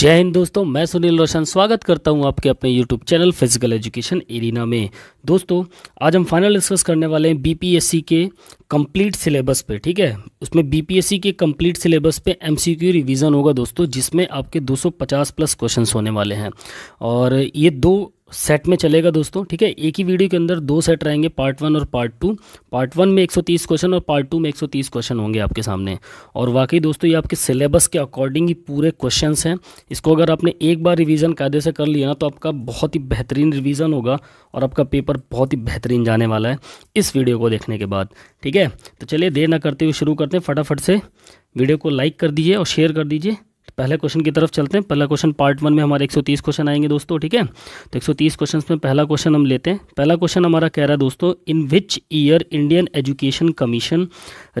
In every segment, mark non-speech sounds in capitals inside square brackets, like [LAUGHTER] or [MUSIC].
जय हिंद दोस्तों मैं सुनील रोशन स्वागत करता हूं आपके अपने YouTube channel physical education arena में दोस्तों आज हम फाइनल डिस्कस करने वाले हैं बीपीएससी के कंप्लीट सिलेबस पे ठीक है उसमें बीपीएससी के कंप्लीट सिलेबस पे एमसीक्यू रिवीजन होगा दोस्तों जिसमें आपके 250 प्लस क्वेश्चंस होने वाले हैं और ये दो सेट में चलेगा दोस्तों ठीक है एक ही वीडियो के अंदर दो सेट रहेंगे पार्ट वन और पार्ट टू पार्ट वन में 130 क्वेश्चन और पार्ट टू में 130 क्वेश्चन होंगे आपके सामने और वाकई दोस्तों ये आपके सिलेबस के अकॉर्डिंग ही पूरे क्वेश्चंस हैं इसको अगर आपने एक बार रिवीजन कायदे से कर लिया ना तो आपका बहुत ही बेहतरीन रिविज़न होगा और आपका पेपर बहुत ही बेहतरीन जाने वाला है इस वीडियो को देखने के बाद ठीक है तो चलिए देर ना करते हुए शुरू करते हैं फटाफट से वीडियो को लाइक कर दीजिए और शेयर कर दीजिए पहले क्वेश्चन की तरफ चलते हैं पहला क्वेश्चन पार्ट वन में हमारे 130 क्वेश्चन आएंगे दोस्तों ठीक है तो 130 क्वेश्चंस में पहला क्वेश्चन हम लेते हैं पहला क्वेश्चन हमारा कह रहा है दोस्तों in which year Indian education commission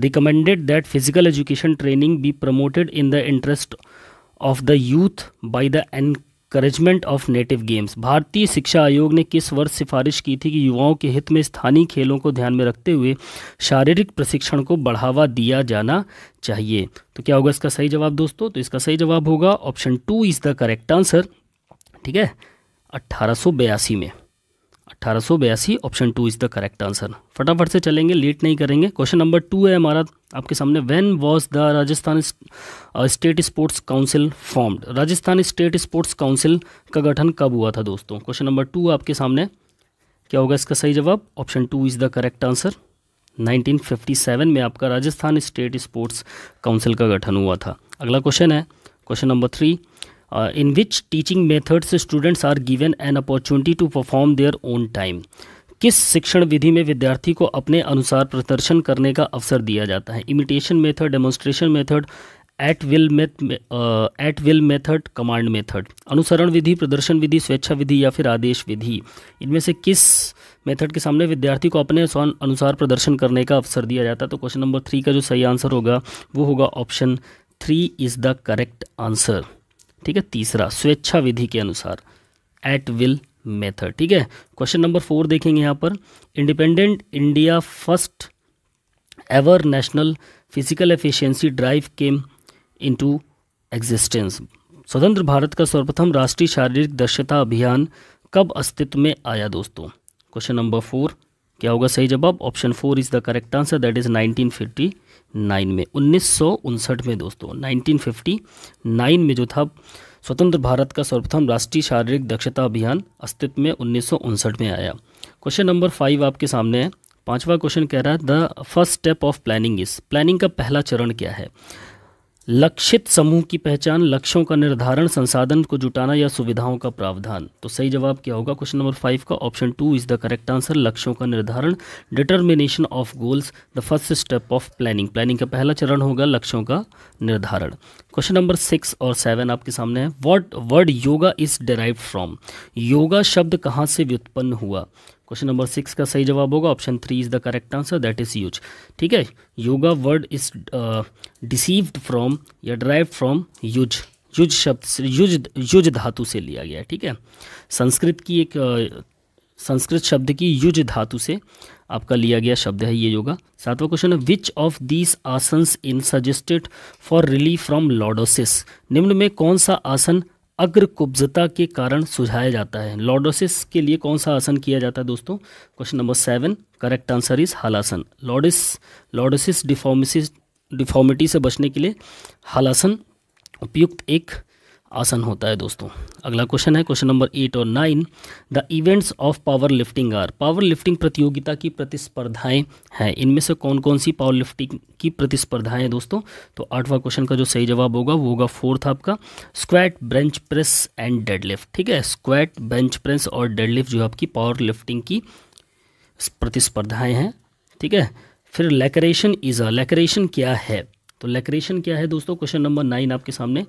recommended that physical education training be promoted in the interest of the youth by the encouragement of native games भारतीय शिक्षा आयोग ने किस वर्ष सिफारिश की थी कि युवाओं के हित में स्थानीय खेलों को ध्यान में रखते हुए शारीरिक प्रशिक्षण को बढ़ावा दिया जाना चाहिए तो क्या होगा इसका सही जवाब दोस्तों तो इसका सही जवाब होगा option two is the correct answer ठीक है अट्ठारह में अट्ठारह option two is the correct answer फटाफट से चलेंगे लेट नहीं करेंगे क्वेश्चन नंबर टू है हमारा आपके सामने when was the Rajasthan state sports council formed Rajasthan state sports council का गठन कब हुआ था दोस्तों क्वेश्चन नंबर टू आपके सामने क्या होगा इसका सही जवाब option two is the correct answer 1957 में आपका राजस्थान स्टेट स्पोर्ट्स काउंसिल का गठन हुआ था अगला क्वेश्चन है question number three in which teaching methods students are given an opportunity to perform their own time किस शिक्षण विधि में विद्यार्थी को अपने अनुसार प्रदर्शन करने का अवसर दिया जाता है imitation method demonstration method at will at will method command method अनुसरण विधि प्रदर्शन विधि स्वेच्छा विधि या फिर आदेश विधि इनमें से किस मेथड के सामने विद्यार्थी को अपने अनुसार प्रदर्शन करने का अवसर दिया जाता है तो क्वेश्चन नंबर थ्री का जो सही आंसर होगा वो होगा option three is the correct answer ठीक है तीसरा स्वेच्छा विधि के अनुसार एट विल मेथड ठीक है क्वेश्चन नंबर फोर देखेंगे यहाँ पर independent India first ever national physical efficiency drive came into existence स्वतंत्र भारत का सर्वप्रथम राष्ट्रीय शारीरिक दक्षता अभियान कब अस्तित्व में आया दोस्तों क्वेश्चन नंबर फोर क्या होगा सही जवाब option four is the correct answer that is nineteen fifty nine में उन्नीस में दोस्तों 1959 में जो था स्वतंत्र भारत का सर्वप्रथम राष्ट्रीय शारीरिक दक्षता अभियान अस्तित्व में उन्नीस में आया क्वेश्चन नंबर फाइव आपके सामने है पांचवा क्वेश्चन कह रहा है the first step of planning इस प्लानिंग का पहला चरण क्या है लक्षित समूह की पहचान लक्ष्यों का निर्धारण संसाधन को जुटाना या सुविधाओं का प्रावधान तो सही जवाब क्या होगा क्वेश्चन नंबर फाइव का option two is the correct answer लक्ष्यों का निर्धारण determination of goals the first step of planning planning का पहला चरण होगा लक्ष्यों का निर्धारण क्वेश्चन नंबर सिक्स और सेवन आपके सामने है what word yoga is derive from yoga शब्द कहाँ से व्युत्पन्न हुआ क्वेश्चन नंबर सिक्स का सही जवाब होगा option three is the correct answer that is यूज ठीक है yoga word is derived from या ड्राइव फ्रॉम यूज युज शब्द से युज युज धातु से लिया गया है ठीक है संस्कृत की एक uh, संस्कृत शब्द की युज धातु से आपका लिया गया शब्द है ये योगा सातवां क्वेश्चन है विच ऑफ दीज आसन in suggested for relief from lordosis निम्न में कौन सा आसन अग्र कुब्जता के कारण सुझाया जाता है लॉडोसिस के लिए कौन सा आसन किया जाता है दोस्तों question number seven correct answer is हालासन लॉडिस लॉडोसिस डिफॉर्मिस डिफॉर्मिटी से बचने के लिए हालासन उपयुक्त एक आसन होता है दोस्तों अगला क्वेश्चन है क्वेश्चन नंबर एट और nine the events of powerlifting are powerlifting प्रतियोगिता की प्रतिस्पर्धाएं हैं इनमें से कौन कौन सी पावर लिफ्टिंग की प्रतिस्पर्धाएं दोस्तों तो आठवां क्वेश्चन का जो सही जवाब होगा वो होगा फोर्थ आपका squat bench press and deadlift ठीक है स्क्वैट ब्रेंच प्रेस और डेडलिफ्ट जो आपकी पावर लिफ्टिंग की प्रतिस्पर्धाएँ हैं ठीक है फिर लेकरेशन इज़ अ लेकरेशन क्या है तो लेकरेशन क्या है दोस्तों क्वेश्चन नंबर नाइन आपके सामने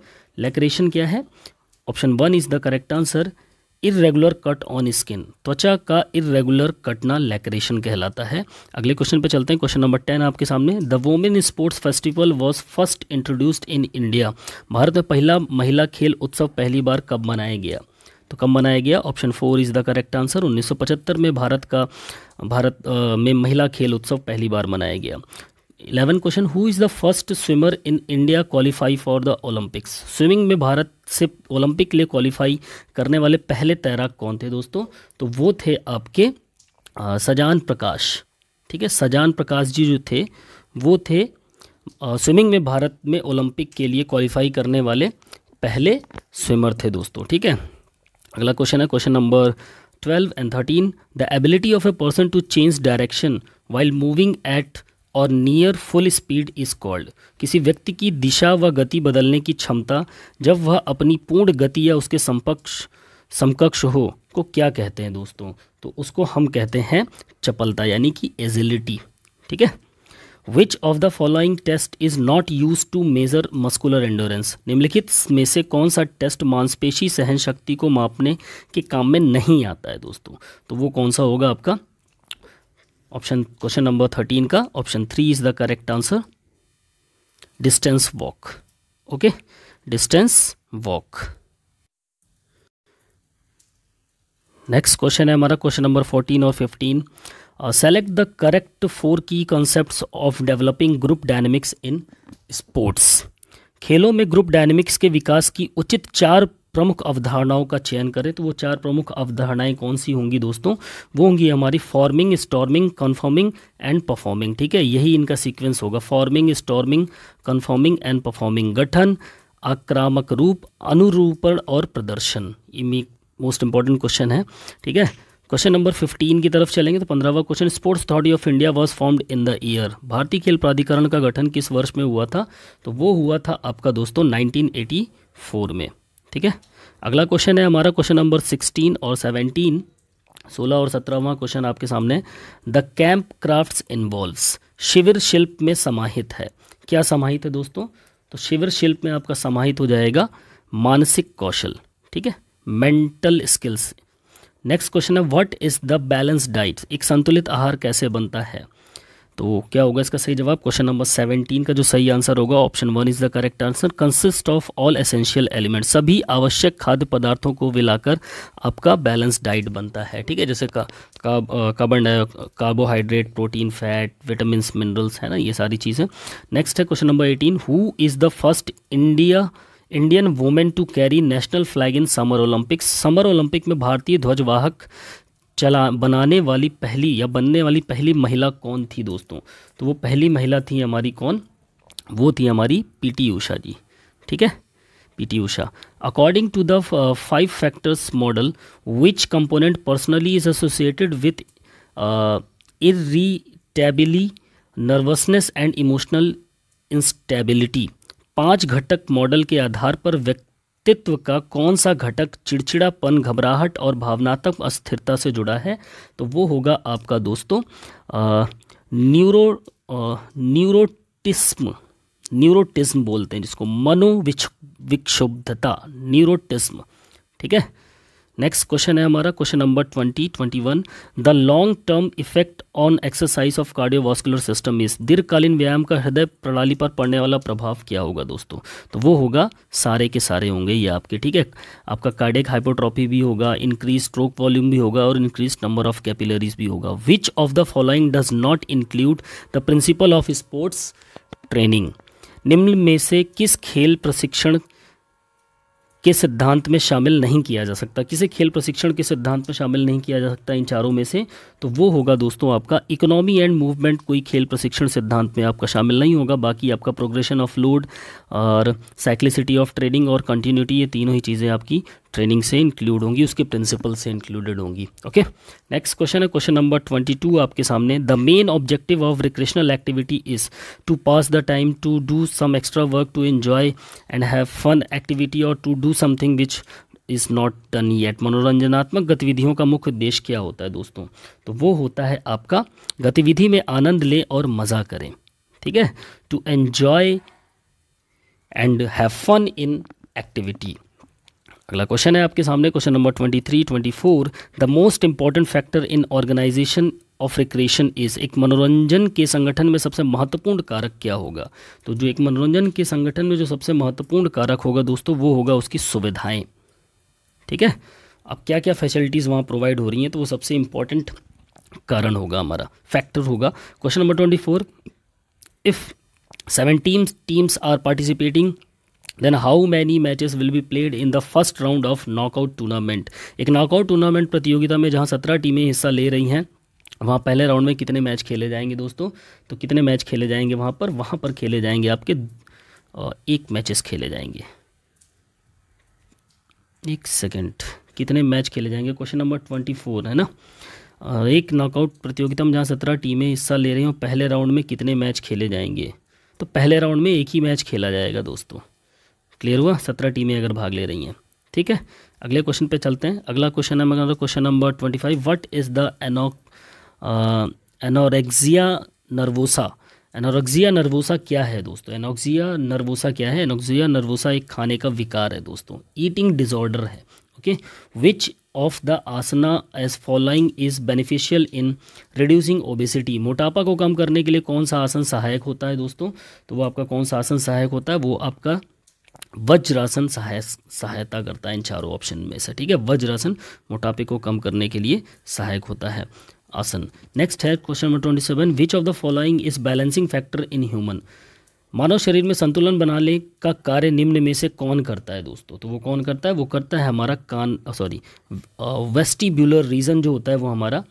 लेकरेशन क्या है option one is the correct answer irregular cut on skin त्वचा का इरेगुलर कटना लेकरेशन कहलाता है अगले क्वेश्चन पे चलते हैं क्वेश्चन नंबर टेन आपके सामने the women sports festival was first introduced in India Bharat में पहला महिला खेल उत्सव पहली बार कब मनाया गया तो कब मनाया गया option four is the correct answer 1975 में भारत का भारत आ, में महिला खेल उत्सव पहली बार मनाया गया eleven question who is the first swimmer in India qualify for the Olympics swimming में भारत से ओलंपिक के लिए क्वालिफाई करने वाले पहले तैराक कौन थे दोस्तों तो वो थे आपके आ, सजान प्रकाश ठीक है सजान प्रकाश जी जो थे वो थे स्विमिंग में भारत में ओलंपिक के लिए क्वालिफाई करने वाले पहले स्विमर थे दोस्तों ठीक है अगला क्वेश्चन है question number twelve and thirteen the ability of a person to change direction while moving at और near full speed is called किसी व्यक्ति की दिशा व गति बदलने की क्षमता जब वह अपनी पूर्ण गति या उसके समकक्ष समकक्ष हो को क्या कहते हैं दोस्तों तो उसको हम कहते हैं चपलता यानी कि एजिलिटी ठीक है which of the following test is not use to measure muscular endurance निम्नलिखित में से कौन सा टेस्ट मांसपेशी सहन शक्ति को मापने के काम में नहीं आता है दोस्तों तो वो कौन सा होगा आपका ऑप्शन क्वेश्चन नंबर थर्टीन का option three is the correct answer distance walk okay distance walk next question है हमारा क्वेश्चन नंबर फोर्टीन और fifteen select the correct four key concepts of developing group dynamics in sports खेलों में group dynamics के विकास की उचित चार प्रमुख अवधारणाओं का चयन करें तो वो चार प्रमुख अवधारणाएं कौन सी होंगी दोस्तों वो होंगी हमारी forming storming conforming and performing ठीक है यही इनका सीक्वेंस होगा forming storming conforming and performing गठन आक्रामक रूप अनुरूपण और प्रदर्शन ये मोस्ट इंपॉर्टेंट क्वेश्चन है ठीक है क्वेश्चन नंबर 15 की तरफ चलेंगे तो पंद्रहवा question sports authority of India was formed in the year भारतीय खेल प्राधिकरण का गठन किस वर्ष में हुआ था तो वो हुआ था आपका दोस्तों 1984 में ठीक है अगला क्वेश्चन है हमारा क्वेश्चन नंबर सिक्सटीन और सेवनटीन सोलह और सत्रहवा क्वेश्चन आपके सामने द कैंप क्राफ्ट इन्वॉल्व्स शिविर शिल्प में समाहित है क्या समाहित है दोस्तों तो शिविर शिल्प में आपका समाहित हो जाएगा मानसिक कौशल ठीक है मेंटल स्किल्स नेक्स्ट क्वेश्चन है what is the balance diet एक संतुलित आहार कैसे बनता है तो क्या होगा इसका सही जवाब क्वेश्चन नंबर सेवनटीन का जो सही आंसर होगा option one is the correct answer consist of all essential element सभी आवश्यक खाद्य पदार्थों को मिलाकर आपका बैलेंस डाइट बनता है ठीक है जैसे का, का, carbohydrate protein fat vitamin minerals है ना ये सारी चीज़ें नेक्स्ट है question number eighteen who is the first India Indian women to carry national flag in summer Olympics summer Olympic में भारतीय ध्वजवाहक चला बनाने वाली पहली या बनने वाली पहली महिला कौन थी दोस्तों तो वो पहली महिला थी हमारी कौन वो थी हमारी पीटी उषा जी ठीक है PT Usha according to the five factors model which component personally is associated with irritably nervousness and emotional instability पांच घटक मॉडल के आधार पर व्यक्ति व्यक्तित्व का कौन सा घटक चिड़चिड़ापन घबराहट और भावनात्मक अस्थिरता से जुड़ा है तो वो होगा आपका दोस्तों न्यूरो न्यूरोटिस्म न्यूरोटिज्म बोलते हैं जिसको मनोविक्षुब्धता न्यूरोटिज्म ठीक है नेक्स्ट क्वेश्चन है हमारा question number twenty twenty one the long term effect on exercise of cardiovascular system इस दीर्घकालीन व्यायाम का हृदय प्रणाली पर पड़ने वाला प्रभाव क्या होगा दोस्तों तो वो होगा सारे के सारे होंगे ये आपके ठीक है आपका कार्डिक हाइपोट्रॉफी भी होगा इंक्रीज स्ट्रोक वॉल्यूम भी होगा और इंक्रीज नंबर ऑफ कैपिलरीज भी होगा which of the following does not include the principle of sports training निम्न में से किस खेल प्रशिक्षण के सिद्धांत में शामिल नहीं किया जा सकता किसे खेल प्रशिक्षण के सिद्धांत में शामिल नहीं किया जा सकता इन चारों में से तो वो होगा दोस्तों आपका इकोनॉमी एंड मूवमेंट कोई खेल प्रशिक्षण सिद्धांत में आपका शामिल नहीं होगा बाकी आपका प्रोग्रेशन ऑफ लोड और साइक्लिसिटी ऑफ ट्रेनिंग और कंटिन्यूटी ये तीनों ही चीज़ें आपकी ट्रेनिंग से इंक्लूड होंगी उसके प्रिंसिपल से इंक्लूडेड होंगी ओके नेक्स्ट क्वेश्चन है क्वेश्चन नंबर ट्वेंटी टू आपके सामने the main objective of recreational activity is to pass the time to do some extra work to enjoy and have fun activity और to do something which is not done yet मनोरंजनात्मक गतिविधियों का मुख्य उद्देश्य क्या होता है दोस्तों तो वो होता है आपका गतिविधि में आनंद लें और मज़ा करें ठीक है to enjoy and have fun in activity अगला क्वेश्चन है आपके सामने question number twenty three twenty four the most important factor in organization of recreation is एक मनोरंजन के संगठन में सबसे महत्वपूर्ण कारक क्या होगा तो जो एक मनोरंजन के संगठन में जो सबसे महत्वपूर्ण कारक होगा दोस्तों वो होगा उसकी सुविधाएं ठीक है अब क्या क्या फैसिलिटीज़ वहाँ प्रोवाइड हो रही हैं तो वो सबसे इम्पॉर्टेंट कारण होगा हमारा फैक्टर होगा question number twenty four if seven teams teams are participating then how many matches will be played in the first round of knockout tournament एक नॉकआउट टूर्नामेंट प्रतियोगिता में जहाँ सत्रह टीमें हिस्सा ले रही हैं वहाँ पहले राउंड में कितने मैच खेले जाएंगे दोस्तों तो कितने मैच खेले जाएंगे वहाँ पर वहाँ पर खेले जाएंगे आपके एक मैचेस खेले जाएंगे एक सेकेंड कितने मैच खेले जाएंगे क्वेश्चन नंबर ट्वेंटी फोर है ना एक नॉकआउट प्रतियोगिता में जहाँ सत्रह टीमें हिस्सा ले रही हैं पहले राउंड में कितने मैच खेले जाएंगे तो पहले राउंड में एक ही मैच खेला जाएगा दोस्तों क्लियर हुआ सत्रह टीमें अगर भाग ले रही हैं ठीक है अगले क्वेश्चन पे चलते हैं अगला क्वेश्चन है मैं question number twenty five what is the ano anorexia nervosa anorexia nervosa क्या है दोस्तों एनोक्जिया नर्वोसा क्या है एनोक्जिया नर्वोसा एक खाने का विकार है दोस्तों ईटिंग डिजॉर्डर है ओके विच ऑफ द आसना as following is beneficial in reducing obesity मोटापा को कम करने के लिए कौन सा आसन सहायक होता है दोस्तों तो वो आपका कौन सा आसन सहायक होता है वो आपका वज्रासन सहाय सहायता करता है इन चारों ऑप्शन में से ठीक है वज्रासन मोटापे को कम करने के लिए सहायक होता है आसन नेक्स्ट है question number twenty seven which of the following is balancing factor in human मानव शरीर में संतुलन बनाने का कार्य निम्न में से कौन करता है दोस्तों तो वो कौन करता है वो करता है हमारा कान सॉरी वेस्टिब्यूलर रीजन जो होता है वो हमारा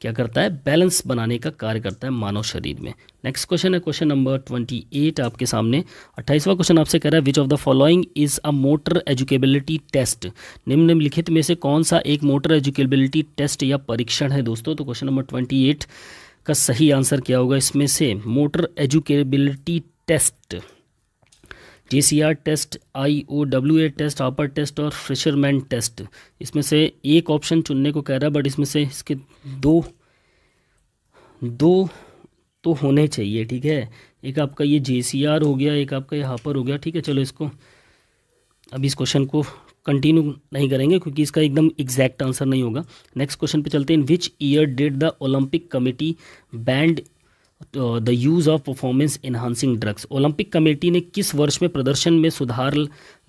क्या करता है बैलेंस बनाने का कार्य करता है मानव शरीर में नेक्स्ट क्वेश्चन है क्वेश्चन नंबर ट्वेंटी एट आपके सामने अट्ठाईसवा क्वेश्चन आपसे कह रहा है which of the following is a motor educability test निम्नलिखित में से कौन सा एक मोटर एजुकेबिलिटी टेस्ट या परीक्षण है दोस्तों तो क्वेश्चन नंबर ट्वेंटी एट का सही आंसर क्या होगा इसमें से motor educability test J test I O W A test हापर टेस्ट और फ्रेशरमैन टेस्ट इसमें से एक ऑप्शन चुनने को कह रहा है बट इसमें से इसके दो दो तो होने चाहिए ठीक है एक आपका ये जे हो गया एक आपका ये हापर हो गया ठीक है चलो इसको अब इस क्वेश्चन को कंटिन्यू नहीं करेंगे क्योंकि इसका एकदम एग्जैक्ट आंसर नहीं होगा नेक्स्ट क्वेश्चन पे चलते हैं in which year did the Olympic committee banned the use of performance enhancing drugs Olympic committee ने किस वर्ष में प्रदर्शन में सुधार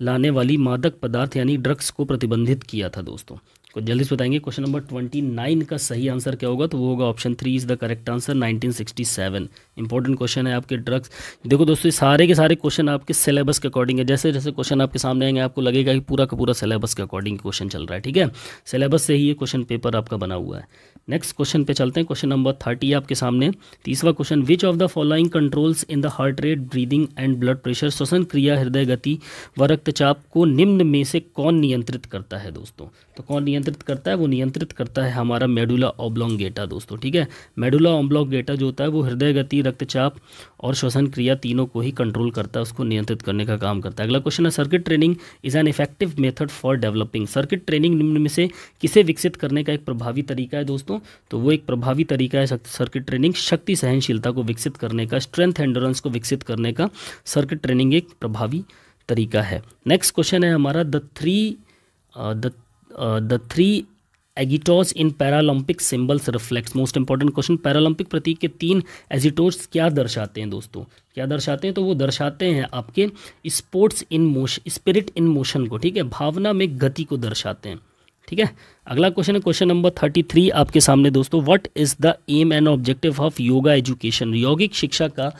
लाने वाली मादक पदार्थ यानी ड्रग्स को प्रतिबंधित किया था दोस्तों को जल्दी से बताएंगे क्वेश्चन नंबर ट्वेंटी नाइन का सही आंसर क्या होगा तो वो होगा option three is the correct answer nineteen sixty seven important question है आपके ड्रग्स देखो दोस्तों सारे के सारे क्वेश्चन आपके सिलेबस के अकॉर्डिंग है जैसे जैसे क्वेश्चन आपके सामने आएंगे आपको लगेगा कि पूरा का पूरा सिलेबस के अकॉर्डिंग क्वेश्चन चल रहा है ठीक है सिलेबस से ही ये क्वेश्चन पेपर आपका बना हुआ है नेक्स्ट क्वेश्चन पे चलते हैं क्वेश्चन नंबर थर्टी आपके सामने तीसरा question which of the following controls in the heart rate breathing and blood pressure श्वसन क्रिया हृदय गति व रक्तचाप को निम्न में से कौन नियंत्रित करता है दोस्तों तो कौन नियंत्रित करता है वो नियंत्रित करता है हमारा मेडुला ओब्लोंगेटा दोस्तों ठीक है मेडुला ओब्लोंगेटा जो होता है वो हृदय गति रक्तचाप और श्वसन क्रिया तीनों को ही कंट्रोल करता है उसको नियंत्रित करने का काम करता है अगला क्वेश्चन है circuit training is an effective method for developing circuit training निम्न में से किसे विकसित करने का एक प्रभावी तरीका है दोस्तों तो वो एक प्रभावी तरीका है सर्किट ट्रेनिंग शक्ति सहनशीलता को विकसित करने का स्ट्रेंथ एंडोरेंस को विकसित करने का सर्किट ट्रेनिंग एक प्रभावी तरीका है नेक्स्ट क्वेश्चन है हमारा the three the the three agitos in Paralympic symbols reflect most important question Paralympic प्रतीक के तीन एजिटोस क्या दर्शाते हैं दोस्तों क्या दर्शाते हैं तो वो दर्शाते हैं आपके sports in motion spirit in motion को ठीक है भावना में गति को दर्शाते हैं ठीक है अगला क्वेश्चन है क्वेश्चन नंबर थर्टी थ्री आपके सामने दोस्तों what is the aim and objective of yoga education यौगिक शिक्षा का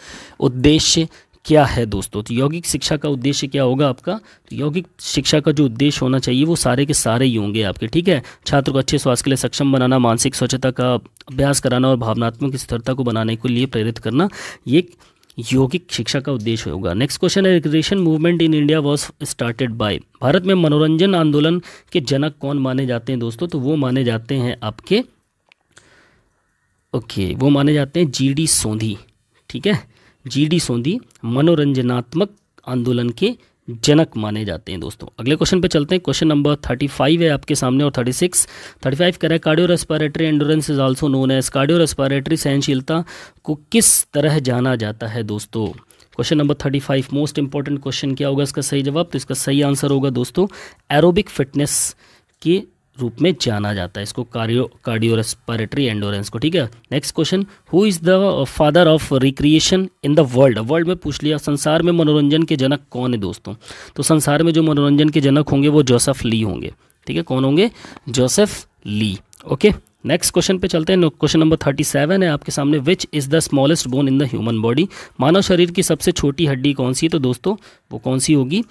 उद्देश्य क्या है दोस्तों तो यौगिक शिक्षा का उद्देश्य क्या होगा आपका तो यौगिक शिक्षा का जो उद्देश्य होना चाहिए वो सारे के सारे ही होंगे आपके ठीक है छात्र को अच्छे स्वास्थ्य के लिए सक्षम बनाना मानसिक स्वच्छता का अभ्यास कराना और भावनात्मक स्थिरता को बनाने के लिए प्रेरित करना ये यौगिक शिक्षा का उद्देश्य होगा नेक्स्ट क्वेश्चन है recreation movement in India was started by Bharat में मनोरंजन आंदोलन के जनक कौन माने जाते हैं दोस्तों तो वो माने जाते हैं आपके ओके okay, वो माने जाते हैं जी डी सोंधी ठीक है जीडी सोंधी मनोरंजनात्मक आंदोलन के जनक माने जाते हैं दोस्तों अगले क्वेश्चन पे चलते हैं क्वेश्चन नंबर थर्टी फाइव है आपके सामने और थर्टी सिक्स थर्टी फाइव कह रहा है cardio respiratory endurance is also known as cardio respiratory सहनशीलता को किस तरह जाना जाता है दोस्तों question number thirty five most important question क्या होगा इसका सही जवाब तो इसका सही आंसर होगा दोस्तों एरोबिक फिटनेस के रूप में जाना जाता है इसको कार्डियो कार्डियोरेस्पायरेटरी एंडोरेंस को ठीक है next question who is the father of recreation in the world world में पूछ लिया संसार में मनोरंजन के जनक कौन है दोस्तों तो संसार में जो मनोरंजन के जनक होंगे वो जोसेफ ली होंगे ठीक है कौन होंगे Joseph Lee okay next question पे चलते हैं क्वेश्चन नंबर थर्टी सेवन है आपके सामने which is the smallest bone in the human body मानव शरीर की सबसे छोटी हड्डी कौन सी है तो दोस्तों वो कौन सी होगी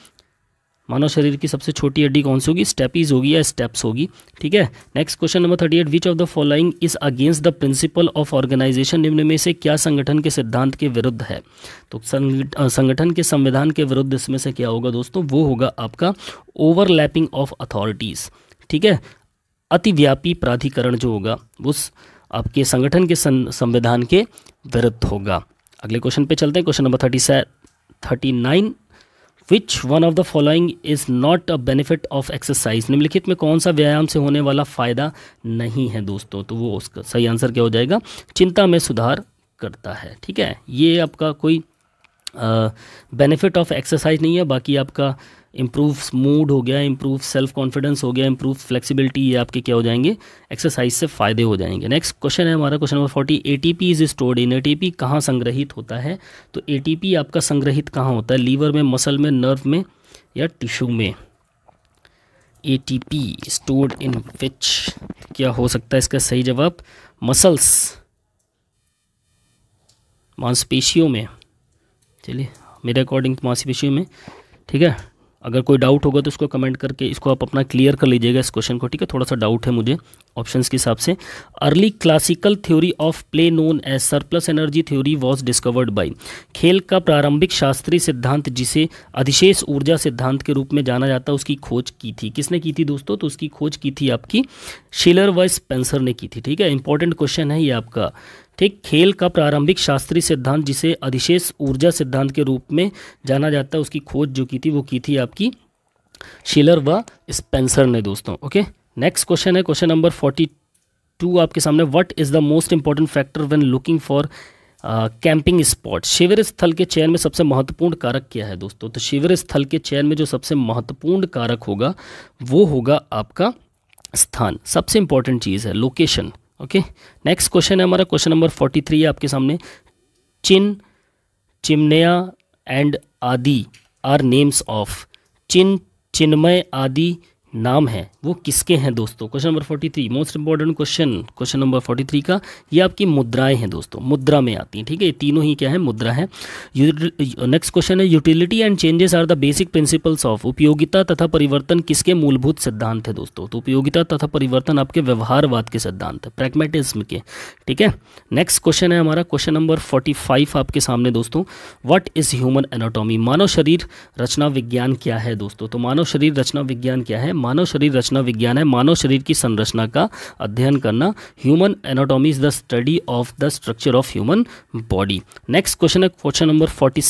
मानव शरीर की सबसे छोटी हड्डी कौन सी होगी स्टेपीज होगी या स्टेप्स होगी ठीक है next question number thirty eight which of the following is against the principle of organisation निम्न में से क्या संगठन के सिद्धांत के विरुद्ध है तो संगठन के संविधान के विरुद्ध इसमें से क्या होगा दोस्तों वो होगा आपका ओवरलैपिंग ऑफ अथॉरिटीज़ ठीक है अतिव्यापी प्राधिकरण जो होगा उस आपके संगठन के संविधान के विरुद्ध होगा अगले क्वेश्चन पे चलते हैं क्वेश्चन नंबर थर्टी से thirty nine which one of the following is not a benefit of exercise निम्नलिखित में कौन सा व्यायाम से होने वाला फ़ायदा नहीं है दोस्तों तो वो उसका सही आंसर क्या हो जाएगा चिंता में सुधार करता है ठीक है ये आपका कोई बेनिफिट ऑफ एक्सरसाइज नहीं है बाकी आपका इम्प्रूव मूड हो गया इम्प्रूव सेल्फ कॉन्फिडेंस हो गया इम्प्रूव फ्लेक्सिबिलिटी ये आपके क्या हो जाएंगे एक्सरसाइज से फायदे हो जाएंगे नेक्स्ट क्वेश्चन है हमारा question number forty A T P is stored in A T P कहाँ संग्रहित होता है तो ए टी पी आपका संग्रहित कहाँ होता है लीवर में मसल में नर्व में या टिश्यू में A T P stored in which क्या हो सकता है इसका सही जवाब मसल्स मांसपेशियों में चलिए मेरे अकॉर्डिंग मांसपेशियों में ठीक है अगर कोई डाउट होगा तो इसको कमेंट करके इसको आप अपना क्लियर कर लीजिएगा इस क्वेश्चन को ठीक है थोड़ा सा डाउट है मुझे ऑप्शन के हिसाब से early classical theory of play known as surplus energy theory was discovered by खेल का प्रारंभिक शास्त्रीय सिद्धांत जिसे अधिशेष ऊर्जा सिद्धांत के रूप में जाना जाता है उसकी खोज की थी किसने की थी दोस्तों तो उसकी खोज की थी आपकी शिलर व स्पेंसर ने की थी ठीक है इंपॉर्टेंट क्वेश्चन है ये आपका ठीक खेल का प्रारंभिक शास्त्रीय सिद्धांत जिसे अधिशेष ऊर्जा सिद्धांत के रूप में जाना जाता है उसकी खोज जो की थी वो की थी आपकी शिलर व स्पेंसर ने दोस्तों ओके नेक्स्ट क्वेश्चन है क्वेश्चन नंबर फोर्टी टू आपके सामने what is the most important factor when looking for camping spot शिविर स्थल के चयन में सबसे महत्वपूर्ण कारक क्या है दोस्तों तो शिविर स्थल के चयन में जो सबसे महत्वपूर्ण कारक होगा वो होगा आपका स्थान सबसे इंपॉर्टेंट चीज़ है लोकेशन ओके नेक्स्ट क्वेश्चन है हमारा क्वेश्चन नंबर फोर्टी थ्री है आपके सामने Chin Chinmaya and Adi are names of Chin Chinmaya Adi नाम है वो किसके हैं दोस्तों question number forty three most important question question number forty three का ये आपकी मुद्राएं हैं दोस्तों मुद्रा में आती हैं ठीक है ये तीनों ही क्या है मुद्रा है नेक्स्ट क्वेश्चन है utility and changes are the basic principles of उपयोगिता तथा परिवर्तन किसके मूलभूत सिद्धांत है दोस्तों तो उपयोगिता तथा परिवर्तन आपके व्यवहारवाद के सिद्धांत है प्रैग्मेटिज्म के ठीक है नेक्स्ट क्वेश्चन है हमारा क्वेश्चन नंबर फोर्टी फाइव आपके सामने दोस्तों वट इज ह्यूमन एनाटोमी मानव शरीर रचना विज्ञान क्या है दोस्तों तो मानव शरीर रचना विज्ञान क्या है मानव शरीर रचना संरचना विज्ञान है मानव शरीर की संरचना का अध्ययन करना human anatomy is the study of the structure of human body next question है क्वेश्चन नंबर फोर्टी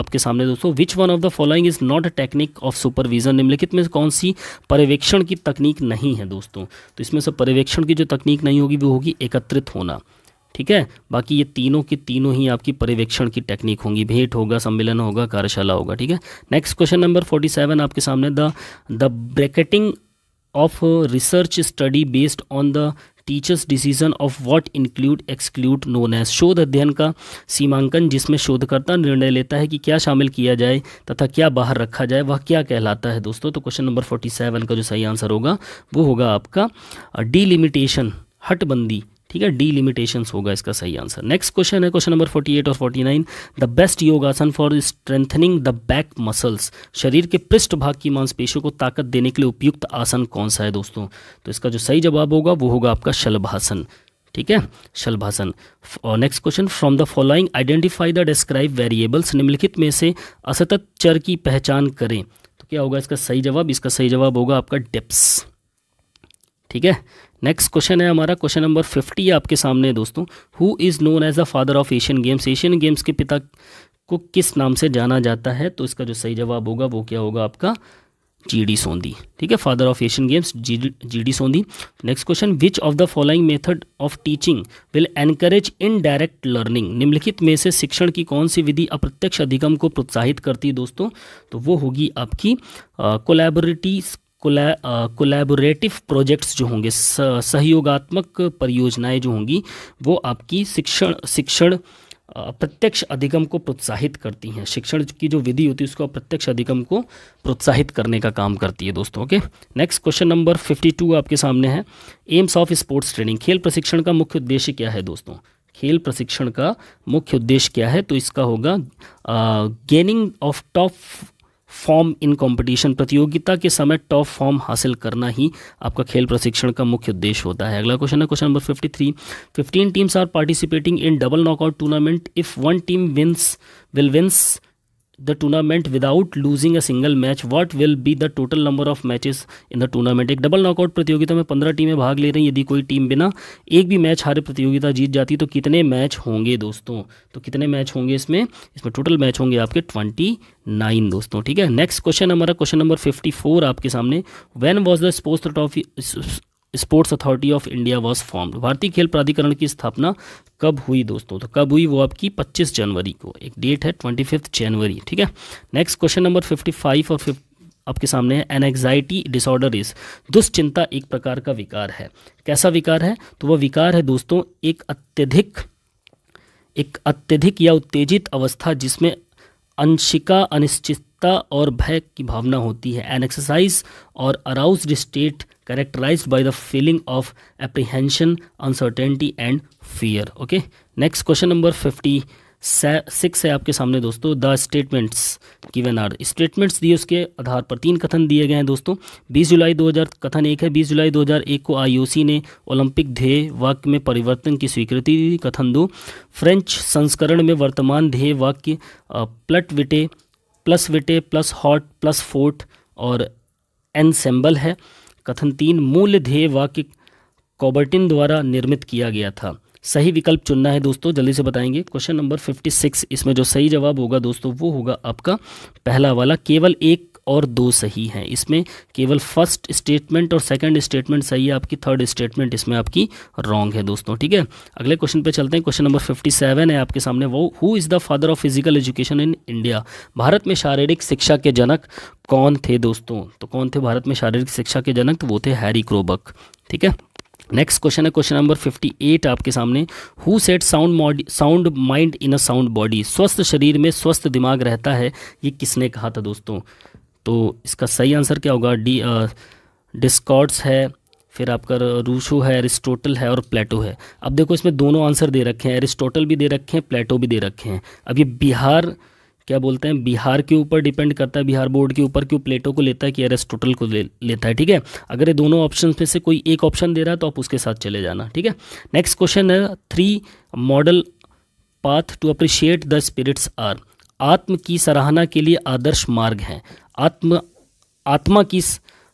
आपके सामने दोस्तों which one of the following is not a technique of supervision निम्नलिखित में कौन सी पर्यवेक्षण की तकनीक नहीं है दोस्तों तो इसमें से पर्यवेक्षण की जो तकनीक नहीं होगी वो होगी एकत्रित होना ठीक है बाकी ये तीनों के तीनों ही आपकी पर्यवेक्षण की टेक्निक होंगी भेंट होगा सम्मेलन होगा कार्यशाला होगा ठीक है नेक्स्ट क्वेश्चन नंबर 47 आपके सामने the the bracketing of research research study based on the teachers decision of what include exclude known as शोध अध्ययन का सीमांकन जिसमें शोधकर्ता निर्णय लेता है कि क्या शामिल किया जाए तथा क्या बाहर रखा जाए वह क्या कहलाता है दोस्तों तो क्वेश्चन नंबर फोर्टी सेवन का जो सही आंसर होगा वो होगा आपका डिलिमिटेशन हटबंदी ठीक है डी लिमिटेशन होगा इसका सही आंसर नेक्स्ट क्वेश्चन है क्वेश्चन नंबर 48 और 49 the best yogasana for strengthening the back muscles शरीर के पृष्ठ भाग की मांसपेशियों को ताकत देने के लिए उपयुक्त आसन कौन सा है दोस्तों तो इसका जो सही जवाब होगा वो होगा आपका शलभासन ठीक है शलभासन और next question from the following identify the describe variables निम्नलिखित में से असतत चर की पहचान करें तो क्या होगा इसका सही जवाब इसका सही जवाब होगा आपका डिप्स ठीक है नेक्स्ट क्वेश्चन है हमारा क्वेश्चन नंबर फिफ्टी आपके सामने है दोस्तों who is known as the father of Asian games Asian games के पिता को किस नाम से जाना जाता है तो इसका जो सही जवाब होगा वो क्या होगा आपका जी डी सोंधी ठीक है father of Asian games G D Sondhi next question which of the following method of teaching will encourage in direct learning निम्नलिखित में से शिक्षण की कौन सी विधि अप्रत्यक्ष अधिगम को प्रोत्साहित करती है दोस्तों तो वो होगी आपकी कोलैबोरेटिव कोलेबोरेटिव प्रोजेक्ट्स जो होंगे सहयोगात्मक परियोजनाएं जो होंगी वो आपकी शिक्षण शिक्षण प्रत्यक्ष अधिगम को प्रोत्साहित करती हैं शिक्षण की जो विधि होती है उसको प्रत्यक्ष अधिगम को प्रोत्साहित करने का काम करती है दोस्तों ओके नेक्स्ट क्वेश्चन नंबर 52 आपके सामने है एम्स ऑफ स्पोर्ट्स ट्रेनिंग खेल प्रशिक्षण का मुख्य उद्देश्य क्या है दोस्तों खेल प्रशिक्षण का मुख्य उद्देश्य क्या है तो इसका होगा gaining of top form in competition प्रतियोगिता के समय टॉप फॉर्म हासिल करना ही आपका खेल प्रशिक्षण का मुख्य उद्देश्य होता है अगला क्वेश्चन है question number fifty three fifteen teams are participating in double knockout tournament if one team wins will wins the tournament without losing a single match what will be the total number of matches in the tournament एक double knockout प्रतियोगिता में पंद्रह टीमें भाग ले रही हैं यदि कोई टीम बिना एक भी मैच हारे प्रतियोगिता जीत जाती तो कितने मैच होंगे दोस्तों तो कितने मैच होंगे इसमें इसमें टोटल मैच होंगे आपके ट्वेंटी नाइन दोस्तों ठीक है नेक्स्ट क्वेश्चन हमारा क्वेश्चन नंबर फिफ्टी फोर आपके सामने when was the sports trophy sports authority of India was formed भारतीय खेल प्राधिकरण की स्थापना कब हुई दोस्तों तो कब हुई वो आपकी 25 जनवरी को एक डेट है 25 जनवरी ठीक है नेक्स्ट क्वेश्चन नंबर 55 और 50 आपके सामने है एन एग्जाइटी डिसऑर्डर इज दुश्चिंता एक प्रकार का विकार है कैसा विकार है तो वह विकार है दोस्तों एक अत्यधिक एक अत्यधिक या उत्तेजित अवस्था जिसमें अंशिका अनिश्चित जागरूकता और भय की भावना होती है एन एक्सरसाइज और arouse state characterise by the feeling of apprehension uncertainty and fear okay next question number fifty six है आपके सामने दोस्तों the statements given are statements दिए उसके आधार पर तीन कथन दिए गए हैं दोस्तों 20 जुलाई 2000 कथन एक है 20 जुलाई 2001 को आईओसी ने ओलंपिक ध्येय वाक्य में परिवर्तन की स्वीकृति दी कथन दो फ्रेंच संस्करण में वर्तमान ध्येय वाक्य प्लट विटे प्लस विटे प्लस हॉट प्लस फोर्ट और एनसेम्बल है कथन तीन मूल ध्येय वाक्य कॉबर्टिन द्वारा निर्मित किया गया था सही विकल्प चुनना है दोस्तों जल्दी से बताएंगे क्वेश्चन नंबर फिफ्टी सिक्स इसमें जो सही जवाब होगा दोस्तों वो होगा आपका पहला वाला केवल एक और दो सही हैं इसमें केवल फर्स्ट स्टेटमेंट और सेकंड स्टेटमेंट सही है आपकी थर्ड स्टेटमेंट इसमें आपकी रॉन्ग है दोस्तों ठीक है अगले क्वेश्चन पे चलते हैं क्वेश्चन नंबर फिफ्टी सेवन है आपके सामने वो who is the father of physical education in India Bharat में शारीरिक शिक्षा के जनक कौन थे दोस्तों तो कौन थे भारत में शारीरिक शिक्षा के जनक तो वो थे हैरी क्रोबक ठीक है नेक्स्ट क्वेश्चन है क्वेश्चन नंबर 58 आपके सामने who said sound sound mind in a sound body स्वस्थ शरीर में स्वस्थ दिमाग रहता है ये किसने कहा था दोस्तों तो इसका सही आंसर क्या होगा डी डिस्कॉट्स है फिर आपका रूशो है एरिस्टोटल है और प्लेटो है अब देखो इसमें दोनों आंसर दे रखे हैं एरिस्टोटल भी दे रखे हैं प्लेटो भी दे रखे हैं अब ये बिहार क्या बोलते हैं बिहार के ऊपर डिपेंड करता है बिहार बोर्ड के ऊपर क्यों प्लेटो को लेता है कि एरिस्टोटल को ले लेता है ठीक है अगर ये दोनों ऑप्शन में से कोई एक ऑप्शन दे रहा है तो आप उसके साथ चले जाना ठीक है नेक्स्ट क्वेश्चन है three model path to appreciate the spirits are आत्म की सराहना के लिए आदर्श मार्ग हैं आत्म आत्मा की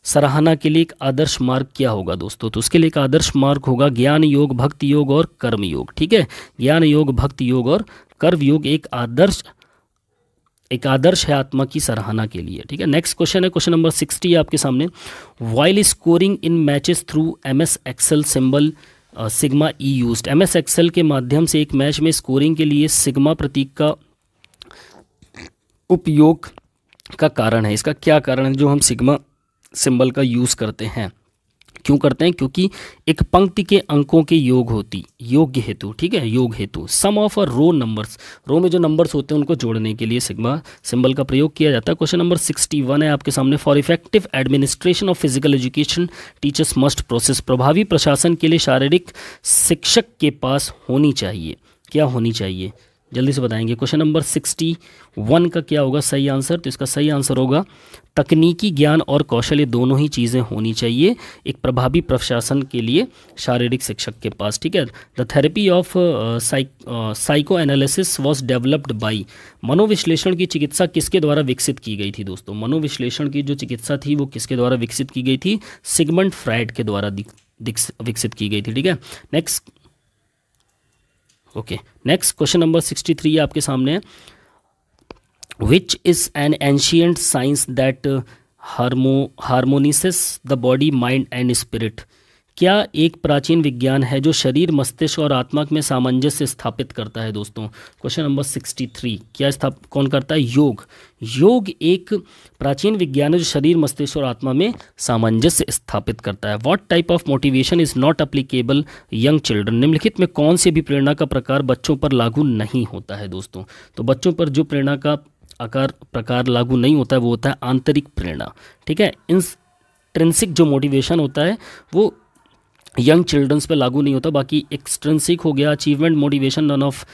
सराहना के लिए एक आदर्श मार्ग क्या होगा दोस्तों तो उसके लिए एक आदर्श मार्ग होगा ज्ञान योग भक्ति योग और कर्म योग ठीक है ज्ञान योग भक्ति योग और कर्म योग एक आदर्श एक आदर्श है आत्मा की सराहना के लिए ठीक है नेक्स्ट क्वेश्चन है क्वेश्चन नंबर सिक्सटी आपके सामने while scoring in matches through M S Excel symbol sigma E use M S Excel के माध्यम से एक मैच में स्कोरिंग के लिए सिग्मा प्रतीक का उपयोग का कारण है इसका क्या कारण है जो हम सिग्मा सिंबल का यूज़ करते हैं क्यों करते हैं क्योंकि एक पंक्ति के अंकों के योग होती योग्य हेतु ठीक है योग हेतु सम ऑफ अ रो नंबर्स रो में जो नंबर्स होते हैं उनको जोड़ने के लिए सिग्मा सिंबल का प्रयोग किया जाता है क्वेश्चन नंबर 61 है आपके सामने for effective administration of physical education teachers must process प्रभावी प्रशासन के लिए शारीरिक शिक्षक के पास होनी चाहिए क्या होनी चाहिए जल्दी से बताएंगे क्वेश्चन नंबर सिक्सटी वन का क्या होगा सही आंसर तो इसका सही आंसर होगा तकनीकी ज्ञान और कौशल ये दोनों ही चीज़ें होनी चाहिए एक प्रभावी प्रशासन के लिए शारीरिक शिक्षक के पास ठीक है the therapy of psycho analysis was developed by मनोविश्लेषण की चिकित्सा किसके द्वारा विकसित की गई थी दोस्तों मनोविश्लेषण की जो चिकित्सा थी वो किसके द्वारा विकसित की गई थी सिगमंड फ्राइड के द्वारा विकसित की गई थी ठीक है next okay next question number sixty three आपके सामने है which is an ancient science that हारमो harmonises the body mind and spirit क्या एक प्राचीन विज्ञान है जो शरीर मस्तिष्क और आत्मा में सामंजस्य स्थापित करता है दोस्तों क्वेश्चन नंबर सिक्सटी थ्री क्या स्थाप कौन करता है योग योग एक प्राचीन विज्ञान है जो शरीर मस्तिष्क और आत्मा में सामंजस्य स्थापित करता है what type of motivation is not applicable young children निम्नलिखित में कौन से भी प्रेरणा का प्रकार बच्चों पर लागू नहीं होता है दोस्तों तो बच्चों पर जो प्रेरणा का आकार प्रकार लागू नहीं होता है वो होता है आंतरिक प्रेरणा ठीक है इंस ट्रेंसिक जो मोटिवेशन होता है वो यंग चिल्ड्रंस पे लागू नहीं होता बाकी एक्सट्रेंसिक हो गया अचीवमेंट मोटिवेशन नन ऑफ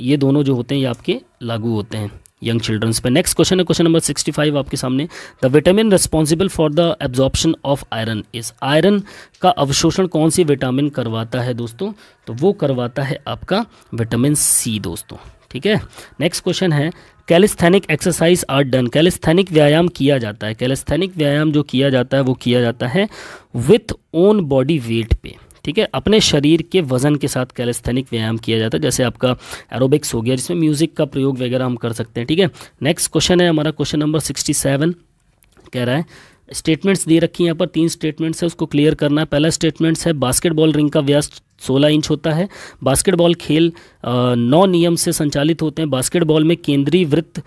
ये दोनों जो होते हैं ये आपके लागू होते हैं यंग चिल्ड्रंस पे नेक्स्ट क्वेश्चन है क्वेश्चन नंबर सिक्सटी फाइव आपके सामने the vitamin responsible for the absorption of iron is iron का अवशोषण कौन सी विटामिन करवाता है दोस्तों तो वो करवाता है आपका विटामिन सी दोस्तों ठीक है नेक्स्ट क्वेश्चन है calisthenic exercise are done calisthenic व्यायाम किया जाता है कैलिस्थेनिक व्यायाम जो किया जाता है वो किया जाता है विथ ओन बॉडी वेट पे ठीक है अपने शरीर के वजन के साथ कैलिस्थेनिक व्यायाम किया जाता है जैसे आपका एरोबिक्स हो गया जिसमें म्यूजिक का प्रयोग वगैरह हम कर सकते हैं ठीक है नेक्स्ट क्वेश्चन है हमारा क्वेश्चन नंबर सिक्सटी सेवन कह रहा है स्टेटमेंट्स दे रखी हैं यहाँ पर तीन स्टेटमेंट्स है उसको क्लियर करना है पहला स्टेटमेंट्स है बास्केटबॉल रिंग का व्यास 16 इंच होता है बास्केटबॉल खेल नौ नियम से संचालित होते हैं बास्केटबॉल में केंद्रीय वृत्त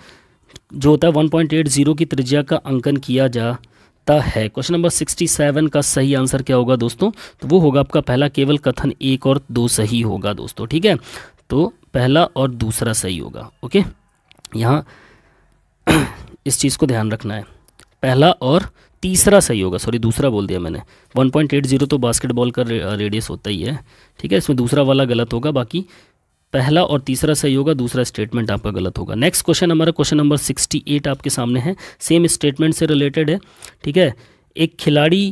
जो होता है 1.80 की त्रिज्या का अंकन किया जाता है क्वेश्चन नंबर 67 का सही आंसर क्या होगा दोस्तों तो वो होगा आपका पहला केवल कथन एक और दो सही होगा दोस्तों ठीक है तो पहला और दूसरा सही होगा ओके यहाँ [CLEARS THROAT] इस चीज़ को ध्यान रखना है पहला और तीसरा सही होगा सॉरी दूसरा बोल दिया मैंने 1.80 तो बास्केटबॉल का रेडियस uh, होता ही है ठीक है इसमें दूसरा वाला गलत होगा बाकी पहला और तीसरा सही होगा दूसरा स्टेटमेंट आपका गलत होगा नेक्स्ट क्वेश्चन हमारा क्वेश्चन नंबर 68 आपके सामने है सेम स्टेटमेंट से रिलेटेड है ठीक है एक खिलाड़ी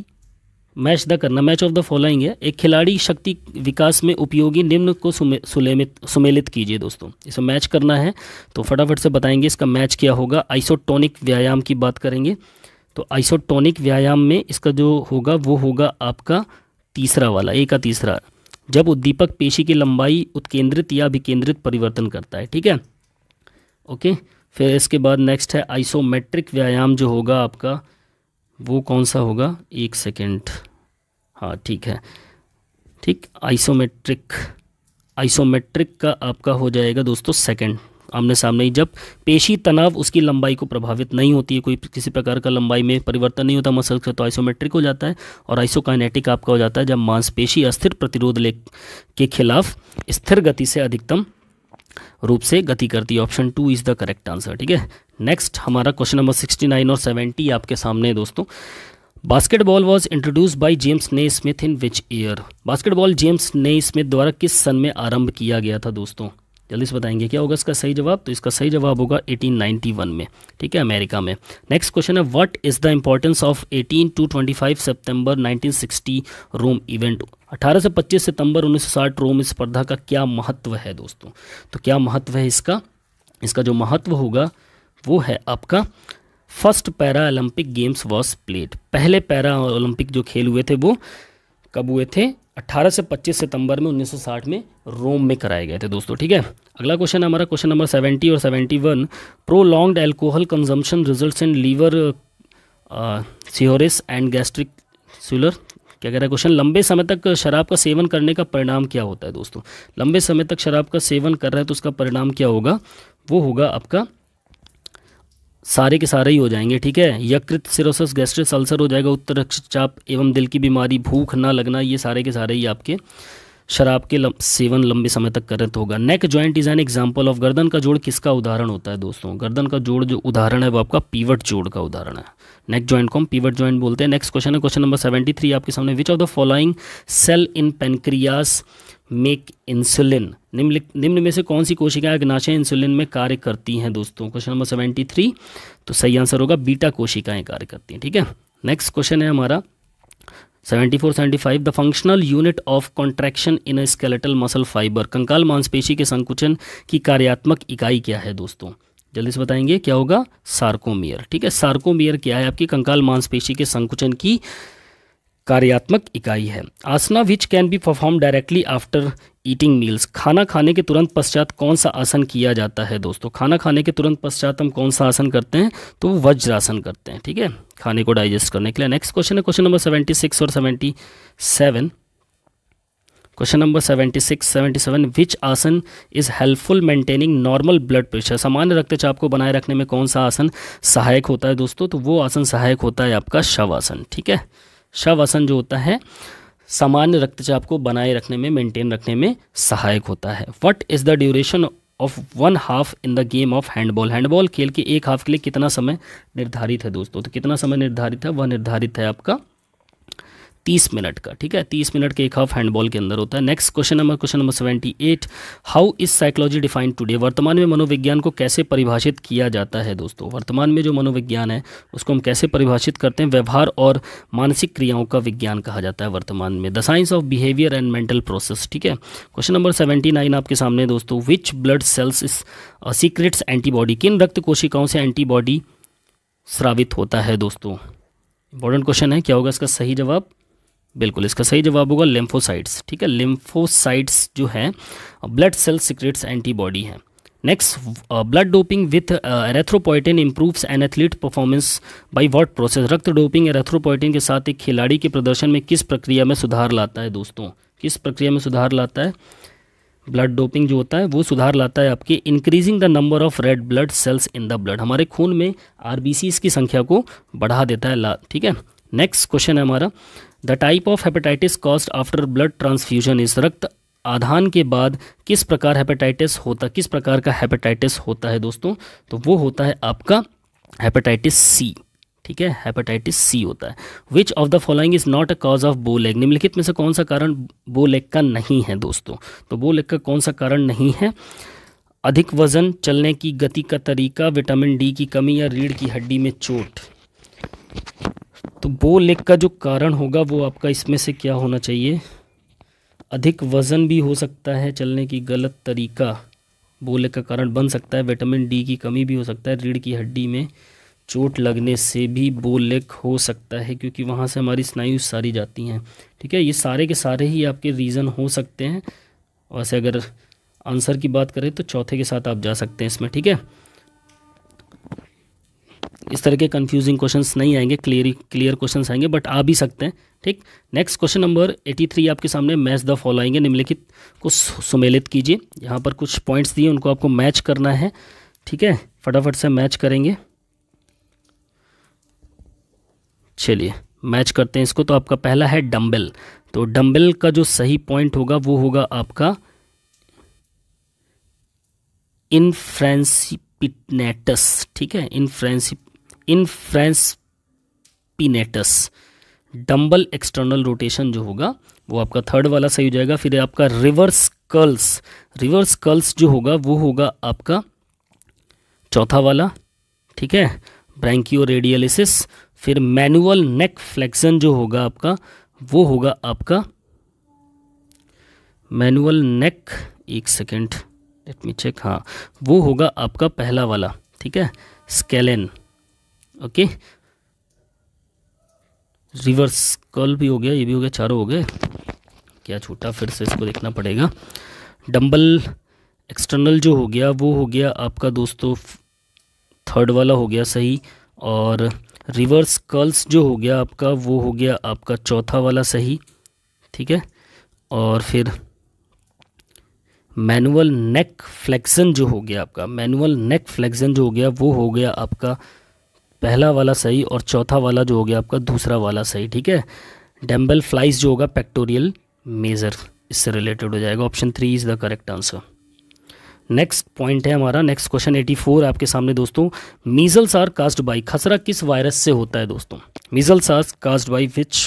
मैच द करना मैच ऑफ द फॉलोइंग है एक खिलाड़ी शक्ति विकास में उपयोगी निम्न को सुमेलित सुमेलित कीजिए दोस्तों इसे मैच करना है तो फटाफट से बताएंगे इसका मैच क्या होगा आइसोटोनिक व्यायाम की बात करेंगे तो आइसोटोनिक व्यायाम में इसका जो होगा वो होगा आपका तीसरा वाला ए का तीसरा जब उद्दीपक पेशी की लंबाई उत्केंद्रित या विकेंद्रित परिवर्तन करता है ठीक है ओके फिर इसके बाद नेक्स्ट है आइसोमेट्रिक व्यायाम जो होगा आपका वो कौन सा होगा एक सेकेंड हाँ ठीक है ठीक आइसोमेट्रिक आइसोमेट्रिक का आपका हो जाएगा दोस्तों सेकेंड आमने सामने ही जब पेशी तनाव उसकी लंबाई को प्रभावित नहीं होती है कोई किसी प्रकार का लंबाई में परिवर्तन नहीं होता मसल से तो आइसोमेट्रिक हो जाता है और आइसोकाइनेटिक आपका हो जाता है जब मांसपेशी अस्थिर प्रतिरोध ले के खिलाफ स्थिर गति से अधिकतम रूप से गति करती है option two is the correct answer ठीक है नेक्स्ट हमारा क्वेश्चन नंबर सिक्सटी नाइन और सेवेंटी आपके सामने है दोस्तों basketball was introduce by James Naismith in which year basketball James Naismith द्वारा किस सन में आरंभ किया गया था दोस्तों जल्दी से बताएंगे क्या होगा इसका सही जवाब तो इसका सही जवाब होगा 1891 में ठीक है अमेरिका में नेक्स्ट क्वेश्चन है what is the importance of 18 to 25 September 1960 Rome event 18 से 25 सितंबर 1960 रोम स्पर्धा का क्या महत्व है दोस्तों तो क्या महत्व है इसका इसका जो महत्व होगा वो है आपका first para Olympic games was played पहले पैरा ओलंपिक जो खेल हुए थे वो कब हुए थे 18 से 25 सितंबर में 1960 में रोम में कराए गए थे दोस्तों ठीक है अगला क्वेश्चन हमारा क्वेश्चन नंबर 70 और 71 prolonged alcohol consumption result in liver cirrhosis and gastric ulcer क्या कह रहा है क्वेश्चन लंबे समय तक शराब का सेवन करने का परिणाम क्या होता है दोस्तों लंबे समय तक शराब का सेवन कर रहा है तो उसका परिणाम क्या होगा वो होगा आपका सारे के सारे ही हो जाएंगे ठीक है यकृत सिरोसस गैस्ट्रिक अल्सर हो जाएगा उत्तर रक्तचाप एवं दिल की बीमारी भूख ना लगना ये सारे के सारे ही आपके शराब के लम, सेवन लंबे समय तक तो होगा neck joint is an example of गर्दन का जोड़ किसका उदाहरण होता है दोस्तों गर्दन का जोड़ जो उदाहरण है वो आपका पीवट जोड़ का उदाहरण है नेक जॉइंट को हम पीवट जॉइंट बोलते हैं नेक्स्ट क्वेश्चन है क्वेश्चन नंबर सेवेंटी थ्री आपके सामने which of the following cell in pancreas make insulin निम्न निम्न में से कौन सी कोशिकाएं अग्नाशय इंसुलिन में कार्य करती हैं दोस्तों क्वेश्चन नंबर सेवेंटी थ्री तो सही आंसर होगा बीटा कोशिकाएं कार्य करती हैं ठीक है नेक्स्ट क्वेश्चन है हमारा seventy four seventy five the functional unit of contraction in skeletal muscle fibre कंकाल मांसपेशी के संकुचन की कार्यात्मक इकाई क्या है दोस्तों जल्दी से बताएंगे क्या होगा सार्कोमियर ठीक है सार्कोमियर क्या है आपकी कंकाल मांसपेशी के संकुचन की कार्यात्मक इकाई है asana which can be perform directly after eating meals खाना खाने के तुरंत पश्चात कौन सा आसन किया जाता है दोस्तों खाना खाने के तुरंत पश्चात हम कौन सा आसन करते हैं तो वज्रासन करते हैं ठीक है खाने को डाइजेस्ट करने के लिए नेक्स्ट क्वेश्चन है क्वेश्चन नंबर सेवेंटी सिक्स और seventy seven question number seventy six seventy seven which asana is helpful maintaining normal blood pressure सामान्य रक्तचाप को बनाए रखने में कौन सा आसन सहायक होता है दोस्तों तो वो आसन सहायक होता है आपका शव आसन ठीक है आसन जो होता है सामान्य रक्तचाप को बनाए रखने में मेंटेन रखने में सहायक होता है what is the duration of one half in the game of handball handball खेल के एक हाफ के लिए कितना समय निर्धारित है दोस्तों तो कितना समय निर्धारित है वह निर्धारित है आपका तीस मिनट का ठीक है तीस मिनट के एक हाफ हैंडबॉल के अंदर होता है next question number question number seventy eight how is psychology defined today वर्तमान में मनोविज्ञान को कैसे परिभाषित किया जाता है दोस्तों वर्तमान में जो मनोविज्ञान है उसको हम कैसे परिभाषित करते हैं व्यवहार और मानसिक क्रियाओं का विज्ञान कहा जाता है वर्तमान में the science of behaviour and mental process ठीक है क्वेश्चन नंबर सेवेंटी नाइन आपके सामने दोस्तों which blood cells is secretes antibody किन रक्त कोशिकाओं से एंटीबॉडी स्रावित होता है दोस्तों इंपॉर्टेंट क्वेश्चन है क्या होगा इसका सही जवाब बिल्कुल इसका सही जवाब होगा लिम्फोसाइट्स ठीक है लिम्फोसाइट्स जो है ब्लड सेल सिक्रेट्स एंटीबॉडी है next blood doping with erythropoietin improves an athlete performance by what process रक्त डोपिंग एरेथ्रोपोइटिन के साथ एक खिलाड़ी के प्रदर्शन में किस प्रक्रिया में सुधार लाता है दोस्तों किस प्रक्रिया में सुधार लाता है ब्लड डोपिंग जो होता है वो सुधार लाता है आपके increasing the number of red blood cells in the blood हमारे खून में आर की संख्या को बढ़ा देता है ला ठीक है नेक्स्ट क्वेश्चन है हमारा the type of hepatitis caused after blood transfusion इस रक्त आधान के बाद किस प्रकार हेपेटाइटिस होता किस प्रकार का हेपेटाइटिस होता है दोस्तों तो वो होता है आपका हेपेटाइटिस सी ठीक है हेपेटाइटिस सी होता है which of the following is not a cause of bowleg निम्नलिखित में से कौन सा कारण बोलेग का नहीं है दोस्तों तो बोलेग का कौन सा कारण नहीं है अधिक वजन चलने की गति का तरीका विटामिन डी की कमी या रीढ़ की हड्डी में चोट तो बो लेग का जो कारण होगा वो आपका इसमें से क्या होना चाहिए अधिक वज़न भी हो सकता है चलने की गलत तरीका बो लेग का कारण बन सकता है विटामिन डी की कमी भी हो सकता है रीढ़ की हड्डी में चोट लगने से भी बो लेग हो सकता है क्योंकि वहाँ से हमारी स्नायु सारी जाती हैं ठीक है ये सारे के सारे ही आपके रीज़न हो सकते हैं वैसे अगर आंसर की बात करें तो चौथे के साथ आप जा सकते हैं इसमें ठीक है इस तरह के कंफ्यूजिंग क्वेश्चंस नहीं आएंगे क्लियर क्लियर क्वेश्चंस आएंगे बट आ भी सकते हैं ठीक नेक्स्ट क्वेश्चन नंबर 83 आपके सामने मैच द फॉलो आएंगे निम्नलिखित को सुमेलित कीजिए यहाँ पर कुछ पॉइंट्स दिए उनको आपको मैच करना है ठीक है फटाफट से मैच करेंगे चलिए मैच करते हैं इसको तो आपका पहला है डम्बल तो डम्बल का जो सही पॉइंट होगा वो होगा आपका इनफ्रेंसिपिटनेटस ठीक है इनफ्रेंसिप इन फ्रेंस डम्बल एक्सटर्नल रोटेशन जो होगा वो आपका थर्ड वाला सही हो जाएगा फिर आपका रिवर्स कर्ल्स रिवर्स कर्ल्स जो होगा वो होगा आपका चौथा वाला ठीक है ब्रैंकियो रेडियलिसिस फिर मैनुअल नेक फ्लेक्शन जो होगा आपका वो होगा आपका मैनुअल नेक एक सेकेंड लेट मी चेक हाँ वो होगा आपका पहला वाला ठीक है स्केलेन ओके रिवर्स कर्ल भी हो गया ये भी हो गया चारों हो गए क्या छोटा फिर से इसको देखना पड़ेगा डम्बल एक्सटर्नल जो हो गया वो हो गया आपका दोस्तों थर्ड वाला हो गया सही और रिवर्स कर्ल्स जो हो गया आपका वो हो गया आपका चौथा वाला सही ठीक है और फिर मैनुअल नेक फ्लेक्सन जो हो गया आपका मैनुअल नेक फ्लेक्सन जो हो गया वो हो गया आपका पहला वाला सही और चौथा वाला जो हो गया आपका दूसरा वाला सही ठीक है डेम्बल फ्लाइज जो होगा पेक्टोरियल मेज़र इससे रिलेटेड हो जाएगा option three is the correct answer next point है हमारा नेक्स्ट क्वेश्चन 84 आपके सामने दोस्तों मीजल्स आर कास्ट बाई खसरा किस वायरस से होता है दोस्तों measles are caused by which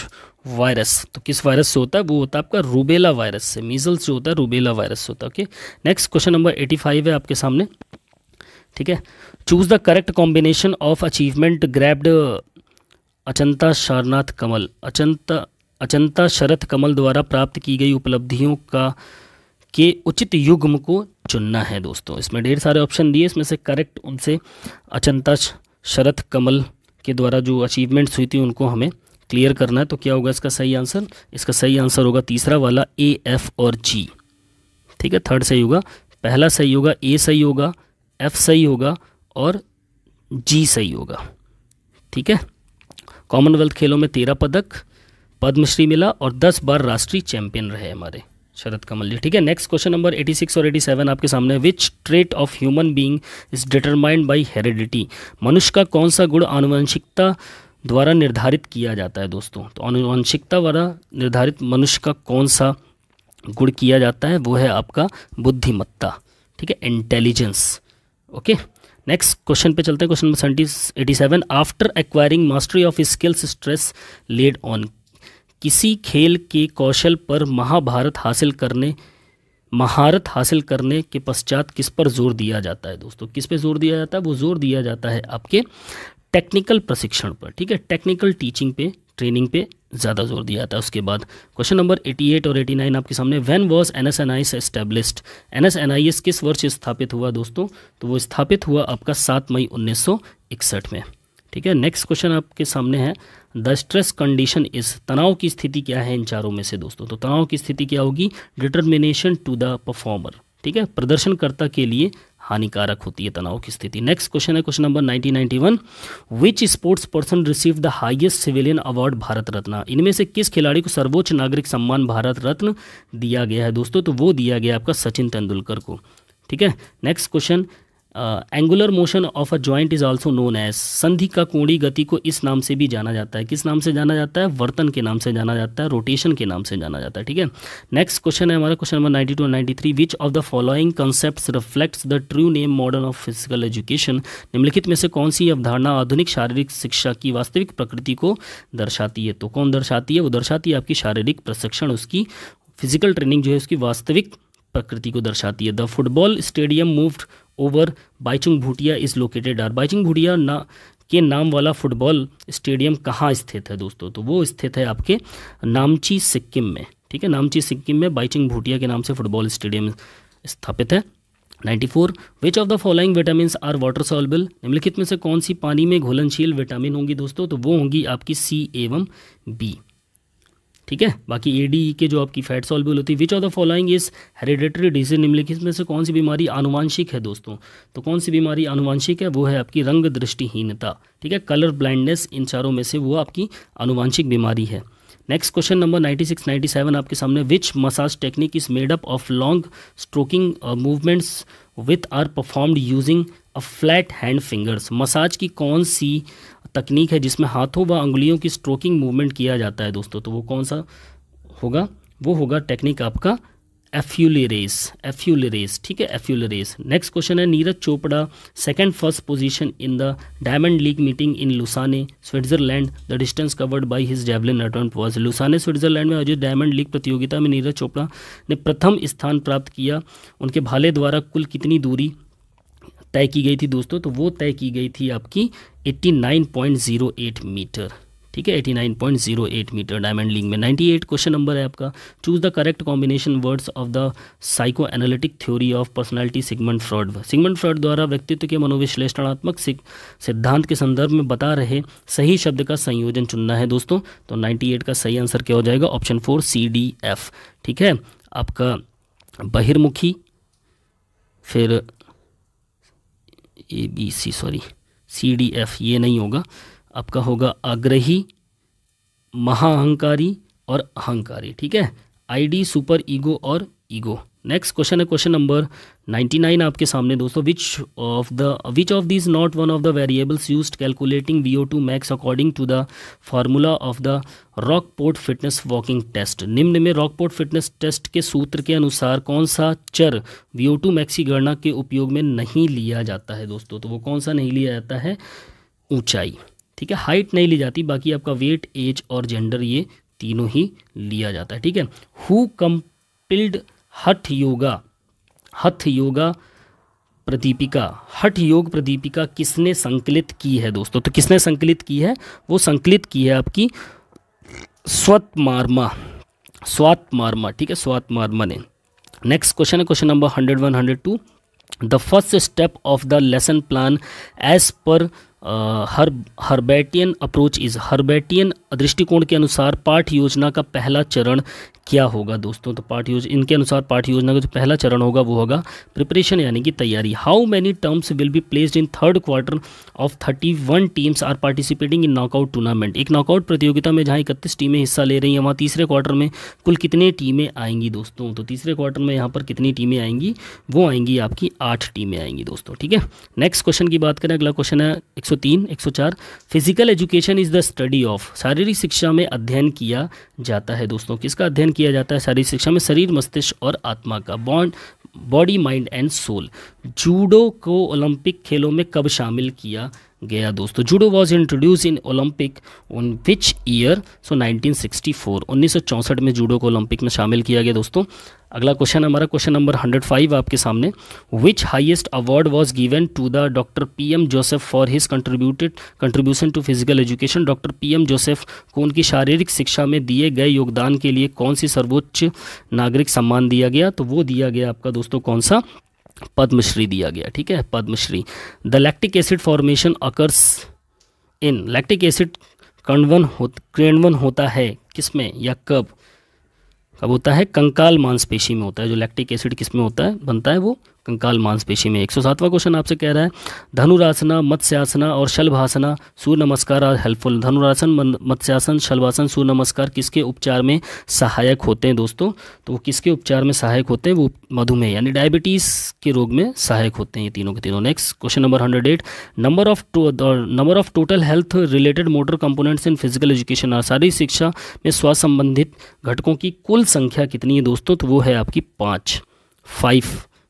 virus तो किस वायरस से होता है वो होता है आपका रूबेला वायरस से मीजल्स जो होता है रूबेला वायरस से होता है ओके नेक्स्ट क्वेश्चन नंबर 85 है आपके सामने ठीक है choose the correct combination of achievement grabbed Achanta शारनाथ कमल अचंता अचंता शरत कमल द्वारा प्राप्त की गई उपलब्धियों का के उचित युग्म को चुनना है दोस्तों इसमें ढेर सारे ऑप्शन दिए इसमें से करेक्ट उनसे अचंता शरत कमल के द्वारा जो अचीवमेंट्स हुई थी उनको हमें क्लियर करना है तो क्या होगा इसका सही आंसर इसका सही आंसर होगा तीसरा वाला ए एफ और जी ठीक है थर्ड सही होगा पहला सही होगा ए सही होगा एफ सही होगा और जी सही होगा ठीक है कॉमनवेल्थ खेलों में तेरह पदक पद्मश्री मिला और दस बार राष्ट्रीय चैंपियन रहे हमारे शरद कमल जी ठीक है नेक्स्ट क्वेश्चन नंबर 86 और 87 आपके सामने which trait of human being is determined by heredity मनुष्य का कौन सा गुण आनुवंशिकता द्वारा निर्धारित किया जाता है दोस्तों तो आनुवंशिकता द्वारा निर्धारित मनुष्य का कौन सा गुण किया जाता है वो है आपका बुद्धिमत्ता ठीक है intelligence okay okay? Next question पे चलते हैं question number eighty seven after acquiring mastery of skills stress laid on किसी खेल के कौशल पर महाभारत हासिल करने महारत हासिल करने के पश्चात किस पर जोर दिया जाता है दोस्तों किस पे जोर दिया जाता है वो जोर दिया जाता है आपके टेक्निकल प्रशिक्षण पर ठीक है टेक्निकल टीचिंग पे ट्रेनिंग पे ज़्यादा जोर दिया था उसके बाद क्वेश्चन नंबर 88 और 89 आपके सामने when was NSNIS established NSNIS किस वर्ष स्थापित हुआ दोस्तों तो वो स्थापित हुआ आपका 7 मई 1961 में ठीक है नेक्स्ट क्वेश्चन आपके सामने है द स्ट्रेस कंडीशन इज तनाव की स्थिति क्या है इन चारों में से दोस्तों तो तनाव की स्थिति क्या होगी डिटर्मिनेशन टू द परफॉर्मर ठीक है प्रदर्शनकर्ता के लिए हानिकारक होती है तनाव की स्थिति नेक्स्ट क्वेश्चन है question number 1991 which sports person receive the highest civilian award Bharat Ratna इनमें से किस खिलाड़ी को सर्वोच्च नागरिक सम्मान भारत रत्न दिया गया है दोस्तों तो वो दिया गया आपका सचिन तेंदुलकर को ठीक है next question angular motion of a joint is also known as संधि का कोणी गति को इस नाम से भी जाना जाता है किस नाम से जाना जाता है वर्तन के नाम से जाना जाता है रोटेशन के नाम से जाना जाता है ठीक है नेक्स्ट क्वेश्चन है हमारा question number ninety two ninety three which of the following concept reflects the true name modern of physical education निम्नलिखित में से कौन सी अवधारणा आधुनिक शारीरिक शिक्षा की वास्तविक प्रकृति को दर्शाती है तो कौन दर्शाती है वो दर्शाती है आपकी शारीरिक प्रशिक्षण उसकी फिजिकल ट्रेनिंग जो है उसकी वास्तविक प्रकृति को दर्शाती है the football stadium moved over Baichung Bhutia is located are Baichung Bhutia ना के नाम वाला फुटबॉल स्टेडियम कहाँ स्थित है दोस्तों तो वो स्थित है आपके नामची सिक्किम में ठीक है नामची सिक्किम में बाइचिंग भूटिया के नाम से फुटबॉल स्टेडियम स्थापित है 94 which of the following vitamin are water soluble निम्नलिखित में से कौन सी पानी में घुलनशील विटामिन होंगी दोस्तों तो वो होंगी आपकी सी एवं बी ठीक है बाकी ए e के जो आपकी फैट सॉल्यूबल होती है which of the following is hereditary disease निम्नलिखित में से कौन सी बीमारी आनुवांशिक है दोस्तों तो कौन सी बीमारी आनुवांशिक है वो है आपकी रंग दृष्टिहीनता ठीक है कलर ब्लाइंडनेस इन चारों में से वो आपकी आनुवांशिक बीमारी है नेक्स्ट क्वेश्चन नंबर 96, 97 आपके सामने which massage technique is made up of long stroking movements with are performed using a flat hand fingers massage की कौन सी तकनीक है जिसमें हाथों व उंगलियों की स्ट्रोकिंग मूवमेंट किया जाता है दोस्तों तो वो कौन सा होगा वो होगा टेक्निक आपका एफ्यूलेरेस एफ्यूलेरेस ठीक है एफ्यूलेरेस नेक्स्ट क्वेश्चन है Neeraj Chopra second first position in the Diamond League meeting in Lausanne Switzerland the distance covered by his javelin attempt was Lausanne Switzerland में आयोजित डायमंड लीग प्रतियोगिता में नीरज चोपड़ा ने प्रथम स्थान प्राप्त किया उनके भाले द्वारा कुल कितनी दूरी तय की गई थी दोस्तों तो वो तय की गई थी आपकी 89.08 मीटर ठीक है 89.08 मीटर डायमंड लिंग में 98 क्वेश्चन नंबर है आपका choose the correct combination words of the psycho analytic theory of personality Sigmund Freud Sigmund Freud द्वारा व्यक्तित्व के मनोविश्लेषणात्मक सिद्धांत के संदर्भ में बता रहे सही शब्द का संयोजन चुनना है दोस्तों तो नाइन्टी का सही आंसर क्या हो जाएगा option four C D F ठीक है आपका बहिर्मुखी फिर A B C sorry C D F ये नहीं होगा आपका होगा आग्रही महाअहंकारी और अहंकारी ठीक है आईडी सुपर ईगो और ईगो नेक्स्ट क्वेश्चन है क्वेश्चन नंबर 99 आपके सामने दोस्तों which of the which of this not one of the variables use calculating V O two max according to the formula of the rock port fitness walking test निम्न में rock port fitness test के सूत्र के अनुसार कौन सा चर we O two max की गणना के उपयोग में नहीं लिया जाता है दोस्तों तो वो कौन सा नहीं लिया जाता है ऊंचाई ठीक है हाइट नहीं ली जाती बाकी आपका वेट एज और जेंडर ये तीनों ही लिया जाता है ठीक है हु कम्पिल्ड हठ योगा हठ योगा प्रदीपिका हठ योग प्रदीपिका किसने संकलित की है दोस्तों तो किसने संकलित की है वो संकलित की है आपकी स्वतमार्मा स्वात्मार्मा ठीक है स्वात्मार्मा ने नेक्स्ट क्वेश्चन है question number hundred one hundred two the first step of the lesson plan as per her हर्बेटियन approach is हर्बेटियन दृष्टिकोण के अनुसार पाठ योजना का पहला चरण क्या होगा दोस्तों तो पार्ट योजना इनके अनुसार पाठ योजना का जो पहला चरण होगा वो होगा प्रिपरेशन यानी कि तैयारी how many terms will be placed in third quarter of thirty one teams are participating in knockout tournament एक नॉकआउट प्रतियोगिता में जहाँ इकतीस टीमें हिस्सा ले रही हैं वहाँ तीसरे क्वार्टर में कुल कितनी टीमें आएंगी दोस्तों तो तीसरे क्वार्टर में यहाँ पर कितनी टीमें आएंगी वो आएंगी आपकी आठ टीमें आएंगी दोस्तों ठीक है नेक्स्ट क्वेश्चन की बात करें अगला क्वेश्चन है एक सौ physical education is the study of शारीरिक शिक्षा में अध्ययन किया जाता है दोस्तों किसका अध्ययन किया जाता है शारीरिक शिक्षा में शरीर मस्तिष्क और आत्मा का bond body mind and soul judo को ओलंपिक खेलों में कब शामिल किया गया दोस्तों judo was introduce in Olympic on which year so 1964 1964 में जूडो को ओलंपिक में शामिल किया गया दोस्तों अगला क्वेश्चन हमारा क्वेश्चन नंबर 105 आपके सामने which highest award was given to the doctor P M Joseph for his contributed contribution to physical education doctor P M Joseph को उनकी शारीरिक शिक्षा में दिए गए योगदान के लिए कौन सी सर्वोच्च नागरिक सम्मान दिया गया तो वो दिया गया आपका दोस्तों कौन सा पद्मश्री दिया गया ठीक है Padmashri the lactic acid formation occurs in lactic acid कणवन हो क्रेणवन होता है किसमें या कब कब होता है कंकाल मांसपेशी में होता है जो लैक्टिक एसिड किसमें होता है बनता है वो कंकाल मांसपेशी में एक सौ सातवां क्वेश्चन आपसे कह रहा है धनुरासना मत्स्यासना और शलभासना सूर्य नमस्कार आर हेल्पफुल धनुरासन मत्स्यासन शलभासन सूर्य नमस्कार किसके उपचार में सहायक होते हैं दोस्तों तो वो किसके उपचार में सहायक होते हैं वो मधुमेह यानी डायबिटीज़ के रोग में सहायक होते हैं ये तीनों के तीनों next question number hundred eight number of number of total health related motor components in physical education और सारी शिक्षा में स्वास्थ्य संबंधित घटकों की कुल संख्या कितनी है दोस्तों तो वो है आपकी पाँच फाइव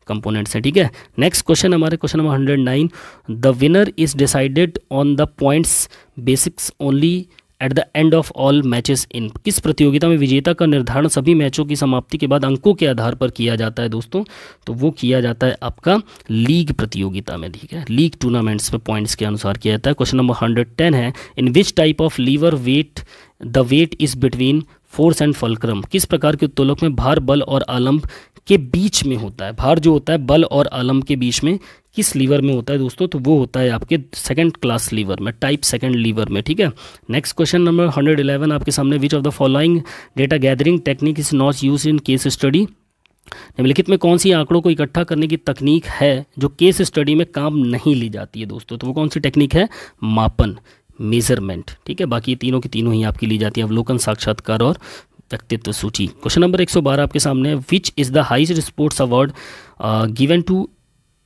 कंपोनेंट्स हैं ठीक है नेक्स्ट क्वेश्चन हमारे question number hundred nine the winner is decided on the points basics only at the end of all matches इन किस प्रतियोगिता में विजेता का निर्धारण सभी मैचों की समाप्ति के बाद अंकों के आधार पर किया जाता है दोस्तों तो वो किया जाता है आपका लीग प्रतियोगिता में ठीक है लीग टूर्नामेंट्स में पॉइंट्स के अनुसार किया जाता है क्वेश्चन नंबर हंड्रेड टेन है in which type of lever weight the weight is between force and fulcrum किस प्रकार के उत्तोलक में भार बल और आलम्ब के बीच में होता है भार जो होता है बल और आलम के बीच में किस लीवर में होता है दोस्तों तो वो होता है आपके सेकंड क्लास लीवर में टाइप सेकंड लीवर में ठीक है नेक्स्ट क्वेश्चन नंबर 111 आपके सामने which of the following data gathering technique is not use in case study निम्नलिखित में कौन सी आंकड़ों को इकट्ठा करने की तकनीक है जो केस स्टडी में काम नहीं ली जाती है दोस्तों तो वो कौन सी टेक्निक है मापन मेजरमेंट ठीक है बाकी तीनों की तीनों ही आपकी ली जाती है अवलोकन साक्षात्कार और व्यक्तित्व सूची क्वेश्चन नंबर 112 आपके सामने which is the highest sports award given to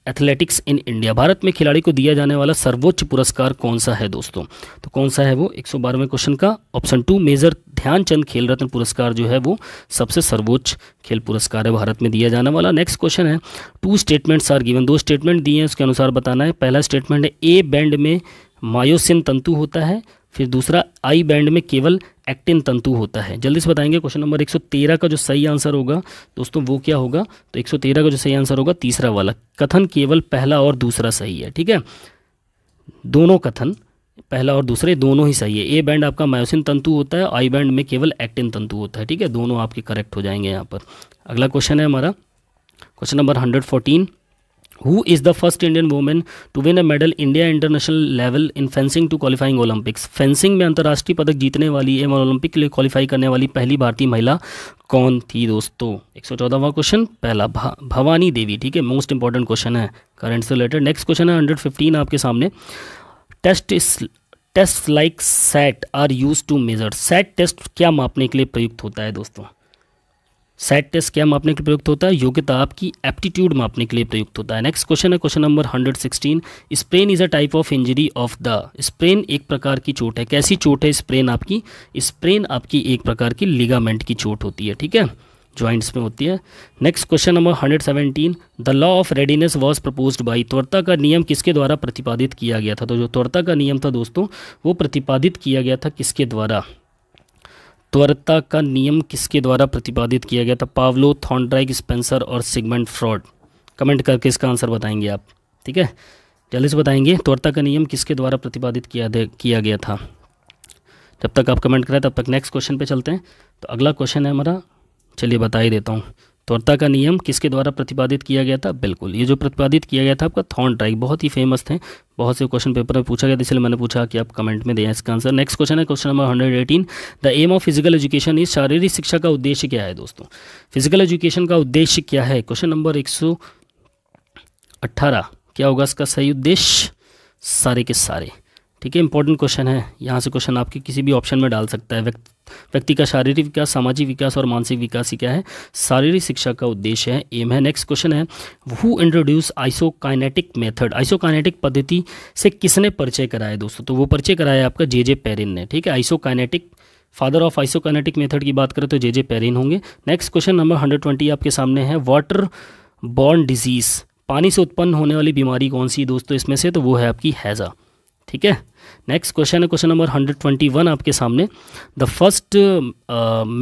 athletics in India Bharat में खिलाड़ी को दिया जाने वाला सर्वोच्च पुरस्कार कौन सा है दोस्तों तो कौन सा है वो एक सौ बारहवें क्वेश्चन का ऑप्शन टू मेजर ध्यानचंद खेल रत्न पुरस्कार जो है वो सबसे सर्वोच्च खेल पुरस्कार है भारत में दिया जाने वाला नेक्स्ट क्वेश्चन है टू स्टेटमेंट्स आर गिवन दो स्टेटमेंट दिए हैं उसके अनुसार बताना है पहला स्टेटमेंट है ए बैंड में मायोसिन तंतु होता है फिर दूसरा आई बैंड में केवल एक्टिन तंतु होता है जल्दी से बताएंगे क्वेश्चन नंबर 113 का जो सही आंसर होगा दोस्तों वो क्या होगा तो 113 का जो सही आंसर होगा तीसरा वाला कथन केवल पहला और दूसरा सही है ठीक है दोनों कथन पहला और दूसरे दोनों ही सही है ए बैंड आपका मायोसिन तंतु होता है आई बैंड में केवल एक्टिन तंतु होता है ठीक है दोनों आपके करेक्ट हो जाएंगे यहाँ पर अगला क्वेश्चन है हमारा question number hundred fourteen who is the first indian woman to win a medal india international level in fencing to qualifying olympics fencing में अंतर्राष्ट्रीय पदक जीतने वाली एवं ओलंपिक के लिए क्वालिफाई करने वाली पहली भारतीय महिला कौन थी दोस्तों एक सौ चौदहवा क्वेश्चन पहला भा, भवानी देवी ठीक है मोस्ट इंपॉर्टेंट क्वेश्चन है करंट से रिलेटेड नेक्स्ट क्वेश्चन है हंड्रेड फिफ्टीन आपके सामने test is test like set are use to measure set test क्या मापने के लिए प्रयुक्त होता है दोस्तों सेट टेस्ट क्या मापने के प्रयुक्त होता है योग्यता आपकी एप्टीट्यूड मापने के लिए प्रयुक्त होता है नेक्स्ट क्वेश्चन है question number 116 sprain is a type of injury of the sprain एक प्रकार की चोट है कैसी चोट है स्प्रेन आपकी स्प्रेन आपकी एक प्रकार की लिगामेंट की चोट होती है ठीक है ज्वाइंट्स में होती है next question number 117 the law of readiness was propose by त्वरता का नियम किसके द्वारा प्रतिपादित किया गया था तो जो त्वरता का नियम था दोस्तों वो प्रतिपादित किया गया था किसके द्वारा त्वरता का नियम किसके द्वारा प्रतिपादित किया गया था पावलो थॉन्ड्राइक स्पेंसर और सिगमेंट फ्रॉड कमेंट करके इसका आंसर बताएंगे आप ठीक है जल्दी से बताएंगे त्वरता का नियम किसके द्वारा प्रतिपादित किया किया गया था जब तक आप कमेंट करें तब तक नेक्स्ट क्वेश्चन पे चलते हैं तो अगला क्वेश्चन है हमारा चलिए बता ही देता हूँ त्वरता का नियम किसके द्वारा प्रतिपादित किया गया था बिल्कुल ये जो प्रतिपादित किया गया था आपका थॉन ड्राइक बहुत ही फेमस थे बहुत से क्वेश्चन पेपर में पूछा गया था इसलिए मैंने पूछा कि आप कमेंट में दें इसका आंसर नेक्स्ट क्वेश्चन है question number hundred eighteen the aim of physical education is शारीरिक शिक्षा का उद्देश्य क्या है दोस्तों फिजिकल एजुकेशन का उद्देश्य क्या है क्वेश्चन नंबर एक क्या होगा इसका सही उद्देश्य सारे के सारे ठीक है इंपॉर्टेंट क्वेश्चन है यहाँ से क्वेश्चन आपके किसी भी ऑप्शन में डाल सकता है व्यक्ति का शारीरिक विकास सामाजिक विकास और मानसिक विकास ही क्या है शारीरिक शिक्षा का उद्देश्य है एम है नेक्स्ट क्वेश्चन है who introduce isokinetic method isokinetic पद्धति से किसने परिचय कराया दोस्तों तो वो परिचय कराया आपका जे जे पेरिन ने ठीक है isokinetic father of isokinetic method की बात करें तो जे जे पेरिन होंगे next question number hundred twenty आपके सामने है वाटर बॉर्न डिजीज़ पानी से उत्पन्न होने वाली बीमारी कौन सी दोस्तों इसमें से तो वो है आपकी हैज़ा ठीक है नेक्स्ट क्वेश्चन है क्वेश्चन नंबर 121 आपके सामने the first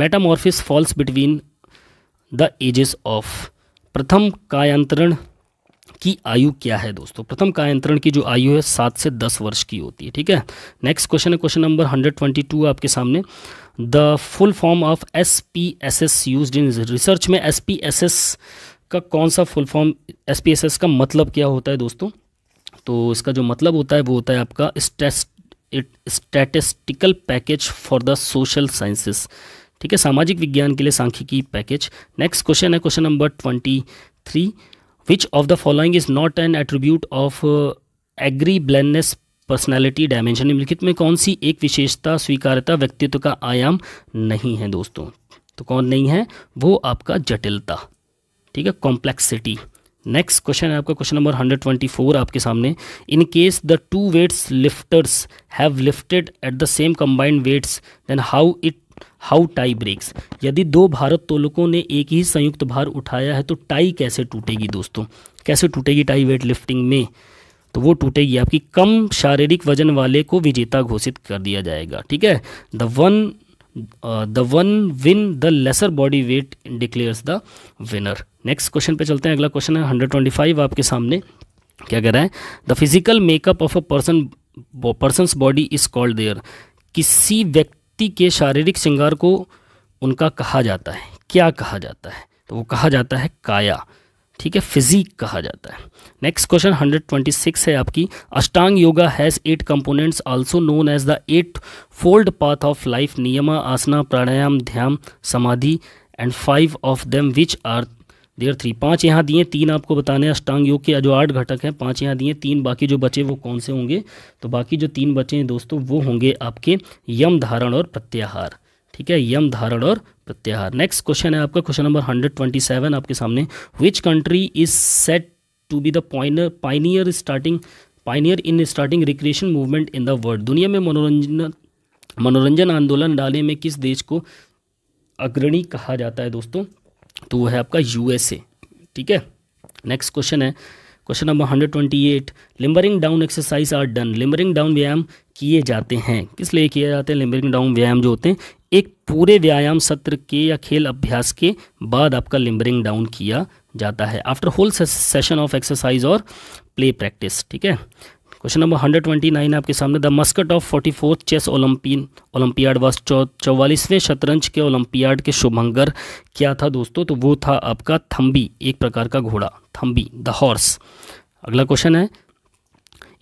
metamorphosis falls between the ages of प्रथम कायांतरण की आयु क्या है दोस्तों प्रथम कायांतरण की जो आयु है सात से दस वर्ष की होती है ठीक है नेक्स्ट क्वेश्चन है question number hundred twenty two आपके सामने the full form of S P S S use in research में एस पी एस एस का कौन सा full form S P S S का मतलब क्या होता है दोस्तों तो इसका जो मतलब होता है वो होता है आपका स्टेस्ट it statistical package for the social sciences ठीक है सामाजिक विज्ञान के लिए सांख्यिकी पैकेज नेक्स्ट क्वेश्चन है question number twenty three which of the following is not an attribute of agreeableness personality dimension निम्नलिखित में कौन सी एक विशेषता स्वीकारता व्यक्तित्व का आयाम नहीं है दोस्तों तो कौन नहीं है वो आपका जटिलता ठीक है कॉम्प्लेक्सिटी नेक्स्ट क्वेश्चन है आपका क्वेश्चन नंबर 124 आपके सामने in case the two weights lifters have lifted at the same combined weights then how it how tie breaks यदि दो भारत तोलकों ने एक ही संयुक्त भार उठाया है तो टाई कैसे टूटेगी दोस्तों कैसे टूटेगी टाई वेट लिफ्टिंग में तो वो टूटेगी आपकी कम शारीरिक वजन वाले को विजेता घोषित कर दिया जाएगा ठीक है the one the one win the lesser body weight declares the winner next question पे चलते हैं अगला क्वेश्चन है हंड्रेड ट्वेंटी फाइव आपके सामने क्या कह रहा है the physical makeup of a person person's body is called there किसी व्यक्ति के शारीरिक श्रृंगार को उनका कहा जाता है क्या कहा जाता है तो वो कहा जाता है काया ठीक है फिजिक कहा जाता है नेक्स्ट क्वेश्चन 126 है आपकी Ashtanga yoga has eight components also known as the eight fold path of life niyama asana pranayama dhyana samadhi and five of them which are there three पाँच यहाँ दिए तीन आपको बताने अष्टांग योग के जो आठ घटक हैं पाँच यहाँ दिए तीन बाकी जो बचे वो कौन से होंगे तो बाकी जो तीन बचे हैं दोस्तों वो होंगे आपके यम धारण और प्रत्याहार ठीक है यम धारण और प्रत्याहार नेक्स्ट क्वेश्चन है आपका question number hundred twenty seven आपके सामने which country is set to be the pioneer pioneer starting pioneer in starting recreation movement in the world दुनिया में मनोरंजन मनोरंजन आंदोलन डाले में किस देश को अग्रणी कहा जाता है दोस्तों तो वो है आपका यूएसए ठीक है नेक्स्ट क्वेश्चन है question number hundred twenty eight limbering down exercise are done limbering down व्यायाम किए जाते हैं किस लिए किए जाते हैं लिम्बरिंग डाउन व्यायाम जो होते हैं एक पूरे व्यायाम सत्र के या खेल अभ्यास के बाद आपका लिम्बरिंग डाउन किया जाता है after whole session of exercise और प्ले प्रैक्टिस ठीक है question number hundred twenty nine आपके सामने the mascot of forty fourth chess olympian olympiad was चौवालीसवें शतरंज के ओलंपियाड के शुभंकर क्या था दोस्तों तो वो था आपका थम्बी एक प्रकार का घोड़ा थम्बी द हॉर्स अगला क्वेश्चन है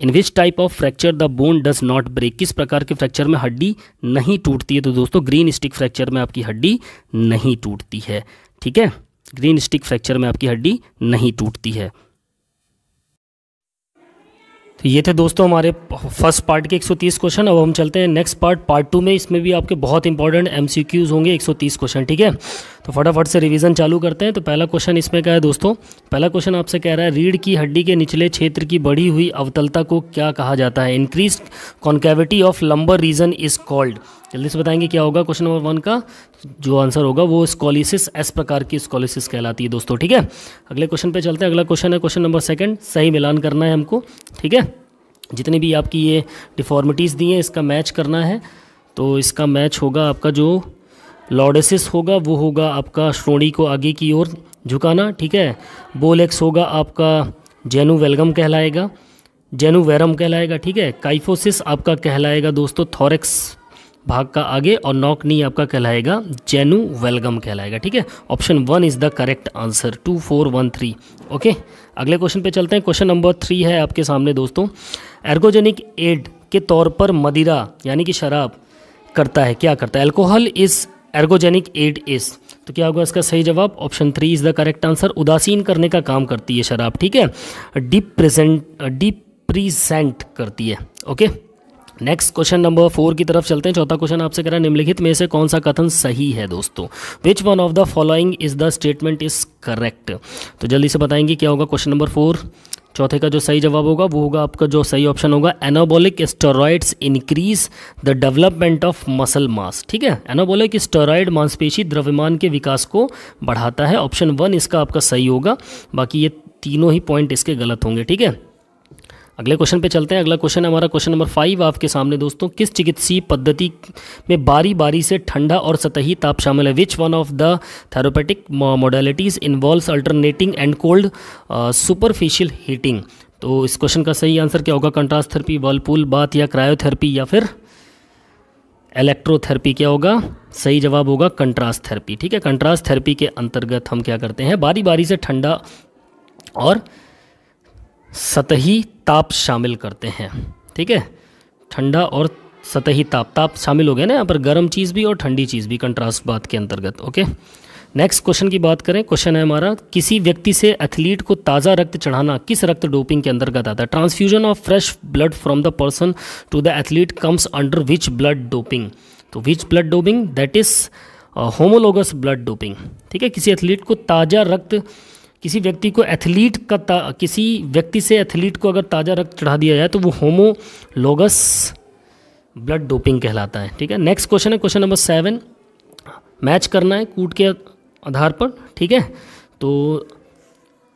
in which type of fracture the bone does not break किस प्रकार के फ्रैक्चर में हड्डी नहीं टूटती है तो दोस्तों ग्रीन स्टिक फ्रैक्चर में आपकी हड्डी नहीं टूटती है ठीक है ग्रीन स्टिक फ्रैक्चर में आपकी हड्डी नहीं टूटती है तो ये थे दोस्तों हमारे फर्स्ट पार्ट के 130 क्वेश्चन अब हम चलते हैं नेक्स्ट पार्ट पार्ट टू में इसमें भी आपके बहुत इंपॉर्टेंट एम होंगे 130 क्वेश्चन ठीक है तो फटाफट से रिवीजन चालू करते हैं तो पहला क्वेश्चन इसमें क्या है दोस्तों पहला क्वेश्चन आपसे कह रहा है रीढ़ की हड्डी के निचले क्षेत्र की बढ़ी हुई अवतलता को क्या कहा जाता है increase concavity of lumbar region is called जल्दी से बताएंगे क्या होगा क्वेश्चन नंबर वन का जो आंसर होगा वो स्कॉलिसिस एस प्रकार की स्कॉलिसिस कहलाती है दोस्तों ठीक है अगले क्वेश्चन पे चलते हैं अगला क्वेश्चन है क्वेश्चन नंबर सेकंड सही मिलान करना है हमको ठीक है जितनी भी आपकी ये डिफॉर्मिटीज़ दी हैं इसका मैच करना है तो इसका मैच होगा आपका जो लॉडेसिस होगा वो होगा आपका श्रोणी को आगे की ओर झुकाना ठीक है बोलेक्स होगा आपका जेनू वेलगम कहलाएगा जेनू वैरम कहलाएगा ठीक है काइफोसिस आपका कहलाएगा दोस्तों थॉरेक्स भाग का आगे और नॉक नी आपका कहलाएगा जेनु वेलगम कहलाएगा ठीक है option one is the correct answer two four one three okay अगले क्वेश्चन पे चलते हैं क्वेश्चन नंबर थ्री है आपके सामने दोस्तों एर्गोजेनिक एड के तौर पर मदिरा यानी कि शराब करता है क्या करता है alcohol is ergogenic aid is तो क्या होगा इसका सही जवाब option three is the correct answer उदासीन करने का काम करती है शराब ठीक है डिप्रेजेंट डिप्रीजेंट करती है okay okay? Next question number four की तरफ चलते हैं चौथा क्वेश्चन आपसे कह रहा है निम्नलिखित में से कौन सा कथन सही है दोस्तों which one of the following is the statement is correct तो जल्दी से बताएंगे क्या होगा क्वेश्चन नंबर फोर चौथे का जो सही जवाब होगा वो होगा आपका जो सही ऑप्शन होगा anabolic steroids increase the development of muscle mass ठीक है एनाबोलिक स्टेरॉइड मांसपेशी द्रव्यमान के विकास को बढ़ाता है ऑप्शन वन इसका आपका सही होगा बाकी ये तीनों ही पॉइंट इसके गलत होंगे ठीक है अगले क्वेश्चन पे चलते हैं अगला क्वेश्चन हमारा क्वेश्चन नंबर फाइव आपके सामने दोस्तों किस चिकित्सीय पद्धति में बारी बारी से ठंडा और सतही ताप शामिल है which one of the therapeutic modalities involve alternating and cold superficial heating तो इस क्वेश्चन का सही आंसर क्या होगा कंट्रास्ट थेरेपी वर्लपूल बात या क्रायोथेरेपी या फिर इलेक्ट्रोथेरेपी क्या होगा सही जवाब होगा कंट्रास्ट थेरेपी ठीक है कंट्रास्ट थेरेपी के अंतर्गत हम क्या करते हैं बारी बारी से ठंडा और सतही ताप शामिल करते हैं ठीक है ठंडा और सतही ताप ताप शामिल हो गया ना यहाँ पर गर्म चीज़ भी और ठंडी चीज़ भी कंट्रास्ट बात के अंतर्गत ओके नेक्स्ट क्वेश्चन की बात करें क्वेश्चन है हमारा किसी व्यक्ति से एथलीट को ताज़ा रक्त चढ़ाना किस रक्त डोपिंग के अंतर्गत आता है transfusion of fresh blood from the person to the athlete comes under which blood doping तो which blood doping that is homologous blood doping ठीक है किसी एथलीट को ताज़ा रक्त किसी व्यक्ति को एथलीट का किसी व्यक्ति से एथलीट को अगर ताज़ा रक्त चढ़ा दिया जाए तो वो होमोलोगस ब्लड डोपिंग कहलाता है ठीक है नेक्स्ट क्वेश्चन है क्वेश्चन नंबर सेवन मैच करना है कूट के आधार पर ठीक है तो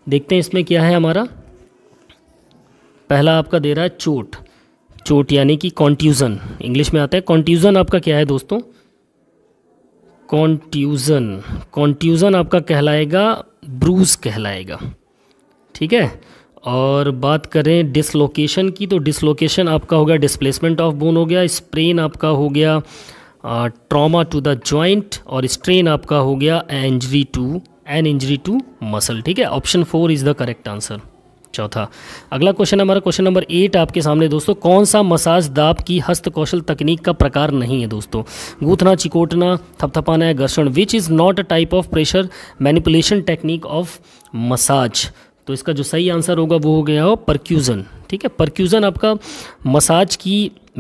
देखते हैं इसमें क्या है हमारा पहला आपका दे रहा है चोट चोट यानी कि कॉन्ट्यूज़न इंग्लिश में आता है कॉन्ट्यूज़न आपका क्या है दोस्तों कॉन्ट्यूज़न कॉन्ट्यूज़न आपका कहलाएगा ब्रूज कहलाएगा ठीक है और बात करें डिसलोकेशन की तो डिसलोकेशन आपका हो गया डिसप्लेसमेंट ऑफ बोन हो गया स्प्रेन आपका हो गया ट्रॉमा टू द जॉइंट और स्ट्रेन आपका हो गया injury to an injury to muscle ठीक है option four is the correct answer चौथा अगला क्वेश्चन हमारा क्वेश्चन नंबर एट आपके सामने दोस्तों कौन सा मसाज दाब की हस्त कौशल तकनीक का प्रकार नहीं है दोस्तों गूथना चिकोटना थपथपाना या घर्षण which is not a type of pressure manipulation technique of massage तो इसका जो सही आंसर होगा वो हो गया हो परक्यूज़न ठीक है परक्यूज़न आपका मसाज की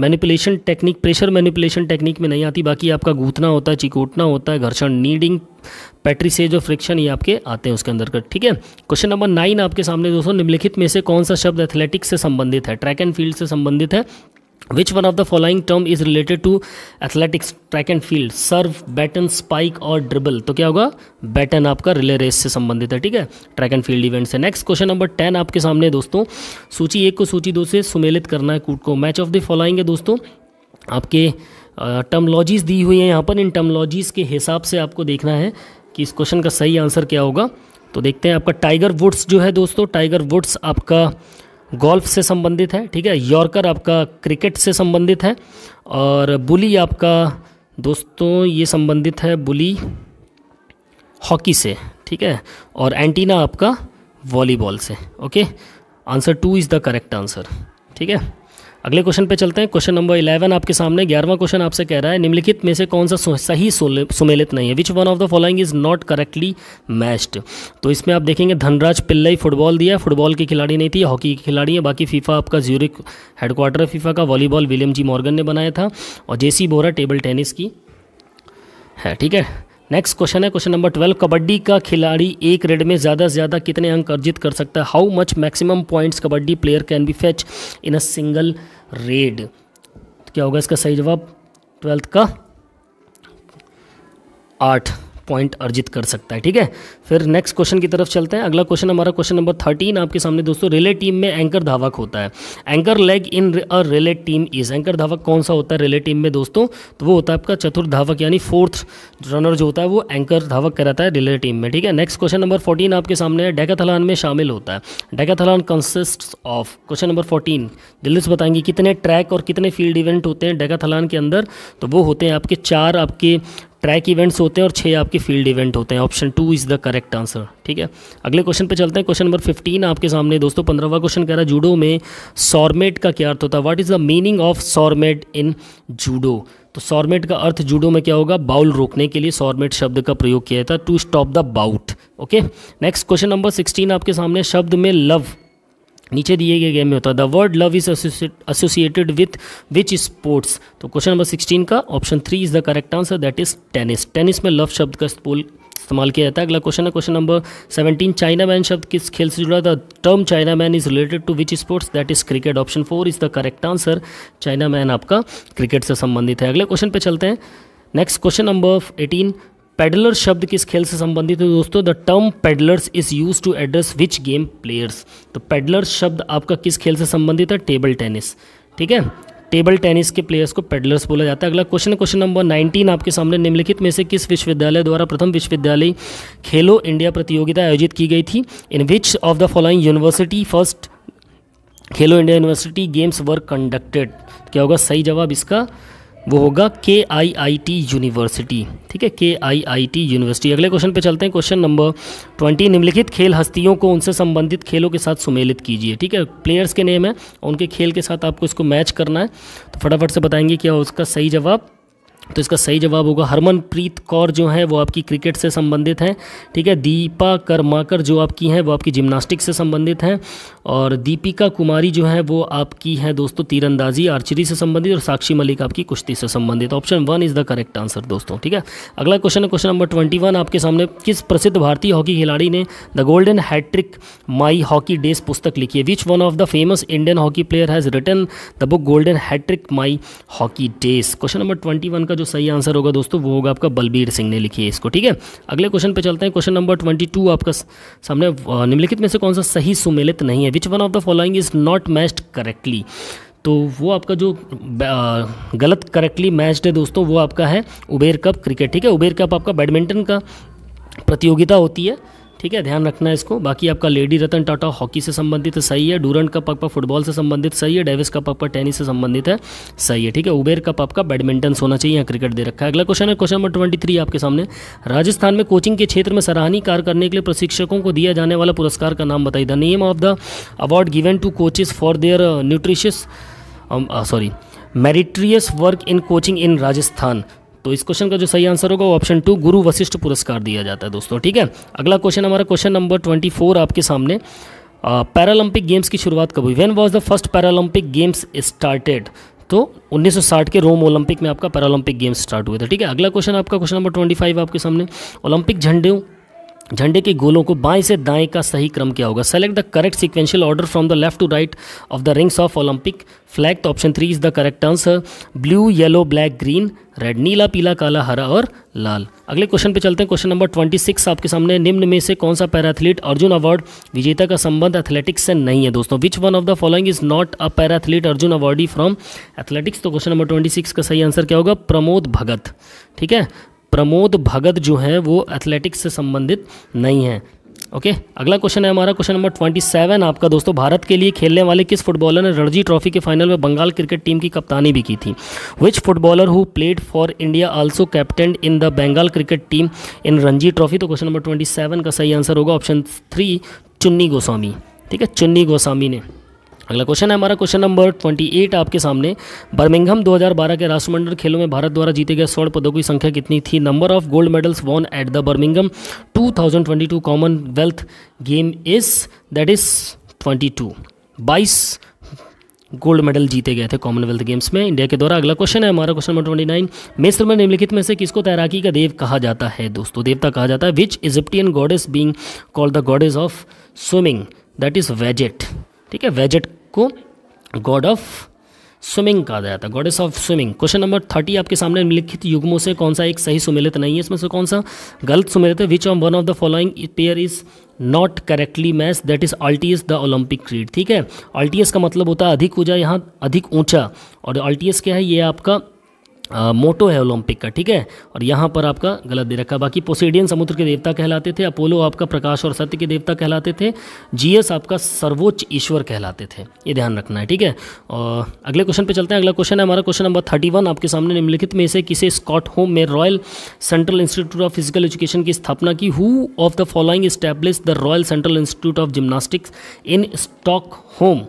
manipulation technique pressure manipulation technique में नहीं आती बाकी आपका गूथना होता है चिकोटना होता है घर्षण नीडिंग पेट्रीसेज और फ्रिक्शन ये आपके आते हैं उसके अंदर का ठीक है क्वेश्चन नंबर नाइन आपके सामने दोस्तों निम्नलिखित में से कौन सा शब्द एथलेटिक्स से संबंधित है ट्रैक एंड फील्ड से संबंधित है which one of the following term is related to athletics track and field serve baton spike और ड्रिबल तो क्या होगा बैटन आपका रिले रेस से संबंधित है ठीक है ट्रैक एंड फील्ड इवेंट से नेक्स्ट क्वेश्चन नंबर टेन आपके सामने दोस्तों सूची एक को सूची दो से सुमेलित करना है कूट को मैच ऑफ द फॉलोइंग है दोस्तों आपके टर्मलॉजीज दी हुई हैं यहाँ पर इन टर्मलॉजीज़ के हिसाब से आपको देखना है कि इस क्वेश्चन का सही आंसर क्या होगा तो देखते हैं आपका टाइगर वुड्स जो है दोस्तों टाइगर वुड्स आपका गोल्फ से संबंधित है ठीक है यॉर्कर आपका क्रिकेट से संबंधित है और बुली आपका दोस्तों ये संबंधित है बुली हॉकी से ठीक है और एंटीना आपका वॉलीबॉल से okay answer two is the correct answer ठीक है अगले क्वेश्चन पे चलते हैं क्वेश्चन नंबर इलेवन आपके सामने ग्यारहवा क्वेश्चन आपसे कह रहा है निम्नलिखित में से कौन सा सही सुमेलित नहीं है which one of the following is not correctly matched तो इसमें आप देखेंगे धनराज पिल्लई फुटबॉल दिया है फुटबॉल के खिलाड़ी नहीं थी हॉकी के खिलाड़ी है बाकी फीफा आपका ज्यूरिक हेडक्वार्टर है फीफा का वॉलीबॉल विलियम जी मॉर्गन ने बनाया था और जेसी बोरा टेबल टेनिस की है ठीक है नेक्स्ट क्वेश्चन है क्वेश्चन नंबर ट्वेल्व कबड्डी का खिलाड़ी एक रेड में ज़्यादा से ज़्यादा कितने अंक अर्जित कर सकता है how much maximum points kabaddi player can be fetch in a single raid क्या होगा इसका सही जवाब ट्वेल्थ का आठ पॉइंट अर्जित कर सकता है ठीक है फिर नेक्स्ट क्वेश्चन की तरफ चलते हैं अगला क्वेश्चन हमारा क्वेश्चन नंबर थर्टीन आपके सामने दोस्तों रिले टीम में एंकर धावक होता है anchor leg in a relay team is anchor धावक कौन सा होता है रिले टीम में दोस्तों तो वो होता है आपका चतुर्थ धावक यानी फोर्थ रनर जो होता है वो एंकर धावक कराता है रिले टीम में ठीक है नेक्स्ट क्वेश्चन नंबर फोर्टीन आपके सामने है डेकाथलान में शामिल होता है decathlon consist of question number fourteen जल्दी से बताएंगे कितने ट्रैक और कितने फील्ड इवेंट होते हैं डेकाथलान के अंदर तो वो होते हैं आपके चार आपके ट्रैक इवेंट्स होते हैं और छः आपके फील्ड इवेंट होते हैं option two is the correct answer ठीक है अगले क्वेश्चन पे चलते हैं क्वेश्चन नंबर फिफ्टीन आपके सामने दोस्तों पंद्रहवा क्वेश्चन कह रहा है जूडो में सॉर्मेट का क्या अर्थ होता है what is the meaning of soremade in judo तो सॉर्मेट का अर्थ जूडो में क्या होगा बाउल रोकने के लिए सॉर्मेट शब्द का प्रयोग किया जाता है to stop the bout okay next question number sixteen आपके सामने शब्द में लव नीचे दिए गए गेम में होता है the word love is associated with which sports तो क्वेश्चन नंबर सिक्सटीन का option three is the correct answer that is tennis tennis में लव शब्द का इस्तेमाल इस्तेमाल किया जाता है अगला क्वेश्चन है question number seventeen chinaman शब्द किस खेल से जुड़ा था term chinaman is related to which sports that is cricket option four is the correct answer chinaman आपका क्रिकेट से संबंधित है अगले क्वेश्चन पे चलते हैं next question number eighteen paddler शब्द किस खेल से संबंधित है दोस्तों the term paddlers is use to address which game players तो पेडलर शब्द आपका किस खेल से संबंधित है टेबल टेनिस ठीक है टेबल टेनिस के प्लेयर्स को पेडलर्स बोला जाता है अगला क्वेश्चन क्वेश्चन नंबर 19 आपके सामने निम्नलिखित में से किस विश्वविद्यालय द्वारा प्रथम विश्वविद्यालय खेलो इंडिया प्रतियोगिता आयोजित की गई थी in which of the following university first Khelo India university games were conducted क्या होगा सही जवाब इसका वो होगा के आई आई टी यूनिवर्सिटी ठीक है K I I T university अगले क्वेश्चन पे चलते हैं क्वेश्चन नंबर ट्वेंटी निम्नलिखित खेल हस्तियों को उनसे संबंधित खेलों के साथ सुमेलित कीजिए ठीक है प्लेयर्स के नेम है उनके खेल के साथ आपको इसको मैच करना है तो फटाफट से बताएंगे क्या उसका सही जवाब तो इसका सही जवाब होगा हरमनप्रीत कौर जो है वो आपकी क्रिकेट से संबंधित हैं ठीक है दीपा कर्माकर जो आपकी हैं वो आपकी जिम्नास्टिक से संबंधित हैं और दीपिका कुमारी जो है वो आपकी हैं दोस्तों तीरंदाजी आर्चरी से संबंधित और साक्षी मलिक आपकी कुश्ती से संबंधित option one is the correct answer दोस्तों ठीक है अगला क्वेश्चन है क्वेश्चन नंबर ट्वेंटी वन आपके सामने किस प्रसिद्ध भारतीय हॉकी खिलाड़ी ने the golden hattrick my hockey days पुस्तक लिखी है which one of the famous Indian hockey player has written the book golden hattrick my hockey days question number twenty का जो सही आंसर होगा दोस्तों वो होगा आपका बलबीर सिंह ने लिखी है इसको ठीक है अगले क्वेश्चन पे चलते हैं क्वेश्चन नंबर ट्वेंटी टू आपका सामने निम्नलिखित में से कौन सा सही सुमेलित नहीं है which one of the following is not matched correctly तो वो आपका जो गलत करेक्टली मैच्ड है दोस्तों वो आपका है उबेर कप क्रिकेट ठीक है उबेर कप आपका बैडमिंटन का प्रतियोगिता होती है ठीक है ध्यान रखना है इसको बाकी आपका लेडी रतन टाटा हॉकी से संबंधित सही है डूरन कप आपका फुटबॉल से संबंधित सही है डेविस कप आपका टेनिस से संबंधित है सही है ठीक है उबेर कप आपका बैडमिंटन होना चाहिए यहाँ क्रिकेट दे रखा है अगला क्वेश्चन है क्वेश्चन नंबर ट्वेंटी आपके सामने राजस्थान में कोचिंग के क्षेत्र में सराहनीय कार्य करने के लिए प्रशिक्षकों को दिया जाने वाला पुरस्कार का नाम बताइए the name of the award given to coaches for their nutritious sorry meritorious work in coaching in Rajasthan तो इस क्वेश्चन का जो सही आंसर होगा वो ऑप्शन टू गुरु वशिष्ठ पुरस्कार दिया जाता है दोस्तों ठीक है अगला क्वेश्चन हमारा क्वेश्चन नंबर ट्वेंटी फोर आपके सामने पैरालंपिक गेम्स की शुरुआत कब हुई when was the first Paralympic games started तो 1960 के रोम ओलंपिक में आपका पैरालंपिक गेम्स स्टार्ट हुए थे ठीक है अगला क्वेश्चन आपका क्वेश्चन नंबर 25 आपके सामने ओलंपिक झंडे झंडे के गोलों को बाएं से दाएं का सही क्रम क्या होगा select the correct sequential order from the left to right of the rings of Olympic flag तो option three is the correct answer blue yellow black green red नीला पीला काला हरा और लाल अगले क्वेश्चन पे चलते हैं क्वेश्चन नंबर ट्वेंटी सिक्स आपके सामने निम्न में से कौन सा पैराथलीट अर्जुन अवार्ड विजेता का संबंध एथलेटिक्स से नहीं है दोस्तों which one of the following is not a para athlete Arjuna awardee from athletics तो क्वेश्चन नंबर ट्वेंटी सिक्स का सही आंसर क्या होगा प्रमोद भगत ठीक है प्रमोद भगत जो है वो एथलेटिक्स से संबंधित नहीं है ओके okay? अगला क्वेश्चन है हमारा क्वेश्चन नंबर ट्वेंटी सेवन आपका दोस्तों भारत के लिए खेलने वाले किस फुटबॉलर ने रणजी ट्रॉफी के फाइनल में बंगाल क्रिकेट टीम की कप्तानी भी की थी which footballer who played for India also captain in the Bengal cricket team in Ranji Trophy तो क्वेश्चन नंबर ट्वेंटी सेवन का सही आंसर होगा ऑप्शन थ्री चुन्नी गोस्वामी ठीक है चुन्नी गोस्वामी ने अगला क्वेश्चन है हमारा क्वेश्चन नंबर 28 आपके सामने बर्मिंघम 2012 के राष्ट्रमंडल खेलों में भारत द्वारा जीते गए स्वर्ण पदों की संख्या कितनी थी number of gold medals won at the Birmingham 2022 Commonwealth game is that is 22 22 gold medal जीते गए थे कॉमनवेल्थ गेम्स में इंडिया के द्वारा अगला क्वेश्चन है हमारा क्वेश्चन नंबर ट्वेंटी नाइन मिस्र में निम्नलिखित में से किसको तैराकी का देव कहा जाता है दोस्तों देवता कहा जाता है which Egyptian is being called the goddess of swimming that is Wedjet ठीक है वेजेट को गॉड ऑफ स्विमिंग कहा जाता है goddess of swimming question number thirty आपके सामने लिखित युग्मों से कौन सा एक सही सुमेलित नहीं है इसमें से कौन सा गलत सुमेलित है which of one of the following pair is not correctly match that is Altius the Olympic creed ठीक है अल्टीएस का मतलब होता है अधिक ऊंचा यहाँ अधिक ऊंचा और अल्टीएस क्या है ये आपका मोटो है ओलंपिक का ठीक है और यहाँ पर आपका गलत दे रखा बाकी पोसेडियन समुद्र के देवता कहलाते थे अपोलो आपका प्रकाश और सत्य के देवता कहलाते थे जीएस आपका सर्वोच्च ईश्वर कहलाते थे ये ध्यान रखना है ठीक है और अगले क्वेश्चन पे चलते हैं अगला क्वेश्चन है हमारा क्वेश्चन नंबर थर्टी वन आपके सामने निम्नलिखित में से किसे स्कॉट होम में royal central institute of physical education की स्थापना की who of the following establish the royal central institute of gymnastics in Stockholm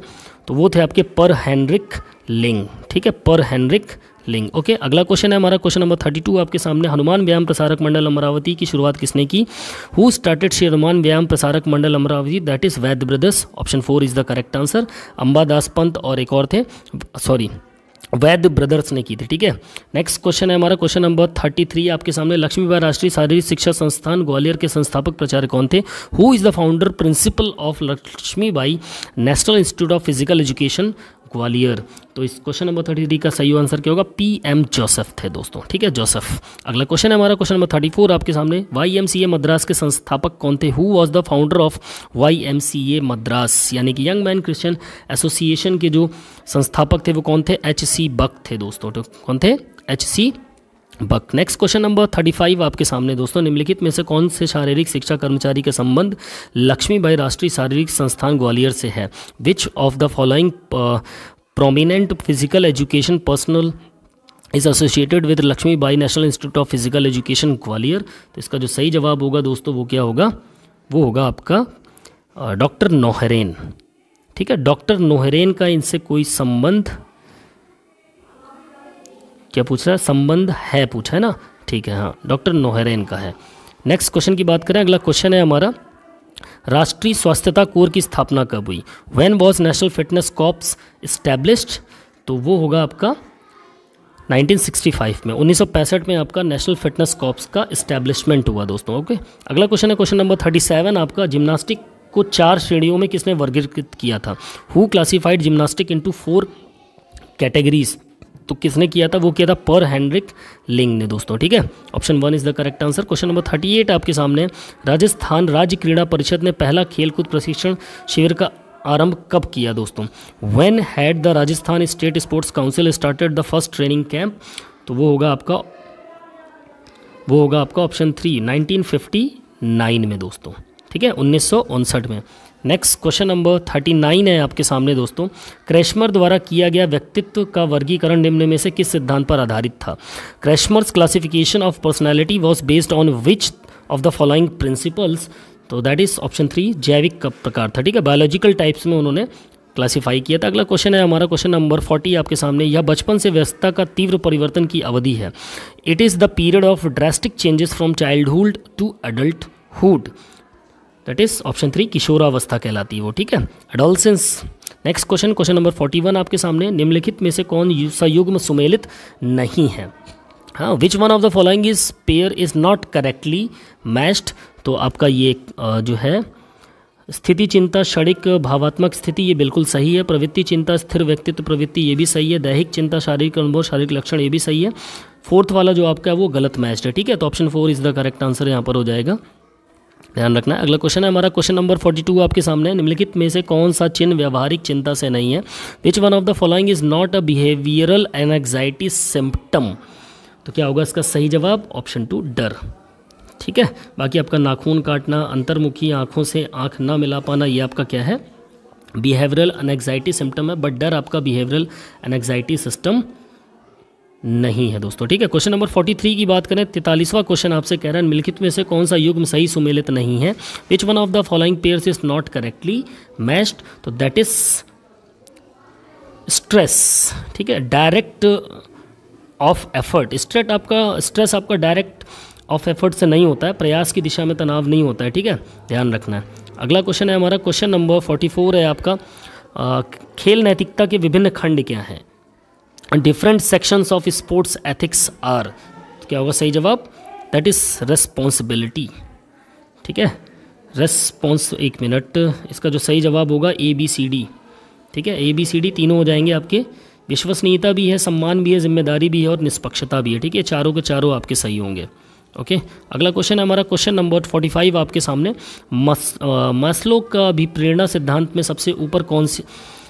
तो वो थे आपके पर हैंनरिक लिंग ठीक है पर हैंनरिक लिंग ओके अगला क्वेश्चन है हमारा क्वेश्चन नंबर थर्टी टू आपके सामने हनुमान व्यायाम प्रसारक मंडल अमरावती की शुरुआत किसने की who started Shri Hanuman Vyayam Prasarak Mandal Amravati that is Vaid brothers option four is the correct answer Ambadas Pant और एक और थे सॉरी वैद ब्रदर्स ने की थी ठीक है नेक्स्ट क्वेश्चन है हमारा क्वेश्चन नंबर थर्टी थ्री आपके सामने लक्ष्मीबाई राष्ट्रीय शारीरिक शिक्षा संस्थान ग्वालियर के संस्थापक प्रचार कौन थे who is the founder principal of Lakshmibai national institute of physical education Gwalior तो इस क्वेश्चन नंबर थर्टी थ्री का सही आंसर क्या होगा पी एम जोसेफ थे दोस्तों ठीक है जोसेफ अगला क्वेश्चन है हमारा क्वेश्चन नंबर थर्टी फोर आपके सामने Y M C A Madras के संस्थापक कौन थे who was the founder of Y M C A Madras यानी कि यंग मैन क्रिश्चियन एसोसिएशन के जो संस्थापक थे वो कौन थे एच सी बक थे दोस्तों तो कौन थे H C Buck next question number thirty five आपके सामने दोस्तों निम्नलिखित में से कौन से शारीरिक शिक्षा कर्मचारी का संबंध लक्ष्मीबाई राष्ट्रीय शारीरिक संस्थान ग्वालियर से है which of the following prominent physical education personnel is associated with Lakshmibai national institute of physical education Gwalior तो इसका जो सही जवाब होगा दोस्तों वो क्या होगा वो होगा आपका डॉक्टर uh, नोहरेन ठीक है डॉक्टर नोहरेन का इनसे कोई संबंध क्या पूछ रहा है संबंध है पूछा है ना ठीक है हाँ डॉक्टर नोहरेन का है नेक्स्ट क्वेश्चन की बात करें अगला क्वेश्चन है हमारा राष्ट्रीय स्वास्थ्यता कोर की स्थापना कब हुई when was national fitness corps established तो वो होगा आपका 1965 में 1965 में आपका नेशनल फिटनेस कॉप्स का इस्टेब्लिशमेंट हुआ दोस्तों ओके अगला क्वेश्चन है क्वेश्चन नंबर 37 आपका जिम्नास्टिक को चार श्रेणियों में किसने वर्गीकृत किया था who classified gymnastic into four categories तो किसने किया था वो किया था पर हैंड्रिक लिंग ने दोस्तों ठीक है option one is the correct answer question number thirty eight आपके सामने राजस्थान राज्य क्रीड़ा परिषद ने पहला खेलकूद प्रशिक्षण शिविर का आरंभ कब किया दोस्तों when had the Rajasthan state sports council started the first training camp तो वो होगा आपका वो होगा आपका ऑप्शन थ्री नाइनटीन में दोस्तों ठीक है उन्नीस में next question number thirty nine है आपके सामने दोस्तों क्रैशमर द्वारा किया गया व्यक्तित्व का वर्गीकरण निम्न में से किस सिद्धांत पर आधारित था Kretschmer's classification of personality was based on which of the following principles तो दैट इज ऑप्शन थ्री जैविक का प्रकार था ठीक है बायोलॉजिकल टाइप्स में उन्होंने क्लासिफाई किया था अगला क्वेश्चन है हमारा क्वेश्चन नंबर फोर्टी आपके सामने यह बचपन से व्यस्तता का तीव्र परिवर्तन की अवधि है it is the period of drastic changes from childhood to adulthood that is option three किशोरावस्था कहलाती है वो ठीक है adolescence next question question number forty one आपके सामने निम्नलिखित में से कौन संयुग्म सुमेलित नहीं है हाँ which one of the following is pair is not correctly matched तो आपका ये जो है स्थिति चिंता क्षणिक भावात्मक स्थिति ये बिल्कुल सही है प्रवृत्ति चिंता स्थिर व्यक्तित्व प्रवृत्ति ये भी सही है दैहिक चिंता शारीरिक अनुभव शारीरिक लक्षण ये भी सही है फोर्थ वाला जो आपका है वो गलत मैच है ठीक है तो option four is the correct answer यहाँ पर हो जाएगा ध्यान रखना है अगला क्वेश्चन है हमारा क्वेश्चन नंबर 42 आपके सामने है निम्नलिखित में से कौन सा चिन्ह व्यवहारिक चिंता से नहीं है which one of the following is not a behavioural an symptom तो क्या होगा इसका सही जवाब ऑप्शन टू डर ठीक है बाकी आपका नाखून काटना अंतर्मुखी आंखों से आंख ना मिला पाना ये आपका क्या है बिहेवियरल अनएग्जाइटी सिम्टम है बट डर आपका बिहेवियरल अनएग्जाइटी सिस्टम नहीं है दोस्तों ठीक है क्वेश्चन नंबर 43 की बात करें तैतालीसवां क्वेश्चन आपसे कह रहा है निम्नलिखित में से कौन सा युग्म सही सुमेलित नहीं है which one of the following pairs is not correctly matched तो दैट इज स्ट्रेस ठीक है डायरेक्ट ऑफ एफर्ट स्ट्रेट आपका स्ट्रेस आपका डायरेक्ट ऑफ एफर्ट से नहीं होता है प्रयास की दिशा में तनाव नहीं होता है ठीक है ध्यान रखना है अगला क्वेश्चन है हमारा क्वेश्चन नंबर 44 है आपका आ, खेल नैतिकता के विभिन्न खंड क्या हैं different sections of sports ethics are क्या होगा सही जवाब दैट इज़ रेस्पॉन्सिबिलिटी ठीक है रेस्पॉन्स एक मिनट इसका जो सही जवाब होगा ए बी सी डी ठीक है ए बी सी डी तीनों हो जाएंगे आपके विश्वसनीयता भी है सम्मान भी है जिम्मेदारी भी है और निष्पक्षता भी है ठीक है चारों के चारों आपके सही होंगे ओके okay? अगला क्वेश्चन है हमारा क्वेश्चन नंबर फोर्टी फाइव आपके सामने मस, आ, का भी प्रेरणा सिद्धांत में सबसे ऊपर कौन सी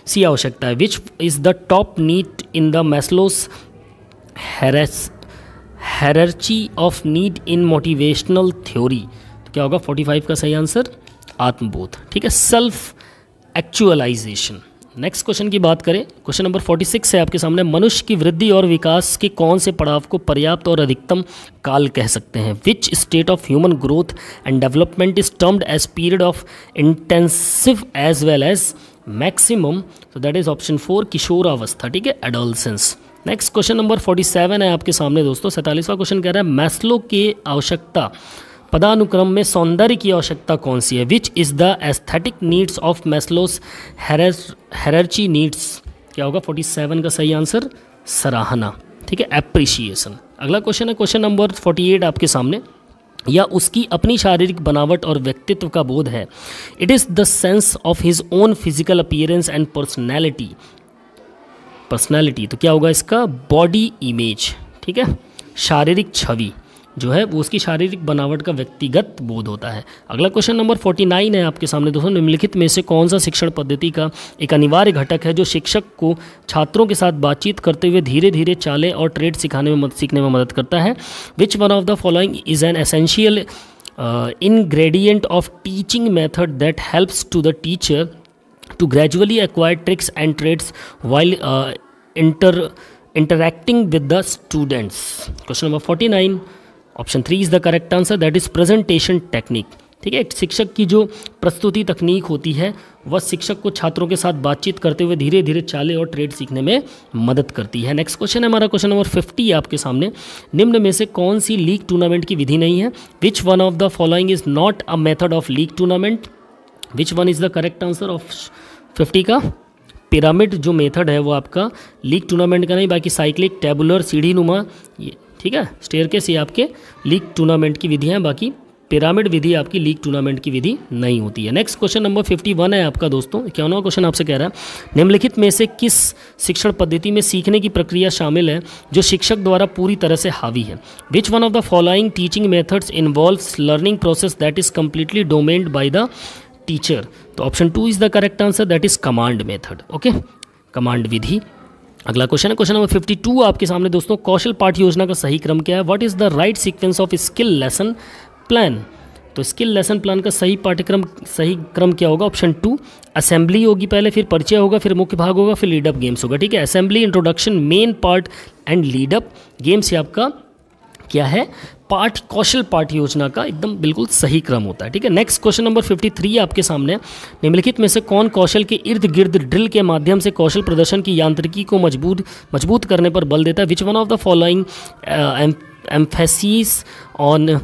सी आवश्यकता है which is the top need in the Maslow's hierarchy of need in motivational theory तो क्या होगा 45 का सही आंसर आत्मबोध ठीक है सेल्फ एक्चुअलाइजेशन नेक्स्ट क्वेश्चन की बात करें क्वेश्चन नंबर 46 है आपके सामने मनुष्य की वृद्धि और विकास के कौन से पड़ाव को पर्याप्त और अधिकतम काल कह सकते हैं which state of human growth and development is termed as period of intensive as well as maximum तो दैट इज़ ऑप्शन फोर किशोरावस्था ठीक है adolescence next question number forty seven है आपके सामने दोस्तों सैंतालीसवां क्वेश्चन कह रहा है मैस्लो की आवश्यकता पदानुक्रम में सौंदर्य की आवश्यकता कौन सी है which is the aesthetic needs of Maslow's hierarchy needs क्या होगा फोर्टी सेवन का सही आंसर सराहना ठीक है एप्रिशिएशन अगला क्वेश्चन है क्वेश्चन नंबर फोर्टी एट आपके सामने या उसकी अपनी शारीरिक बनावट और व्यक्तित्व का बोध है it is the sense of his own physical appearance and personality personality तो क्या होगा इसका बॉडी इमेज ठीक है शारीरिक छवि जो है वो उसकी शारीरिक बनावट का व्यक्तिगत बोध होता है अगला क्वेश्चन नंबर फोर्टी नाइन है आपके सामने दोस्तों निम्नलिखित में से कौन सा शिक्षण पद्धति का एक अनिवार्य घटक है जो शिक्षक को छात्रों के साथ बातचीत करते हुए धीरे धीरे चालें और ट्रेड सिखाने में सीखने में मदद करता है which one of the following is an essential ingredient of teaching method that helps to the teacher to gradually acquire tricks and trades while inter interacting with the students question number forty nine option three is the correct answer that is presentation technique ठीक है शिक्षक की जो प्रस्तुति तकनीक होती है वह शिक्षक को छात्रों के साथ बातचीत करते हुए धीरे धीरे चाले और ट्रेड सीखने में मदद करती है नेक्स्ट क्वेश्चन है हमारा क्वेश्चन नंबर फिफ्टी आपके सामने निम्न में से कौन सी लीग टूर्नामेंट की विधि नहीं है which one of the following is not a method of league tournament which one is the correct answer of fifty का पिरामिड जो मेथड है वो आपका लीग टूर्नामेंट का नहीं बाकी साइक्लिक टेबुलर सीढ़ी नुमा ये ठीक है स्टेयर केस ये आपके लीग टूर्नामेंट की विधियाँ हैं बाकी पिरामिड विधि आपकी लीग टूर्नामेंट की विधि नहीं होती है next question number fifty one है आपका दोस्तों इक्यावनवा क्वेश्चन आपसे कह रहा है निम्नलिखित में से किस शिक्षण पद्धति में सीखने की प्रक्रिया शामिल है जो शिक्षक द्वारा पूरी तरह से हावी है which one of the following teaching methods involve learning process that is completely dominated by the teacher तो option two is the correct answer that is command method okay command विधि अगला क्वेश्चन है क्वेश्चन नंबर 52 आपके सामने दोस्तों कौशल पाठ योजना का सही क्रम क्या है what is the right sequence of skill lesson plan तो स्किल लेसन प्लान का सही पाठ्यक्रम सही क्रम क्या होगा ऑप्शन टू असेंबली होगी पहले फिर परिचय होगा फिर मुख्य भाग होगा फिर लीडअप गेम्स होगा ठीक है assembly introduction main part and lead up games ये आपका क्या है पाठ कौशल पाठ योजना का एकदम बिल्कुल सही क्रम होता है ठीक है नेक्स्ट क्वेश्चन नंबर 53 आपके सामने निम्नलिखित में से कौन कौशल के इर्द गिर्द ड्रिल के माध्यम से कौशल प्रदर्शन की यांत्रिकी को मजबूत मजबूत करने पर बल देता है which one of the following emphasis on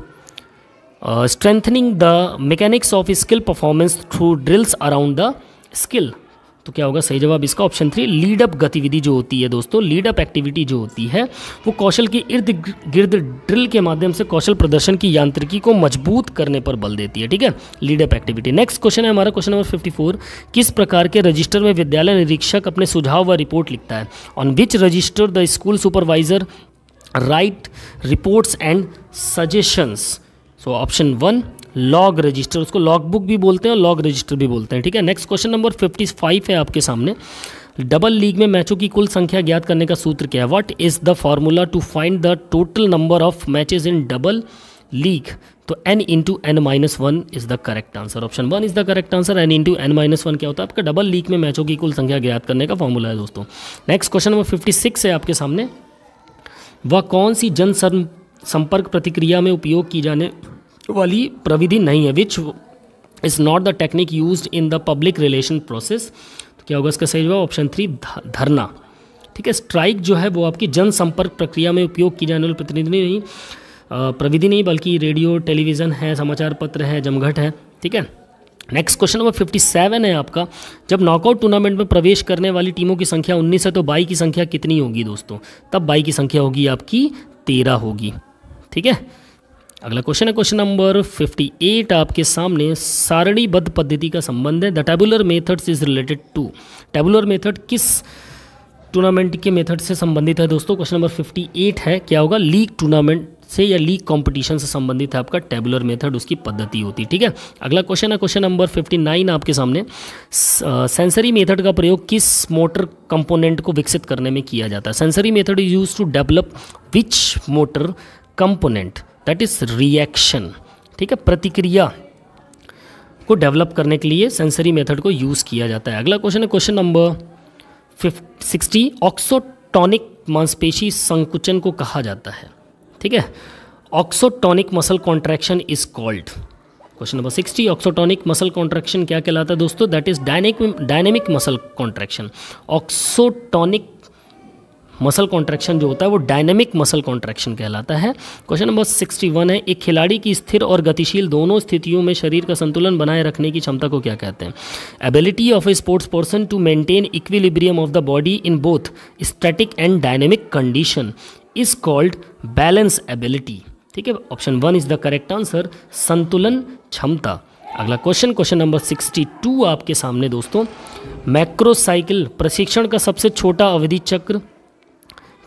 strengthening the mechanics of skill performance through drills around the skill तो क्या होगा सही जवाब इसका ऑप्शन थ्री लीडअप गतिविधि जो होती है दोस्तों लीडअप एक्टिविटी जो होती है वो कौशल के इर्द गिर्द ड्रिल के माध्यम से कौशल प्रदर्शन की यांत्रिकी को मजबूत करने पर बल देती है ठीक है लीडअप एक्टिविटी नेक्स्ट क्वेश्चन है हमारा क्वेश्चन नंबर फिफ्टी किस प्रकार के रजिस्टर में विद्यालय निरीक्षक अपने सुझाव व रिपोर्ट लिखता है on which register the school supervisor write reports and suggestions so option one log register उसको लॉग बुक भी बोलते हैं और लॉग रजिस्टर भी बोलते हैं ठीक है next question number fifty five है आपके सामने डबल लीग में मैचों की कुल संख्या ज्ञात करने का सूत्र क्या है what is the formula to find the total number of matches in double league तो n into n minus one is the correct answer option one is the correct answer n into n minus one क्या होता है आपका double league में मैचों की कुल संख्या ज्ञात करने का फॉर्मूला है दोस्तों next question number fifty six है आपके सामने वह कौन सी जन संपर्क प्रतिक्रिया में उपयोग की जाने वाली प्रविधि नहीं है which is not the technique use in the public relation process तो क्या होगा इसका सही जवाब ऑप्शन थ्री धरना ठीक है स्ट्राइक जो है वो आपकी जनसंपर्क प्रक्रिया में उपयोग की जाने वाली प्रतिनिधि नहीं प्रविधि नहीं बल्कि रेडियो टेलीविज़न है समाचार पत्र है जमघट है ठीक है नेक्स्ट क्वेश्चन नंबर 57 है आपका जब नॉकआउट टूर्नामेंट में प्रवेश करने वाली टीमों की संख्या 19 है तो बाई की संख्या कितनी होगी दोस्तों तब बाई की संख्या होगी आपकी तेरह होगी ठीक है अगला क्वेश्चन है क्वेश्चन नंबर 58 आपके सामने सारणीबद्ध पद्धति का संबंध है the tabular methods is related to tabular method किस टूर्नामेंट के मेथड से संबंधित है दोस्तों क्वेश्चन नंबर 58 है क्या होगा लीग टूर्नामेंट से या लीग कंपटीशन से संबंधित है आपका टेबुलर मेथड उसकी पद्धति होती है ठीक है अगला क्वेश्चन है क्वेश्चन नंबर 59 आपके सामने सेंसरी मेथड का प्रयोग किस मोटर कंपोनेंट को विकसित करने में किया जाता है sensory method is use to develop which motor component that is reaction ठीक है प्रतिक्रिया को डेवलप करने के लिए सेंसरी मेथड को यूज़ किया जाता है अगला क्वेश्चन है क्वेश्चन नंबर सिक्सटी ऑक्सोटॉनिक मांसपेशी संकुचन को कहा जाता है ठीक है auxotonic muscle contraction is called question number sixty auxotonic muscle contraction क्या कहलाता है दोस्तों that is dynamic muscle contraction auxotonic muscle contraction जो होता है वो डायनेमिक मसल कॉन्ट्रैक्शन कहलाता है क्वेश्चन नंबर सिक्सटी वन है एक खिलाड़ी की स्थिर और गतिशील दोनों स्थितियों में शरीर का संतुलन बनाए रखने की क्षमता को क्या कहते हैं ability of a sports person to maintain equilibrium of the body in both static and dynamic condition is called balance ability ठीक है option one is the correct answer संतुलन क्षमता अगला क्वेश्चन क्वेश्चन नंबर 62 आपके सामने दोस्तों मैक्रोसाइकिल प्रशिक्षण का सबसे छोटा अवधि चक्र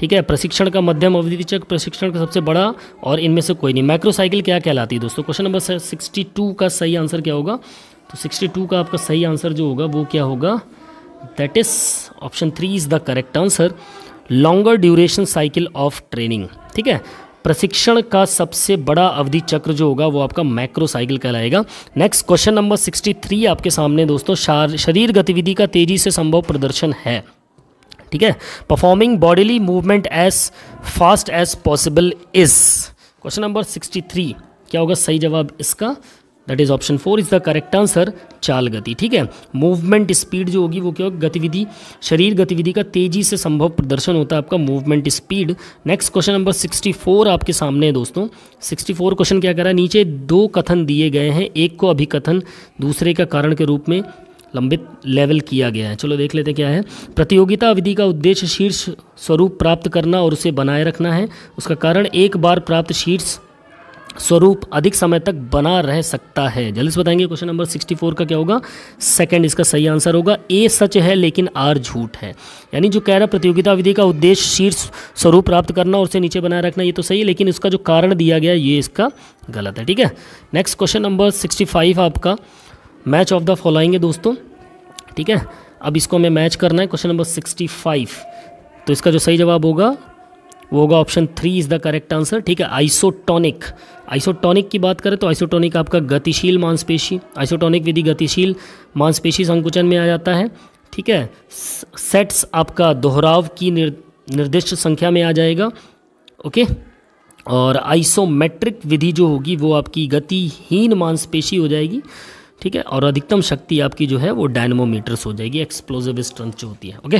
ठीक है प्रशिक्षण का मध्यम अवधि चक्र प्रशिक्षण का सबसे बड़ा और इनमें से कोई नहीं माइक्रोसाइकिल क्या कहलाती है दोस्तों क्वेश्चन नंबर सिक्सटी टू का सही आंसर क्या होगा तो सिक्सटी टू का आपका सही आंसर जो होगा वो क्या होगा that is option three is the correct answer longer duration cycle of training ठीक है प्रशिक्षण का सबसे बड़ा अवधि चक्र जो होगा वो आपका मैक्रो साइकिल कहलाएगा नेक्स्ट क्वेश्चन नंबर 63 आपके सामने दोस्तों शरीर गतिविधि का तेजी से संभव प्रदर्शन है ठीक है performing bodily movement as fast as possible is question number sixty three क्या होगा सही जवाब इसका that is option four is the correct answer चाल गति ठीक है मूवमेंट स्पीड जो होगी वो क्या होगी गतिविधि शरीर गतिविधि का तेजी से संभव प्रदर्शन होता है आपका movement speed next question number 64 आपके सामने है दोस्तों 64 क्वेश्चन क्या करा नीचे दो कथन दिए गए हैं एक को अभिकथन दूसरे का कारण के रूप में लंबित लेवल किया गया है चलो देख लेते क्या है प्रतियोगिता विधि का उद्देश्य शीर्ष स्वरूप प्राप्त करना और उसे बनाए रखना है उसका कारण एक बार प्राप्त शीर्ष स्वरूप अधिक समय तक बना रह सकता है जल्दी से बताएंगे क्वेश्चन नंबर 64 का क्या होगा सेकंड इसका सही आंसर होगा ए सच है लेकिन आर झूठ है यानी जो कह रहा प्रतियोगिता विधि का उद्देश्य शीर्ष स्वरूप प्राप्त करना और उसे नीचे बनाए रखना ये तो सही है लेकिन उसका जो कारण दिया गया ये इसका गलत है ठीक है नेक्स्ट क्वेश्चन नंबर सिक्सटी आपका मैच ऑफ द फॉलोइंग है दोस्तों ठीक है अब इसको हमें मैच करना है क्वेश्चन नंबर सिक्सटी फाइव तो इसका जो सही जवाब होगा वो होगा option three is the correct answer ठीक है आइसोटॉनिक आइसोटोनिक की बात करें तो आइसोटोनिक आपका गतिशील मांसपेशी आइसोटॉनिक विधि गतिशील मांसपेशी संकुचन में आ जाता है ठीक है सेट्स आपका दोहराव की निर, निर्दिष्ट संख्या में आ जाएगा ओके और आइसोमेट्रिक विधि जो होगी वो आपकी गतिहीन मांसपेशी हो जाएगी ठीक है और अधिकतम शक्ति आपकी जो है वो डायनमोमीटर्स हो जाएगी एक्सप्लोजिव स्ट्रेंथ जो होती है okay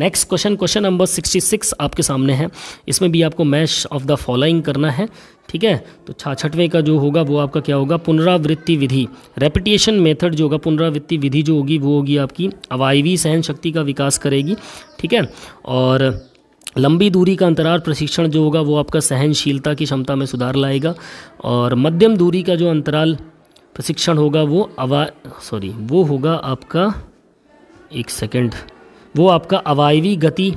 next question question number 66 आपके सामने है इसमें भी आपको मैश ऑफ द फॉलोइंग करना है ठीक है तो छाछठवें का जो होगा वो आपका क्या होगा पुनरावृत्ति विधि रेपिटेशन मेथड जो होगा पुनरावृत्ति विधि जो होगी वो होगी आपकी अवायवी सहन शक्ति का विकास करेगी ठीक है और लंबी दूरी का अंतराल प्रशिक्षण जो होगा वो आपका सहनशीलता की क्षमता में सुधार लाएगा और मध्यम दूरी का जो अंतराल प्रशिक्षण होगा वो अवा सॉरी वो होगा आपका एक सेकंड वो आपका अवायवी गति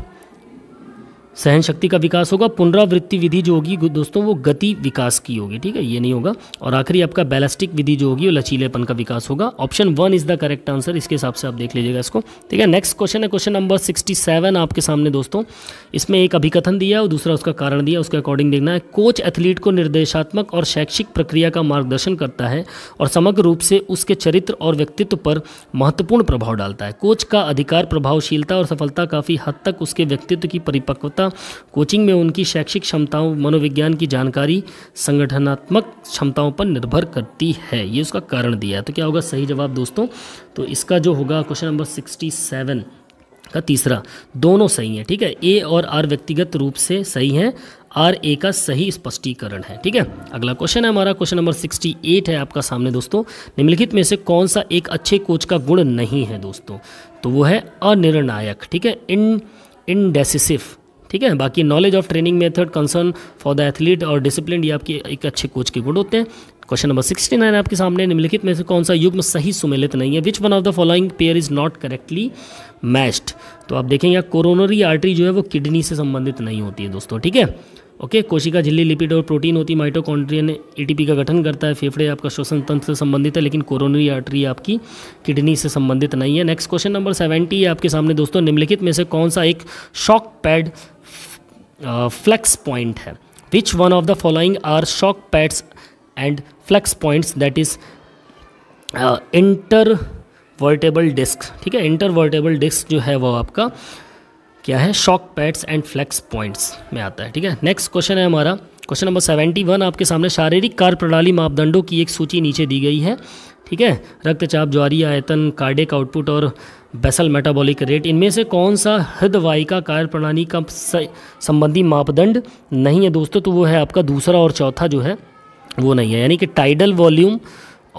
सहन शक्ति का विकास होगा पुनरावृत्ति विधि जो होगी दोस्तों वो गति विकास की होगी ठीक है ये नहीं होगा और आखिरी आपका बैलिस्टिक विधि जो होगी वो लचीलेपन का विकास होगा option one is the correct answer इसके हिसाब से आप देख लीजिएगा इसको ठीक है नेक्स्ट क्वेश्चन है क्वेश्चन नंबर सिक्सटी सेवन आपके सामने दोस्तों इसमें एक अभिकथन दिया है और दूसरा उसका कारण दिया उसके अकॉर्डिंग देखना है कोच एथलीट को निर्देशात्मक और शैक्षिक प्रक्रिया का मार्गदर्शन करता है और समग्र रूप से उसके चरित्र और व्यक्तित्व पर महत्वपूर्ण प्रभाव डालता है कोच का अधिकार प्रभावशीलता और सफलता काफ़ी हद तक उसके व्यक्तित्व की परिपक्वता आवश्यकता कोचिंग में उनकी शैक्षिक क्षमताओं मनोविज्ञान की जानकारी संगठनात्मक क्षमताओं पर निर्भर करती है ये उसका कारण दिया है तो क्या होगा सही जवाब दोस्तों तो इसका जो होगा क्वेश्चन नंबर सिक्सटी का तीसरा दोनों सही हैं ठीक है ए और आर व्यक्तिगत रूप से सही हैं आर ए का सही स्पष्टीकरण है ठीक है अगला क्वेश्चन है हमारा क्वेश्चन नंबर सिक्सटी एट है आपका सामने दोस्तों निम्नलिखित में से कौन सा एक अच्छे कोच का गुण नहीं है दोस्तों तो वो है अनिर्णायक ठीक है इन इनडेसिसिव ठीक है बाकी knowledge of training method concern for the athlete और डिसिप्लिन ये आपके एक अच्छे कोच के गुड होते हैं क्वेश्चन नंबर सिक्सटी नाइन आपके सामने निम्नलिखित में से कौन सा युग्म सही सुमेलित नहीं है which one of the following pair is not correctly matched तो आप देखें यहाँ कोरोनरी आर्टरी जो है वो किडनी से संबंधित नहीं होती है दोस्तों ठीक है ओके कोशिका झिल्ली लिपिड और प्रोटीन होती है माइटोकॉन्ड्रियन एटीपी का गठन करता है फेफड़े आपका श्वसन तंत्र से संबंधित है लेकिन कोरोनरी आर्टरी आपकी किडनी से संबंधित नहीं है नेक्स्ट क्वेश्चन नंबर सेवेंटी आपके सामने दोस्तों निम्नलिखित में से कौन सा एक शॉक पैड फ्लैक्स पॉइंट है which one of the following are shock pads and flex points that is intervertebral disc ठीक है इंटरवर्टेबल डिस्क जो है वो आपका क्या है shock pads and flex points में आता है ठीक है नेक्स्ट क्वेश्चन है हमारा क्वेश्चन नंबर सेवेंटी वन आपके सामने शारीरिक कार्य प्रणाली मापदंडों की एक सूची नीचे दी गई है ठीक है रक्तचाप ज्वारी आयतन कार्डिक आउटपुट और बेसल मेटाबॉलिक रेट इनमें से कौन सा का कार्य प्रणाली का संबंधी मापदंड नहीं है दोस्तों तो वो है आपका दूसरा और चौथा जो है वो नहीं है यानी कि टाइडल वॉल्यूम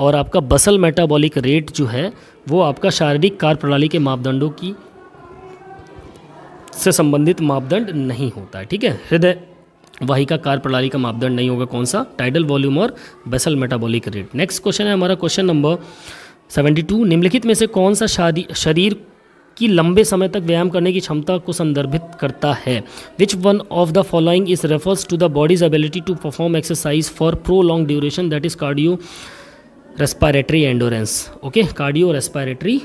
और आपका बसल मेटाबॉलिक रेट जो है वो आपका शारीरिक कार्य प्रणाली के मापदंडों की से संबंधित मापदंड नहीं होता है ठीक है हृदय वाहिका कार्य प्रणाली का मापदंड नहीं होगा कौन सा टाइडल वॉल्यूम और basal metabolic rate next question है हमारा क्वेश्चन नंबर 72 निम्नलिखित में से कौन सा शादी शरीर की लंबे समय तक व्यायाम करने की क्षमता को संदर्भित करता है which one of the following is refers to the body's ability to perform exercise for prolong duration that is cardio respiratory endurance okay cardio respiratory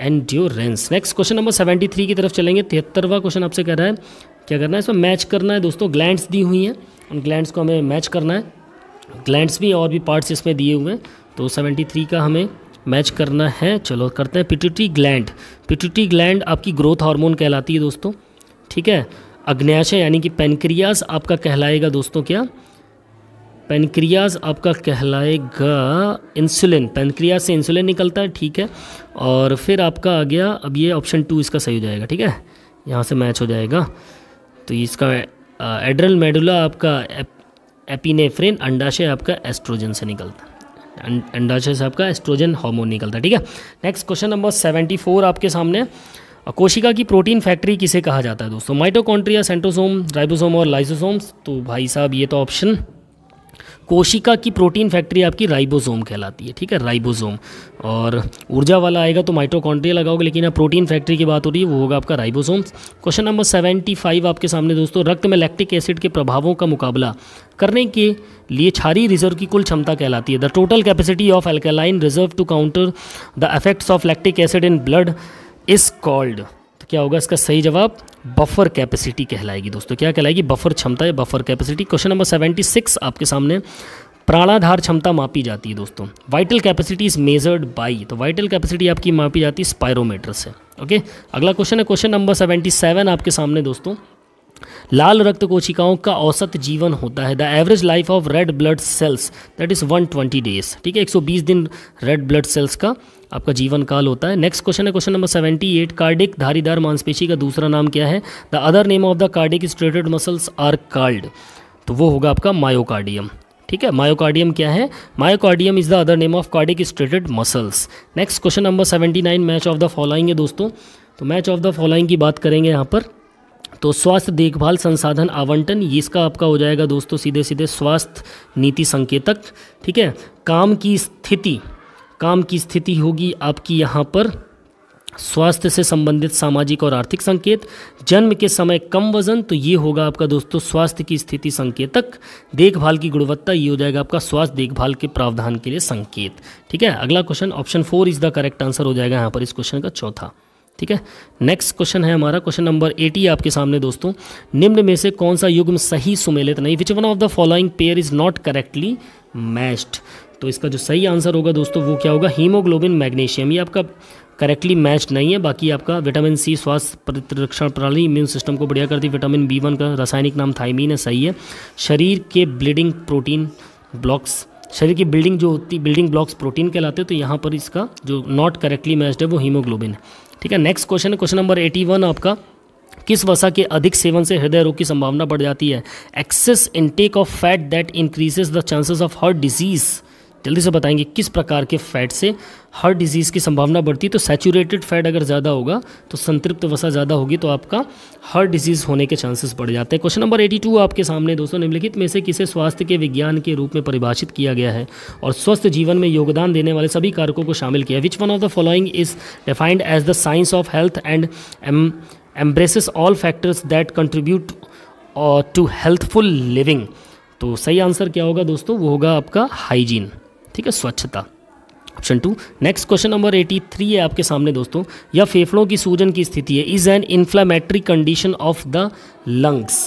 endurance next question number seventy three की तरफ चलेंगे तिहत्तरवा question आपसे कह रहा है क्या करना है इसमें मैच करना है दोस्तों ग्लैंड्स दी हुई हैं उन ग्लैंड्स को हमें मैच करना है ग्लैंड्स भी और भी पार्ट्स इसमें दिए हुए हैं तो सेवेंटी थ्री का हमें मैच करना है चलो करते हैं पिट्यूटरी ग्लैंड पिट्यूटरी ग्लैंड आपकी ग्रोथ हार्मोन कहलाती है दोस्तों ठीक है अग्न्याशय यानी कि पेनक्रियाज आपका कहलाएगा दोस्तों क्या पेनक्रियाज आपका कहलाएगा इंसुलिन पेनक्रियाज से इंसुलिन निकलता है ठीक है और फिर आपका आ गया अब ये ऑप्शन टू इसका सही हो जाएगा ठीक है यहाँ से मैच हो जाएगा तो इसका एड्रल मेडुला आपका एप, एपिनेफ्रिन अंडाशय आपका एस्ट्रोजन से निकलता है अंडाशय से आपका एस्ट्रोजन हार्मोन निकलता है ठीक है next question number seventy four आपके सामने कोशिका की प्रोटीन फैक्ट्री किसे कहा जाता है दोस्तों माइटोकॉन्ट्रिया सेंटोसोम राइबोसोम और लाइसोसोम्स तो भाई साहब ये तो ऑप्शन कोशिका की प्रोटीन फैक्ट्री आपकी राइबोसोम कहलाती है ठीक है राइबोसोम और ऊर्जा वाला आएगा तो माइटोकॉन्ड्रिया लगाओगे लेकिन अब प्रोटीन फैक्ट्री की बात हो रही है वो होगा आपका ribosome question number seventy five आपके सामने दोस्तों रक्त में लैक्टिक एसिड के प्रभावों का मुकाबला करने के लिए छारी रिजर्व की कुल क्षमता कहलाती है the total capacity of alkaline reserve to counter the effects of lactic acid in blood is called क्या होगा इसका सही जवाब बफर कैपेसिटी कहलाएगी दोस्तों क्या कहलाएगी बफर क्षमता या buffer capacity question number seventy six आपके सामने प्राणाधार क्षमता मापी जाती है दोस्तों vital capacity is measured by तो वाइटल कैपेसिटी आपकी मापी जाती है स्पायरोमीटर से ओके अगला क्वेश्चन है क्वेश्चन नंबर सेवेंटी सेवन आपके सामने दोस्तों लाल रक्त कोशिकाओं का औसत जीवन होता है the average life of red blood cells that is 120 days ठीक है 120 दिन रेड ब्लड सेल्स का आपका जीवन काल होता है नेक्स्ट क्वेश्चन है क्वेश्चन नंबर 78 कार्डिक धारीदार मांसपेशी का दूसरा नाम क्या है the other name of the cardiac striated muscles are card तो वो होगा आपका मायोकार्डियम ठीक है मायोकार्डियम क्या है myocardium is the other name of cardiac striated muscles next question number 79 match of the following है दोस्तों तो मैच ऑफ द फॉलोइंग की बात करेंगे यहाँ पर तो स्वास्थ्य देखभाल संसाधन आवंटन इसका आपका हो जाएगा दोस्तों सीधे सीधे स्वास्थ्य नीति संकेतक ठीक है काम की स्थिति काम की स्थिति होगी आपकी यहाँ पर स्वास्थ्य से संबंधित सामाजिक और आर्थिक संकेत जन्म के समय कम वजन तो ये होगा आपका दोस्तों स्वास्थ्य की स्थिति संकेतक देखभाल की गुणवत्ता ये हो जाएगा आपका स्वास्थ्य देखभाल के प्रावधान के लिए संकेत ठीक है अगला question option four is the correct answer हो जाएगा यहाँ पर इस क्वेश्चन का चौथा ठीक है नेक्स्ट क्वेश्चन है हमारा क्वेश्चन नंबर एटी आपके सामने दोस्तों निम्न में से कौन सा युग्म सही सुमेलित नहीं which one of the following pair is not correctly matched तो इसका जो सही आंसर होगा दोस्तों वो क्या होगा हीमोग्लोबिन मैग्नीशियम ये आपका करेक्टली मैच नहीं है बाकी आपका विटामिन सी स्वास्थ्य प्रतिरक्षण प्रणाली इम्यून सिस्टम को बढ़िया करती विटामिन बी वन का रासायनिक नाम थाइमीन है सही है शरीर के ब्लीडिंग प्रोटीन ब्लॉक्स शरीर की बिल्डिंग जो होती बिल्डिंग ब्लॉक्स प्रोटीन कहलाते हैं तो यहाँ पर इसका जो नॉट करेक्टली मैच्ड है वो हीमोग्लोबिन है ठीक है नेक्स्ट क्वेश्चन है क्वेश्चन नंबर एटी वन आपका किस वसा के अधिक सेवन से हृदय रोग की संभावना बढ़ जाती है excess intake of fat that increases the chances of heart disease जल्दी से बताएंगे किस प्रकार के फैट से हर डिजीज़ की संभावना बढ़ती है तो सैचुरेटेड फैट अगर ज़्यादा होगा तो संतृप्त वसा ज़्यादा होगी तो आपका हर डिजीज़ होने के चांसेस बढ़ जाते हैं क्वेश्चन नंबर 82 आपके सामने दोस्तों निम्नलिखित में से किसे स्वास्थ्य के विज्ञान के रूप में परिभाषित किया गया है और स्वस्थ जीवन में योगदान देने वाले सभी कारकों को शामिल किया which one of the following is defined as the science of health and embraces all factors that contribute to healthful living तो सही आंसर क्या होगा दोस्तों वो होगा आपका हाइजीन ठीक है स्वच्छता option two next question number eighty three है आपके सामने दोस्तों या फेफड़ों की सूजन की स्थिति है is an inflammatory condition of the lungs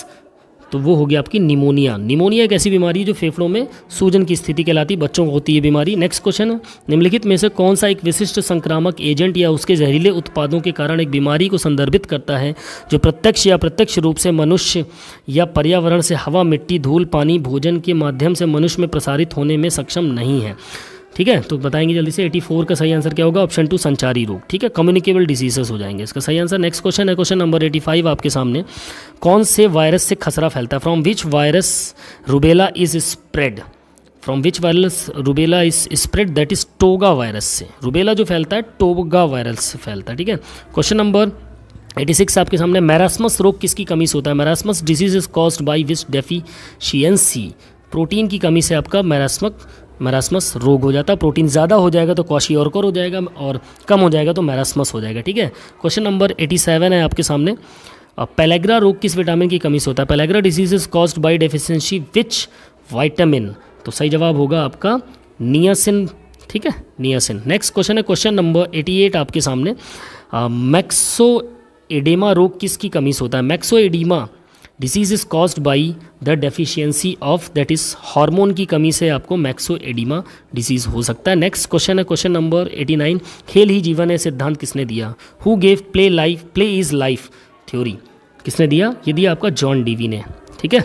तो वो हो गया आपकी निमोनिया निमोनिया एक ऐसी बीमारी है जो फेफड़ों में सूजन की स्थिति कहलाती है बच्चों को होती है बीमारी नेक्स्ट क्वेश्चन निम्नलिखित में से कौन सा एक विशिष्ट संक्रामक एजेंट या उसके जहरीले उत्पादों के कारण एक बीमारी को संदर्भित करता है जो प्रत्यक्ष या प्रत्यक्ष रूप से मनुष्य या पर्यावरण से हवा मिट्टी धूल पानी भोजन के माध्यम से मनुष्य में प्रसारित होने में सक्षम नहीं है ठीक है तो बताएंगे जल्दी से 84 का सही आंसर क्या होगा ऑप्शन टू संचारी रोग ठीक है कम्युनिकेबल डिजीजेस हो जाएंगे इसका सही आंसर नेक्स्ट क्वेश्चन है क्वेश्चन नंबर 85 आपके सामने कौन से वायरस से खसरा फैलता है from which virus rubella is spread from which virus rubella is spread that is toga virus से रुबेला जो फैलता है टोगा वायरस से फैलता है ठीक है क्वेश्चन नंबर 86 आपके सामने मैरासमस रोग किसकी कमी से होता है marasmus disease is caused by which deficiency protein की कमी से आपका मैरासमक मैरासमस रोग हो जाता है प्रोटीन ज़्यादा हो जाएगा तो कॉशी और कर हो जाएगा और कम हो जाएगा तो मैरासमस हो जाएगा ठीक है क्वेश्चन नंबर एटी सेवन है आपके सामने पेलेग्रा रोग किस विटामिन की कमी से होता है pellagra disease is caused by deficiency which vitamin तो सही जवाब होगा आपका नियासिन ठीक है नियासिन नेक्स्ट क्वेश्चन है क्वेश्चन नंबर एटी एट आपके सामने मैक्सो एडेमा रोग किसकी कमी से होता है myxoedema disease is caused by the deficiency of that is hormone की कमी से आपको मैक्सो एडिमा डिसीज़ हो सकता है नेक्स्ट क्वेश्चन है क्वेश्चन नंबर 89 खेल ही जीवन है सिद्धांत किसने दिया who gave play life play is life theory किसने दिया ये दिया आपका जॉन डीवी ने ठीक है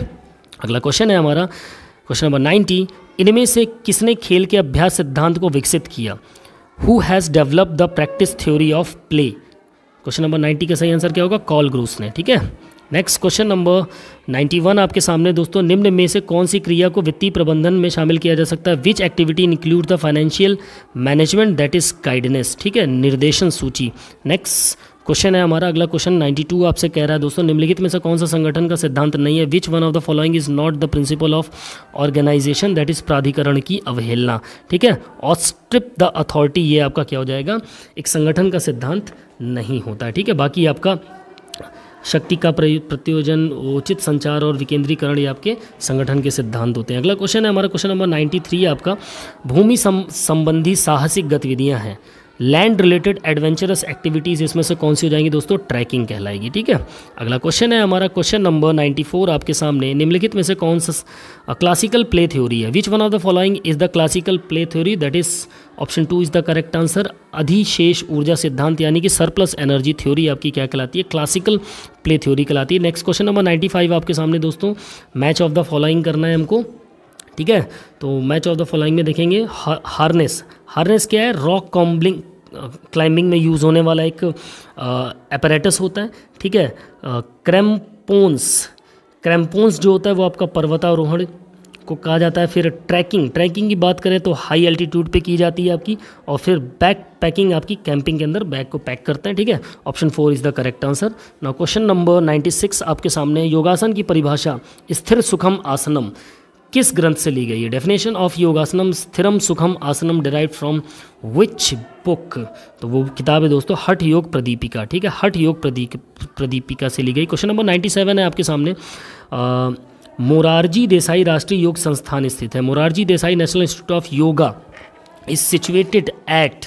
अगला क्वेश्चन है हमारा क्वेश्चन नंबर नाइनटी इनमें से किसने खेल के अभ्यास सिद्धांत को विकसित किया who has develop the practice theory of play question number ninety का सही आंसर क्या होगा कॉल ग्रूस ने ठीक है नेक्स्ट क्वेश्चन नंबर 91 आपके सामने दोस्तों निम्न में से कौन सी क्रिया को वित्तीय प्रबंधन में शामिल किया जा सकता है which activity include the financial management that is guidance ठीक है निर्देशन सूची नेक्स्ट क्वेश्चन है हमारा अगला क्वेश्चन 92 आपसे कह रहा है दोस्तों निम्नलिखित में से कौन सा संगठन का सिद्धांत नहीं है which one of the following is not the principle of organisation that is प्राधिकरण की अवहेलना ठीक है और स्ट्रिप द अथॉरिटी ये आपका क्या हो जाएगा एक संगठन का सिद्धांत नहीं होता ठीक है बाकी आपका शक्ति का प्रतियोजन उचित संचार और विकेंद्रीकरण ये आपके संगठन के सिद्धांत होते हैं अगला क्वेश्चन है हमारा क्वेश्चन नंबर 93 आपका भूमि संबंधी साहसिक गतिविधियां हैं लैंड रिलेटेड एडवेंचरस एक्टिविटीज़ इसमें से कौन सी हो जाएंगी दोस्तों ट्रैकिंग कहलाएगी ठीक है अगला क्वेश्चन है हमारा क्वेश्चन नंबर 94 आपके सामने निम्नलिखित में से कौन सा क्लासिकल प्ले थ्योरी है which one of the following is the classical play theory that is option two is the correct answer अधिशेष ऊर्जा सिद्धांत यानी कि सरप्लस एनर्जी थ्योरी आपकी क्या कहलाती है क्लासिकल प्ले थ्योरी कहलाती है नेक्स्ट क्वेश्चन नंबर फाइव आपके सामने दोस्तों मैच ऑफ द फॉलोइंग करना है हमको ठीक है तो मैच ऑफ द फॉलोइंग में देखेंगे हार्नेस हार्नेस क्या है रॉक कॉम्बलिंग क्लाइंबिंग में यूज़ होने वाला एक अपरेटस होता है ठीक है क्रैम्पोन्स क्रैम्पोन्स जो होता है वो आपका पर्वतारोहण को कहा जाता है फिर ट्रैकिंग ट्रैकिंग की बात करें तो हाई एल्टीट्यूड पे की जाती है आपकी और फिर बैक पैकिंग आपकी कैंपिंग के अंदर बैग को पैक करते हैं ठीक है option four is the correct answer ना क्वेश्चन नंबर नाइन्टी सिक्स आपके सामने योगासन की परिभाषा स्थिर सुखम आसनम किस ग्रंथ से ली गई है डेफिनेशन ऑफ योगासनम स्थिरम सुखम आसनम डिराइव फ्रॉम विच बुक तो वो किताब है दोस्तों हठ योग प्रदीपिका ठीक है हठ योग प्रदीप प्रदीपिका से ली गई क्वेश्चन नंबर 97 है आपके सामने मोरारजी देसाई राष्ट्रीय योग संस्थान स्थित है Morarji Desai national institute of yoga is situated at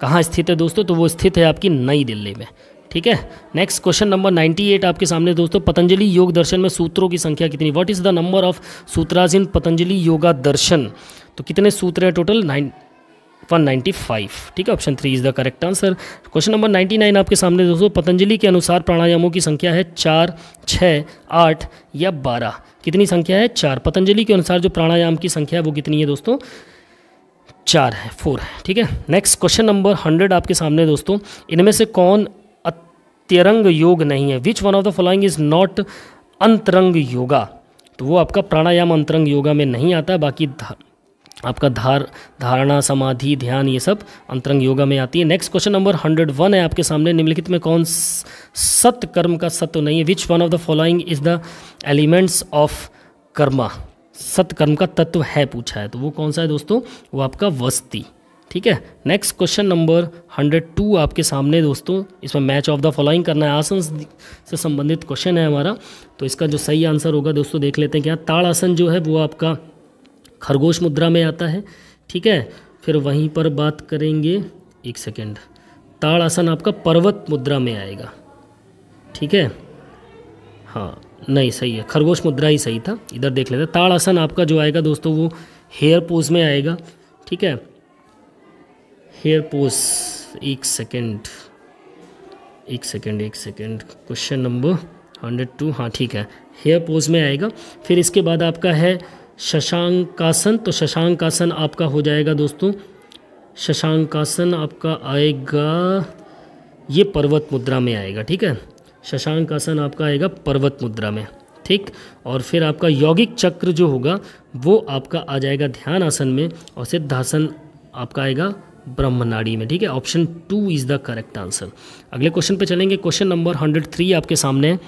कहाँ स्थित है दोस्तों तो वो स्थित है आपकी नई दिल्ली में ठीक है नेक्स्ट क्वेश्चन नंबर 98 आपके सामने दोस्तों पतंजलि योग दर्शन में सूत्रों की संख्या कितनी what is the number of sutras in Patanjali yoga Darshan तो कितने सूत्र हैं टोटल नाइन 195 ठीक है option three is the correct answer question number 99 आपके सामने दोस्तों पतंजलि के अनुसार प्राणायामों की संख्या है चार छः आठ या बारह कितनी संख्या है चार पतंजलि के अनुसार जो प्राणायाम की संख्या है वो कितनी है दोस्तों चार है फोर है ठीक है नेक्स्ट क्वेश्चन नंबर हंड्रेड आपके सामने दोस्तों इनमें से कौन तरंग योग नहीं है which one of the following is not antaranga yoga तो वो आपका प्राणायाम अंतरंग योगा में नहीं आता बाकी धा, आपका धार धारणा समाधि ध्यान ये सब अंतरंग योगा में आती है next question number hundred one है आपके सामने निम्नलिखित में कौन सत्य कर्म का सत्य नहीं है which one of the following is the elements of karma कर्म का तत्व है पूछा है तो वो कौन सा है दोस्तों वो आपका वस्ती ठीक है नेक्स्ट क्वेश्चन नंबर 102 आपके सामने दोस्तों इसमें मैच ऑफ द फॉलोइंग करना है आसन से संबंधित क्वेश्चन है हमारा तो इसका जो सही आंसर होगा दोस्तों देख लेते हैं क्या ताड़ आसन जो है वो आपका खरगोश मुद्रा में आता है ठीक है फिर वहीं पर बात करेंगे एक सेकेंड ताड़ आसन आपका पर्वत मुद्रा में आएगा ठीक है हाँ नहीं सही है खरगोश मुद्रा ही सही था इधर देख लेते ताड़ आसन आपका जो आएगा दोस्तों वो हेयर पोज में आएगा ठीक है हेयर पोज एक सेकेंड एक सेकेंड एक second question number hundred two हाँ ठीक है हेयर पोज में आएगा फिर इसके बाद आपका है शशांकासन तो शशांकासन आपका हो जाएगा दोस्तों शशांकासन आपका आएगा ये पर्वत मुद्रा में आएगा ठीक है शशांकासन आपका आएगा पर्वत मुद्रा में ठीक और फिर आपका यौगिक चक्र जो होगा वो आपका आ जाएगा ध्यान आसन में और सिद्धासन आपका आएगा ब्रह्मनाड़ी में ठीक है option two is the correct answer अगले क्वेश्चन पे चलेंगे क्वेश्चन नंबर हंड्रेड थ्री आपके सामने है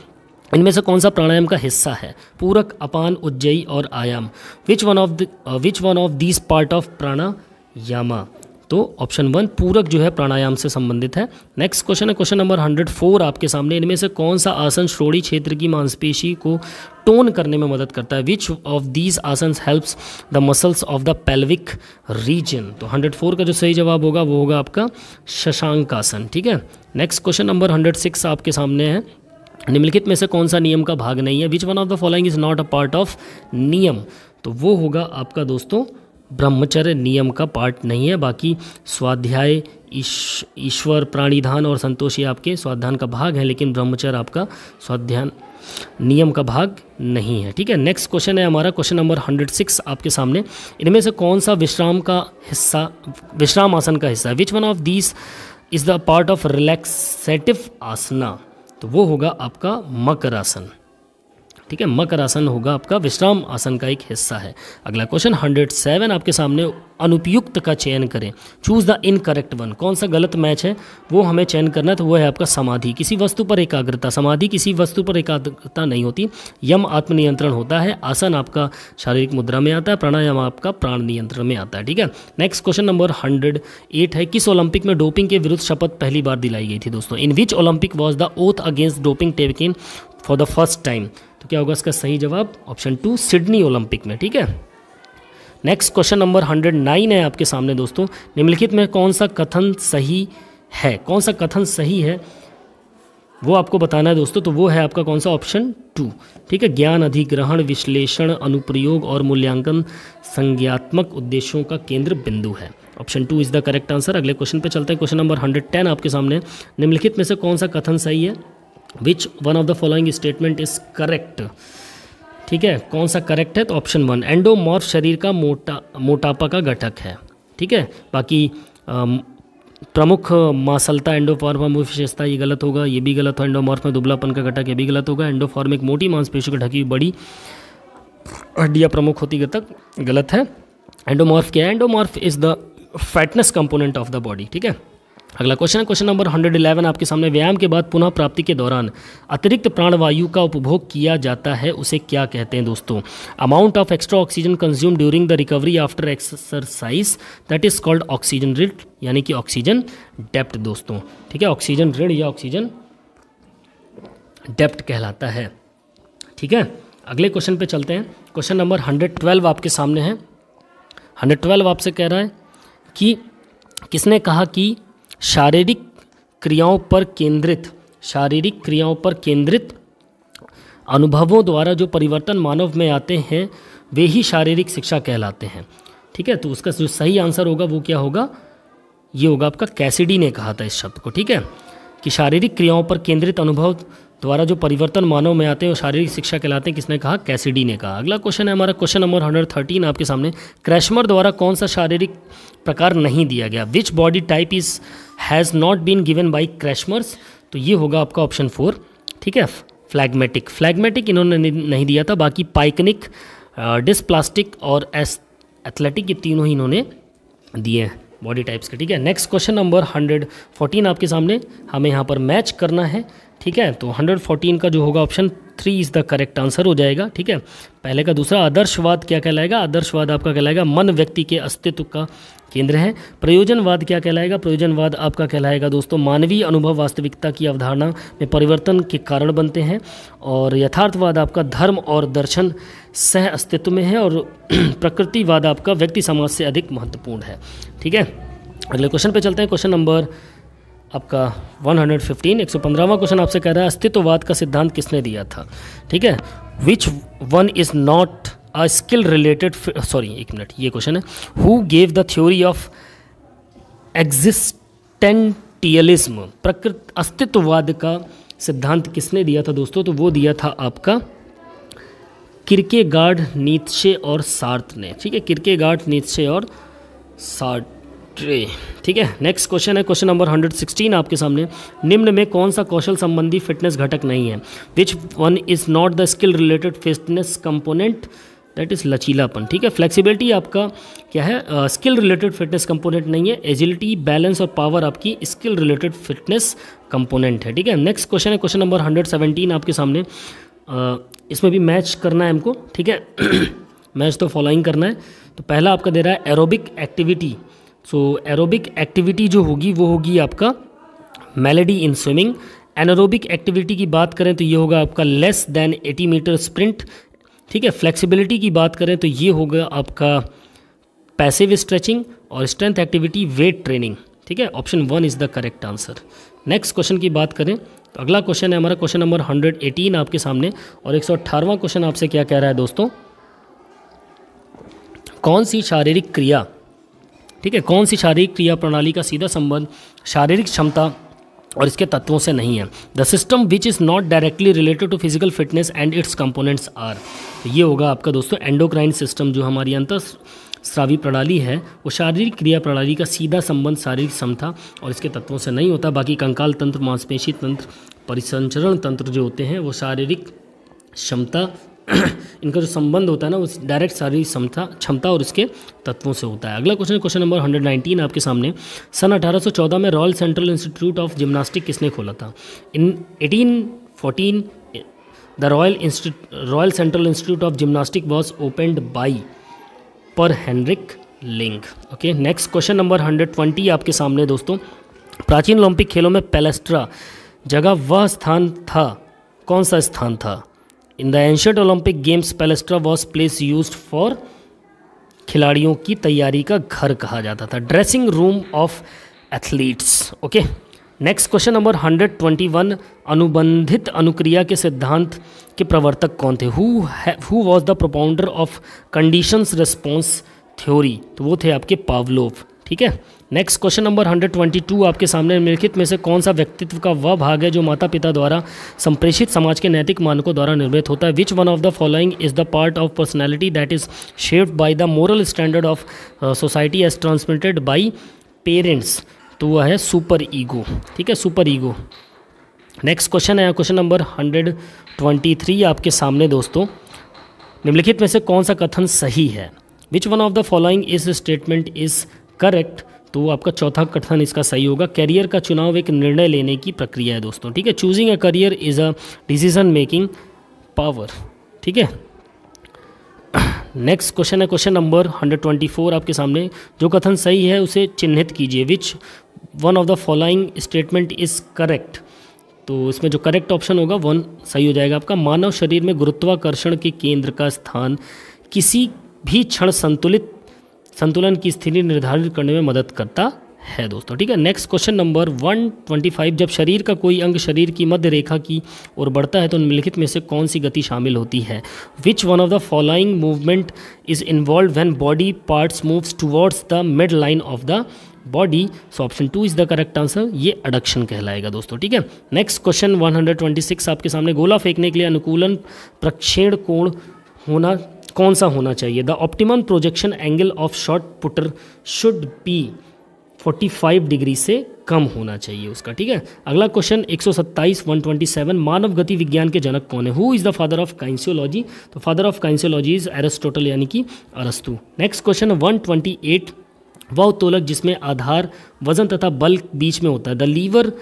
इनमें से कौन सा प्राणायाम का हिस्सा है पूरक अपान उज्जयी और आयाम which one of which one of this part of pranayama तो ऑप्शन वन पूरक जो है प्राणायाम से संबंधित है नेक्स्ट क्वेश्चन है क्वेश्चन नंबर हंड्रेड फोर आपके सामने इनमें से कौन सा आसन श्रोणी क्षेत्र की मांसपेशी को टोन करने में मदद करता है which of these asana helps the muscles of the pelvic region तो हंड्रेड फोर का जो सही जवाब होगा वो होगा आपका शशांक आसन ठीक है next question number hundred six आपके सामने है निम्नलिखित में से कौन सा नियम का भाग नहीं है which one of the following is not a part of niyama तो वो होगा आपका दोस्तों ब्रह्मचर्य नियम का पार्ट नहीं है बाकी स्वाध्याय ईश्वर प्राणिधान और संतोष ये आपके स्वाध्यान का भाग है लेकिन ब्रह्मचर्य आपका स्वाध्यान नियम का भाग नहीं है ठीक है नेक्स्ट क्वेश्चन है हमारा क्वेश्चन नंबर 106 आपके सामने इनमें से कौन सा विश्राम का हिस्सा विश्राम आसन का हिस्सा which one of these is the part of relaxative asana तो वो होगा आपका मकर आसन ठीक है मकर आसन होगा आपका विश्राम आसन का एक हिस्सा है अगला क्वेश्चन हंड्रेड सेवन आपके सामने अनुपयुक्त का चयन करें चूज द इनकरेक्ट वन कौन सा गलत मैच है वो हमें चयन करना है तो वो है आपका समाधि किसी वस्तु पर एकाग्रता समाधि किसी वस्तु पर एकाग्रता नहीं होती यम आत्मनियंत्रण होता है आसन आपका शारीरिक मुद्रा में आता है प्राणायाम आपका प्राण नियंत्रण में आता है ठीक है next question number hundred eight है किस ओलंपिक में डोपिंग के विरुद्ध शपथ पहली बार दिलाई गई थी दोस्तों in which Olympic was the oath against doping taken for the first time तो क्या होगा इसका सही जवाब ऑप्शन टू सिडनी ओलंपिक में ठीक है next question number hundred nine है आपके सामने दोस्तों निम्नलिखित में कौन सा कथन सही है कौन सा कथन सही है वो आपको बताना है दोस्तों तो वो है आपका कौन सा ऑप्शन टू ठीक है ज्ञान अधिग्रहण विश्लेषण अनुप्रयोग और मूल्यांकन संज्ञात्मक उद्देश्यों का केंद्र बिंदु है option two is the correct answer अगले क्वेश्चन पे चलते हैं क्वेश्चन नंबर हंड्रेड टेन आपके सामने निम्नलिखित में से कौन सा कथन सही है which one of the following statement is correct ठीक है कौन सा करेक्ट है तो ऑप्शन वन एंडोमॉर्फ शरीर का मोटा मोटापा का घटक है ठीक है बाकी प्रमुख मासलता एंडोफॉर्म विशेषता ये गलत होगा ये भी गलत हो एंडोमॉर्फ में दुबलापन का घटक ये भी गलत होगा एंडोफॉर्म एक मोटी मांसपेशी का ढकी बड़ी हड्डिया प्रमुख होती घटक गलत है एंडोमॉर्फ क्या है endomorph is the fatness component of the body ठीक है अगला क्वेश्चन है क्वेश्चन नंबर 111 आपके सामने व्यायाम के बाद पुनः प्राप्ति के दौरान अतिरिक्त प्राणवायु का उपभोग किया जाता है उसे क्या कहते हैं दोस्तों amount of extra oxygen consume during the recovery after exercise that is called oxygen rid यानी कि ऑक्सीजन डेप्ट दोस्तों ठीक है ऑक्सीजन ऋण या ऑक्सीजन डेप्ट कहलाता है ठीक है अगले क्वेश्चन पे चलते हैं क्वेश्चन नंबर 112 आपके सामने है 112 आपसे कह रहा है कि किसने कहा कि शारीरिक क्रियाओं पर केंद्रित शारीरिक क्रियाओं पर केंद्रित अनुभवों द्वारा जो परिवर्तन मानव में आते हैं वे ही शारीरिक शिक्षा कहलाते हैं ठीक है तो उसका जो सही आंसर होगा वो क्या होगा ये होगा आपका कैसिडी ने कहा था इस शब्द को ठीक है कि शारीरिक क्रियाओं पर केंद्रित अनुभव द्वारा जो परिवर्तन मानव में आते हैं और शारीरिक शिक्षा कहलाते हैं किसने कहा कैसिडी ने कहा अगला क्वेश्चन है हमारा क्वेश्चन नंबर हंड्रेड थर्टीन आपके सामने क्रैशमर द्वारा कौन सा शारीरिक प्रकार नहीं दिया गया which body type is has not been given by Kretschmers तो ये होगा आपका ऑप्शन फोर ठीक है फ्लैगमेटिक फ्लैगमेटिक इन्होंने नहीं दिया था बाकी पाइकनिक डिस्प्लास्टिक और एस एथलेटिक ये तीनों ही इन्होंने दिए हैं बॉडी टाइप्स के ठीक है नेक्स्ट क्वेश्चन नंबर 114 आपके सामने हमें यहाँ पर मैच करना है ठीक है तो 114 का जो होगा option three is the correct answer हो जाएगा ठीक है पहले का दूसरा आदर्शवाद क्या कहलाएगा आदर्शवाद आपका कहलाएगा मन व्यक्ति के अस्तित्व का केंद्र है प्रयोजनवाद क्या कहलाएगा प्रयोजनवाद आपका कहलाएगा दोस्तों मानवीय अनुभव वास्तविकता की अवधारणा में परिवर्तन के कारण बनते हैं और यथार्थवाद आपका धर्म और दर्शन सह अस्तित्व में है और [CLEARS THROAT] प्रकृतिवाद आपका व्यक्ति समाज से अधिक महत्वपूर्ण है ठीक है अगले क्वेश्चन पे चलते हैं क्वेश्चन नंबर आपका 115 115वां क्वेश्चन आपसे कह रहा है अस्तित्ववाद का सिद्धांत किसने दिया था ठीक है which one is not a skill related sorry एक मिनट ये क्वेश्चन है who gave the theory of existentialism प्रकृत अस्तित्ववाद का सिद्धांत किसने दिया था दोस्तों तो वो दिया था आपका किरके गार्ड नीतशे और सार्थ ने ठीक है किरके गार्ड नीतशे और सार्ट ट्रे ठीक है नेक्स्ट क्वेश्चन है क्वेश्चन नंबर 116 आपके सामने निम्न में कौन सा कौशल संबंधी फिटनेस घटक नहीं है which one is not the skill related fitness component that is लचीलापन ठीक है फ्लेक्सिबिलिटी आपका क्या है स्किल रिलेटेड फिटनेस कंपोनेंट नहीं है एजिलिटी बैलेंस और पावर आपकी स्किल रिलेटेड फिटनेस कंपोनेंट है ठीक है नेक्स्ट क्वेश्चन है क्वेश्चन नंबर 117 आपके सामने uh, इसमें भी मैच करना है हमको ठीक है मैच [CLEARS THROAT] तो फॉलोइंग करना है तो पहला आपका दे रहा है aerobic activity so aerobic activity जो होगी वो होगी आपका मेलेडी इन स्विमिंग एनोरोबिक एक्टिविटी की बात करें तो ये होगा आपका लेस देन 80 मीटर स्प्रिंट ठीक है फ्लेक्सिबिलिटी की बात करें तो ये होगा आपका पैसिव स्ट्रेचिंग और स्ट्रेंथ एक्टिविटी वेट ट्रेनिंग ठीक है option one is the correct answer next question की बात करें तो अगला क्वेश्चन है हमारा क्वेश्चन नंबर 118 आपके सामने और एक क्वेश्चन आपसे क्या कह रहा है दोस्तों कौन सी शारीरिक क्रिया ठीक है कौन सी शारीरिक क्रिया प्रणाली का सीधा संबंध शारीरिक क्षमता और इसके तत्वों से नहीं है the system which is not directly related to physical fitness and its components are ये होगा आपका दोस्तों एंडोक्राइन सिस्टम जो हमारी अंतर श्रावी प्रणाली है वो शारीरिक क्रिया प्रणाली का सीधा संबंध शारीरिक क्षमता और इसके तत्वों से नहीं होता बाकी कंकाल तंत्र मांसपेशी तंत्र परिसंचरण तंत्र जो होते हैं वो शारीरिक क्षमता [CLEARS THROAT] इनका जो संबंध होता है ना वो डायरेक्ट सारी क्षमता क्षमता और उसके तत्वों से होता है अगला क्वेश्चन क्वेश्चन नंबर 119 आपके सामने सन 1814 में royal central institute of gymnastic किसने खोला था in 1814 the royal royal central institute of gymnastic was opened by Per Henrik Ling okay next question number hundred आपके सामने दोस्तों प्राचीन ओलंपिक खेलों में पेलेस्ट्रा जगह वह स्थान था कौन सा स्थान था in the ancient Olympic games palaestra was place use for खिलाड़ियों की तैयारी का घर कहा जाता था dressing room of athletes okay next question number 121 अनुबंधित अनुक्रिया के सिद्धांत के प्रवर्तक कौन थे who was the propounder of conditions response theory तो वो थे आपके पावलोव ठीक है नेक्स्ट क्वेश्चन नंबर 122 आपके सामने निम्नलिखित में से कौन सा व्यक्तित्व का वह भाग है जो माता पिता द्वारा संप्रेषित समाज के नैतिक मानकों द्वारा निर्मित होता है which one of the following is the part of personality that is shaped by the moral standard of society as transmitted by parents तो वह है सुपर ईगो ठीक है सुपर ईगो नेक्स्ट क्वेश्चन है क्वेश्चन नंबर 123 आपके सामने दोस्तों निम्नलिखित में से कौन सा कथन सही है which one of the following is statement is correct तो वो आपका चौथा कथन इसका सही होगा करियर का चुनाव एक निर्णय लेने की प्रक्रिया है दोस्तों ठीक है choosing a career is a decision making power ठीक है नेक्स्ट [CLEARS THROAT] क्वेश्चन है क्वेश्चन नंबर 124 आपके सामने जो कथन सही है उसे चिन्हित कीजिए which one of the following statement is correct तो इसमें जो करेक्ट ऑप्शन होगा वन सही हो जाएगा आपका मानव शरीर में गुरुत्वाकर्षण के केंद्र का स्थान किसी भी क्षण संतुलित संतुलन की स्थिति निर्धारित करने में मदद करता है दोस्तों ठीक है नेक्स्ट क्वेश्चन नंबर 125 जब शरीर का कोई अंग शरीर की मध्य रेखा की ओर बढ़ता है तो निम्नलिखित में से कौन सी गति शामिल होती है which one of the following movement is involve when body parts moves towards the mid line of the body so option two is the correct answer ये अडक्शन कहलाएगा दोस्तों ठीक है नेक्स्ट क्वेश्चन 126 आपके सामने गोला फेंकने के लिए अनुकूलन प्रक्षेण कोण होना कौन सा होना चाहिए the optimum projection angle of shot putter should be 45 degree से कम होना चाहिए उसका ठीक है अगला क्वेश्चन 127 127 मानव गति विज्ञान के जनक कौन है who is the father of kinesiology तो father of kinesiology is Aristotle यानी कि अरस्तु नेक्स्ट क्वेश्चन 128 वह तोलक जिसमें आधार वजन तथा बल बीच में होता है the lever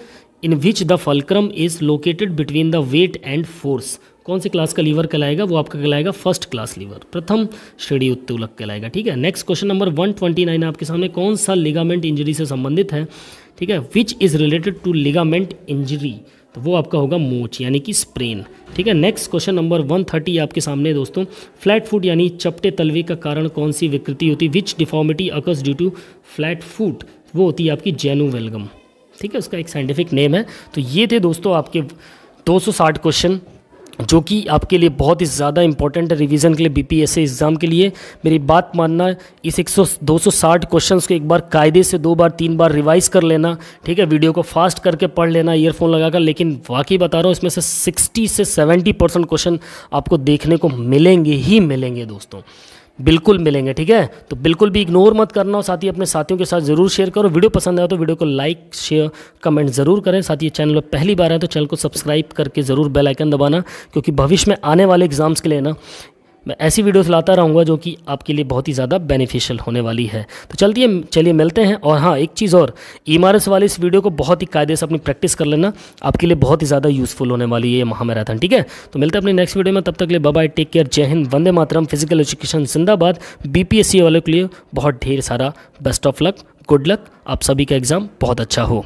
in which the fulcrum is located between the weight and force कौन से क्लास का लीवर कहलाएगा वो आपका कहलाएगा फर्स्ट क्लास लीवर प्रथम श्रेणी उत्तुलक कहलाएगा ठीक है next question number one twenty nine आपके सामने कौन सा लिगामेंट इंजरी से संबंधित है ठीक है which is related to ligament injury तो वो आपका होगा मोच यानी कि स्प्रेन ठीक है next question number one thirty आपके सामने दोस्तों फ्लैट फूट यानी चपटे तलवे का कारण कौन सी विकृति होती है which deformity occurs due to flat foot वो होती है आपकी जेनू वेलगम ठीक है उसका एक साइंटिफिक नेम है तो ये थे दोस्तों आपके 260 क्वेश्चन जो कि आपके लिए बहुत ही ज़्यादा इंपॉर्टेंट है रिवीजन के लिए बी एग्ज़ाम के लिए मेरी बात मानना इस 100 260 क्वेश्चंस को एक बार कायदे से दो बार तीन बार रिवाइज कर लेना ठीक है वीडियो को फास्ट करके पढ़ लेना ईयरफोन लगाकर लेकिन वाकई बता रहा हूँ इसमें से 60 से 70 परसेंट क्वेश्चन आपको देखने को मिलेंगे ही मिलेंगे दोस्तों बिल्कुल मिलेंगे ठीक है तो बिल्कुल भी इग्नोर मत करना और साथ ही अपने साथियों के साथ ज़रूर शेयर करो वीडियो पसंद आया तो वीडियो को लाइक शेयर कमेंट ज़रूर करें साथ ही चैनल पर पहली बार है तो चैनल को सब्सक्राइब करके ज़रूर बेलाइकन दबाना क्योंकि भविष्य में आने वाले एग्जाम्स के लिए ना मैं ऐसी वीडियोस लाता रहूँगा जो कि आपके लिए बहुत ही ज़्यादा बेनिफिशियल होने वाली है तो चलिए चलिए मिलते हैं और हाँ एक चीज़ और एस वाले इस वीडियो को बहुत ही कायदे से अपनी प्रैक्टिस कर लेना आपके लिए बहुत ही ज़्यादा यूज़फुल होने वाली है ये महामैराथन ठीक है तो मिलते हैं अपने नेक्स्ट वीडियो में तब तक लिए बाय टेक केयर जय हिंद वंदे मातरम फिजिकल एजुकेशन जिंदाबाद बी वालों के लिए बहुत ढेर सारा best of luck good luck आप सभी का एग्ज़ाम बहुत अच्छा हो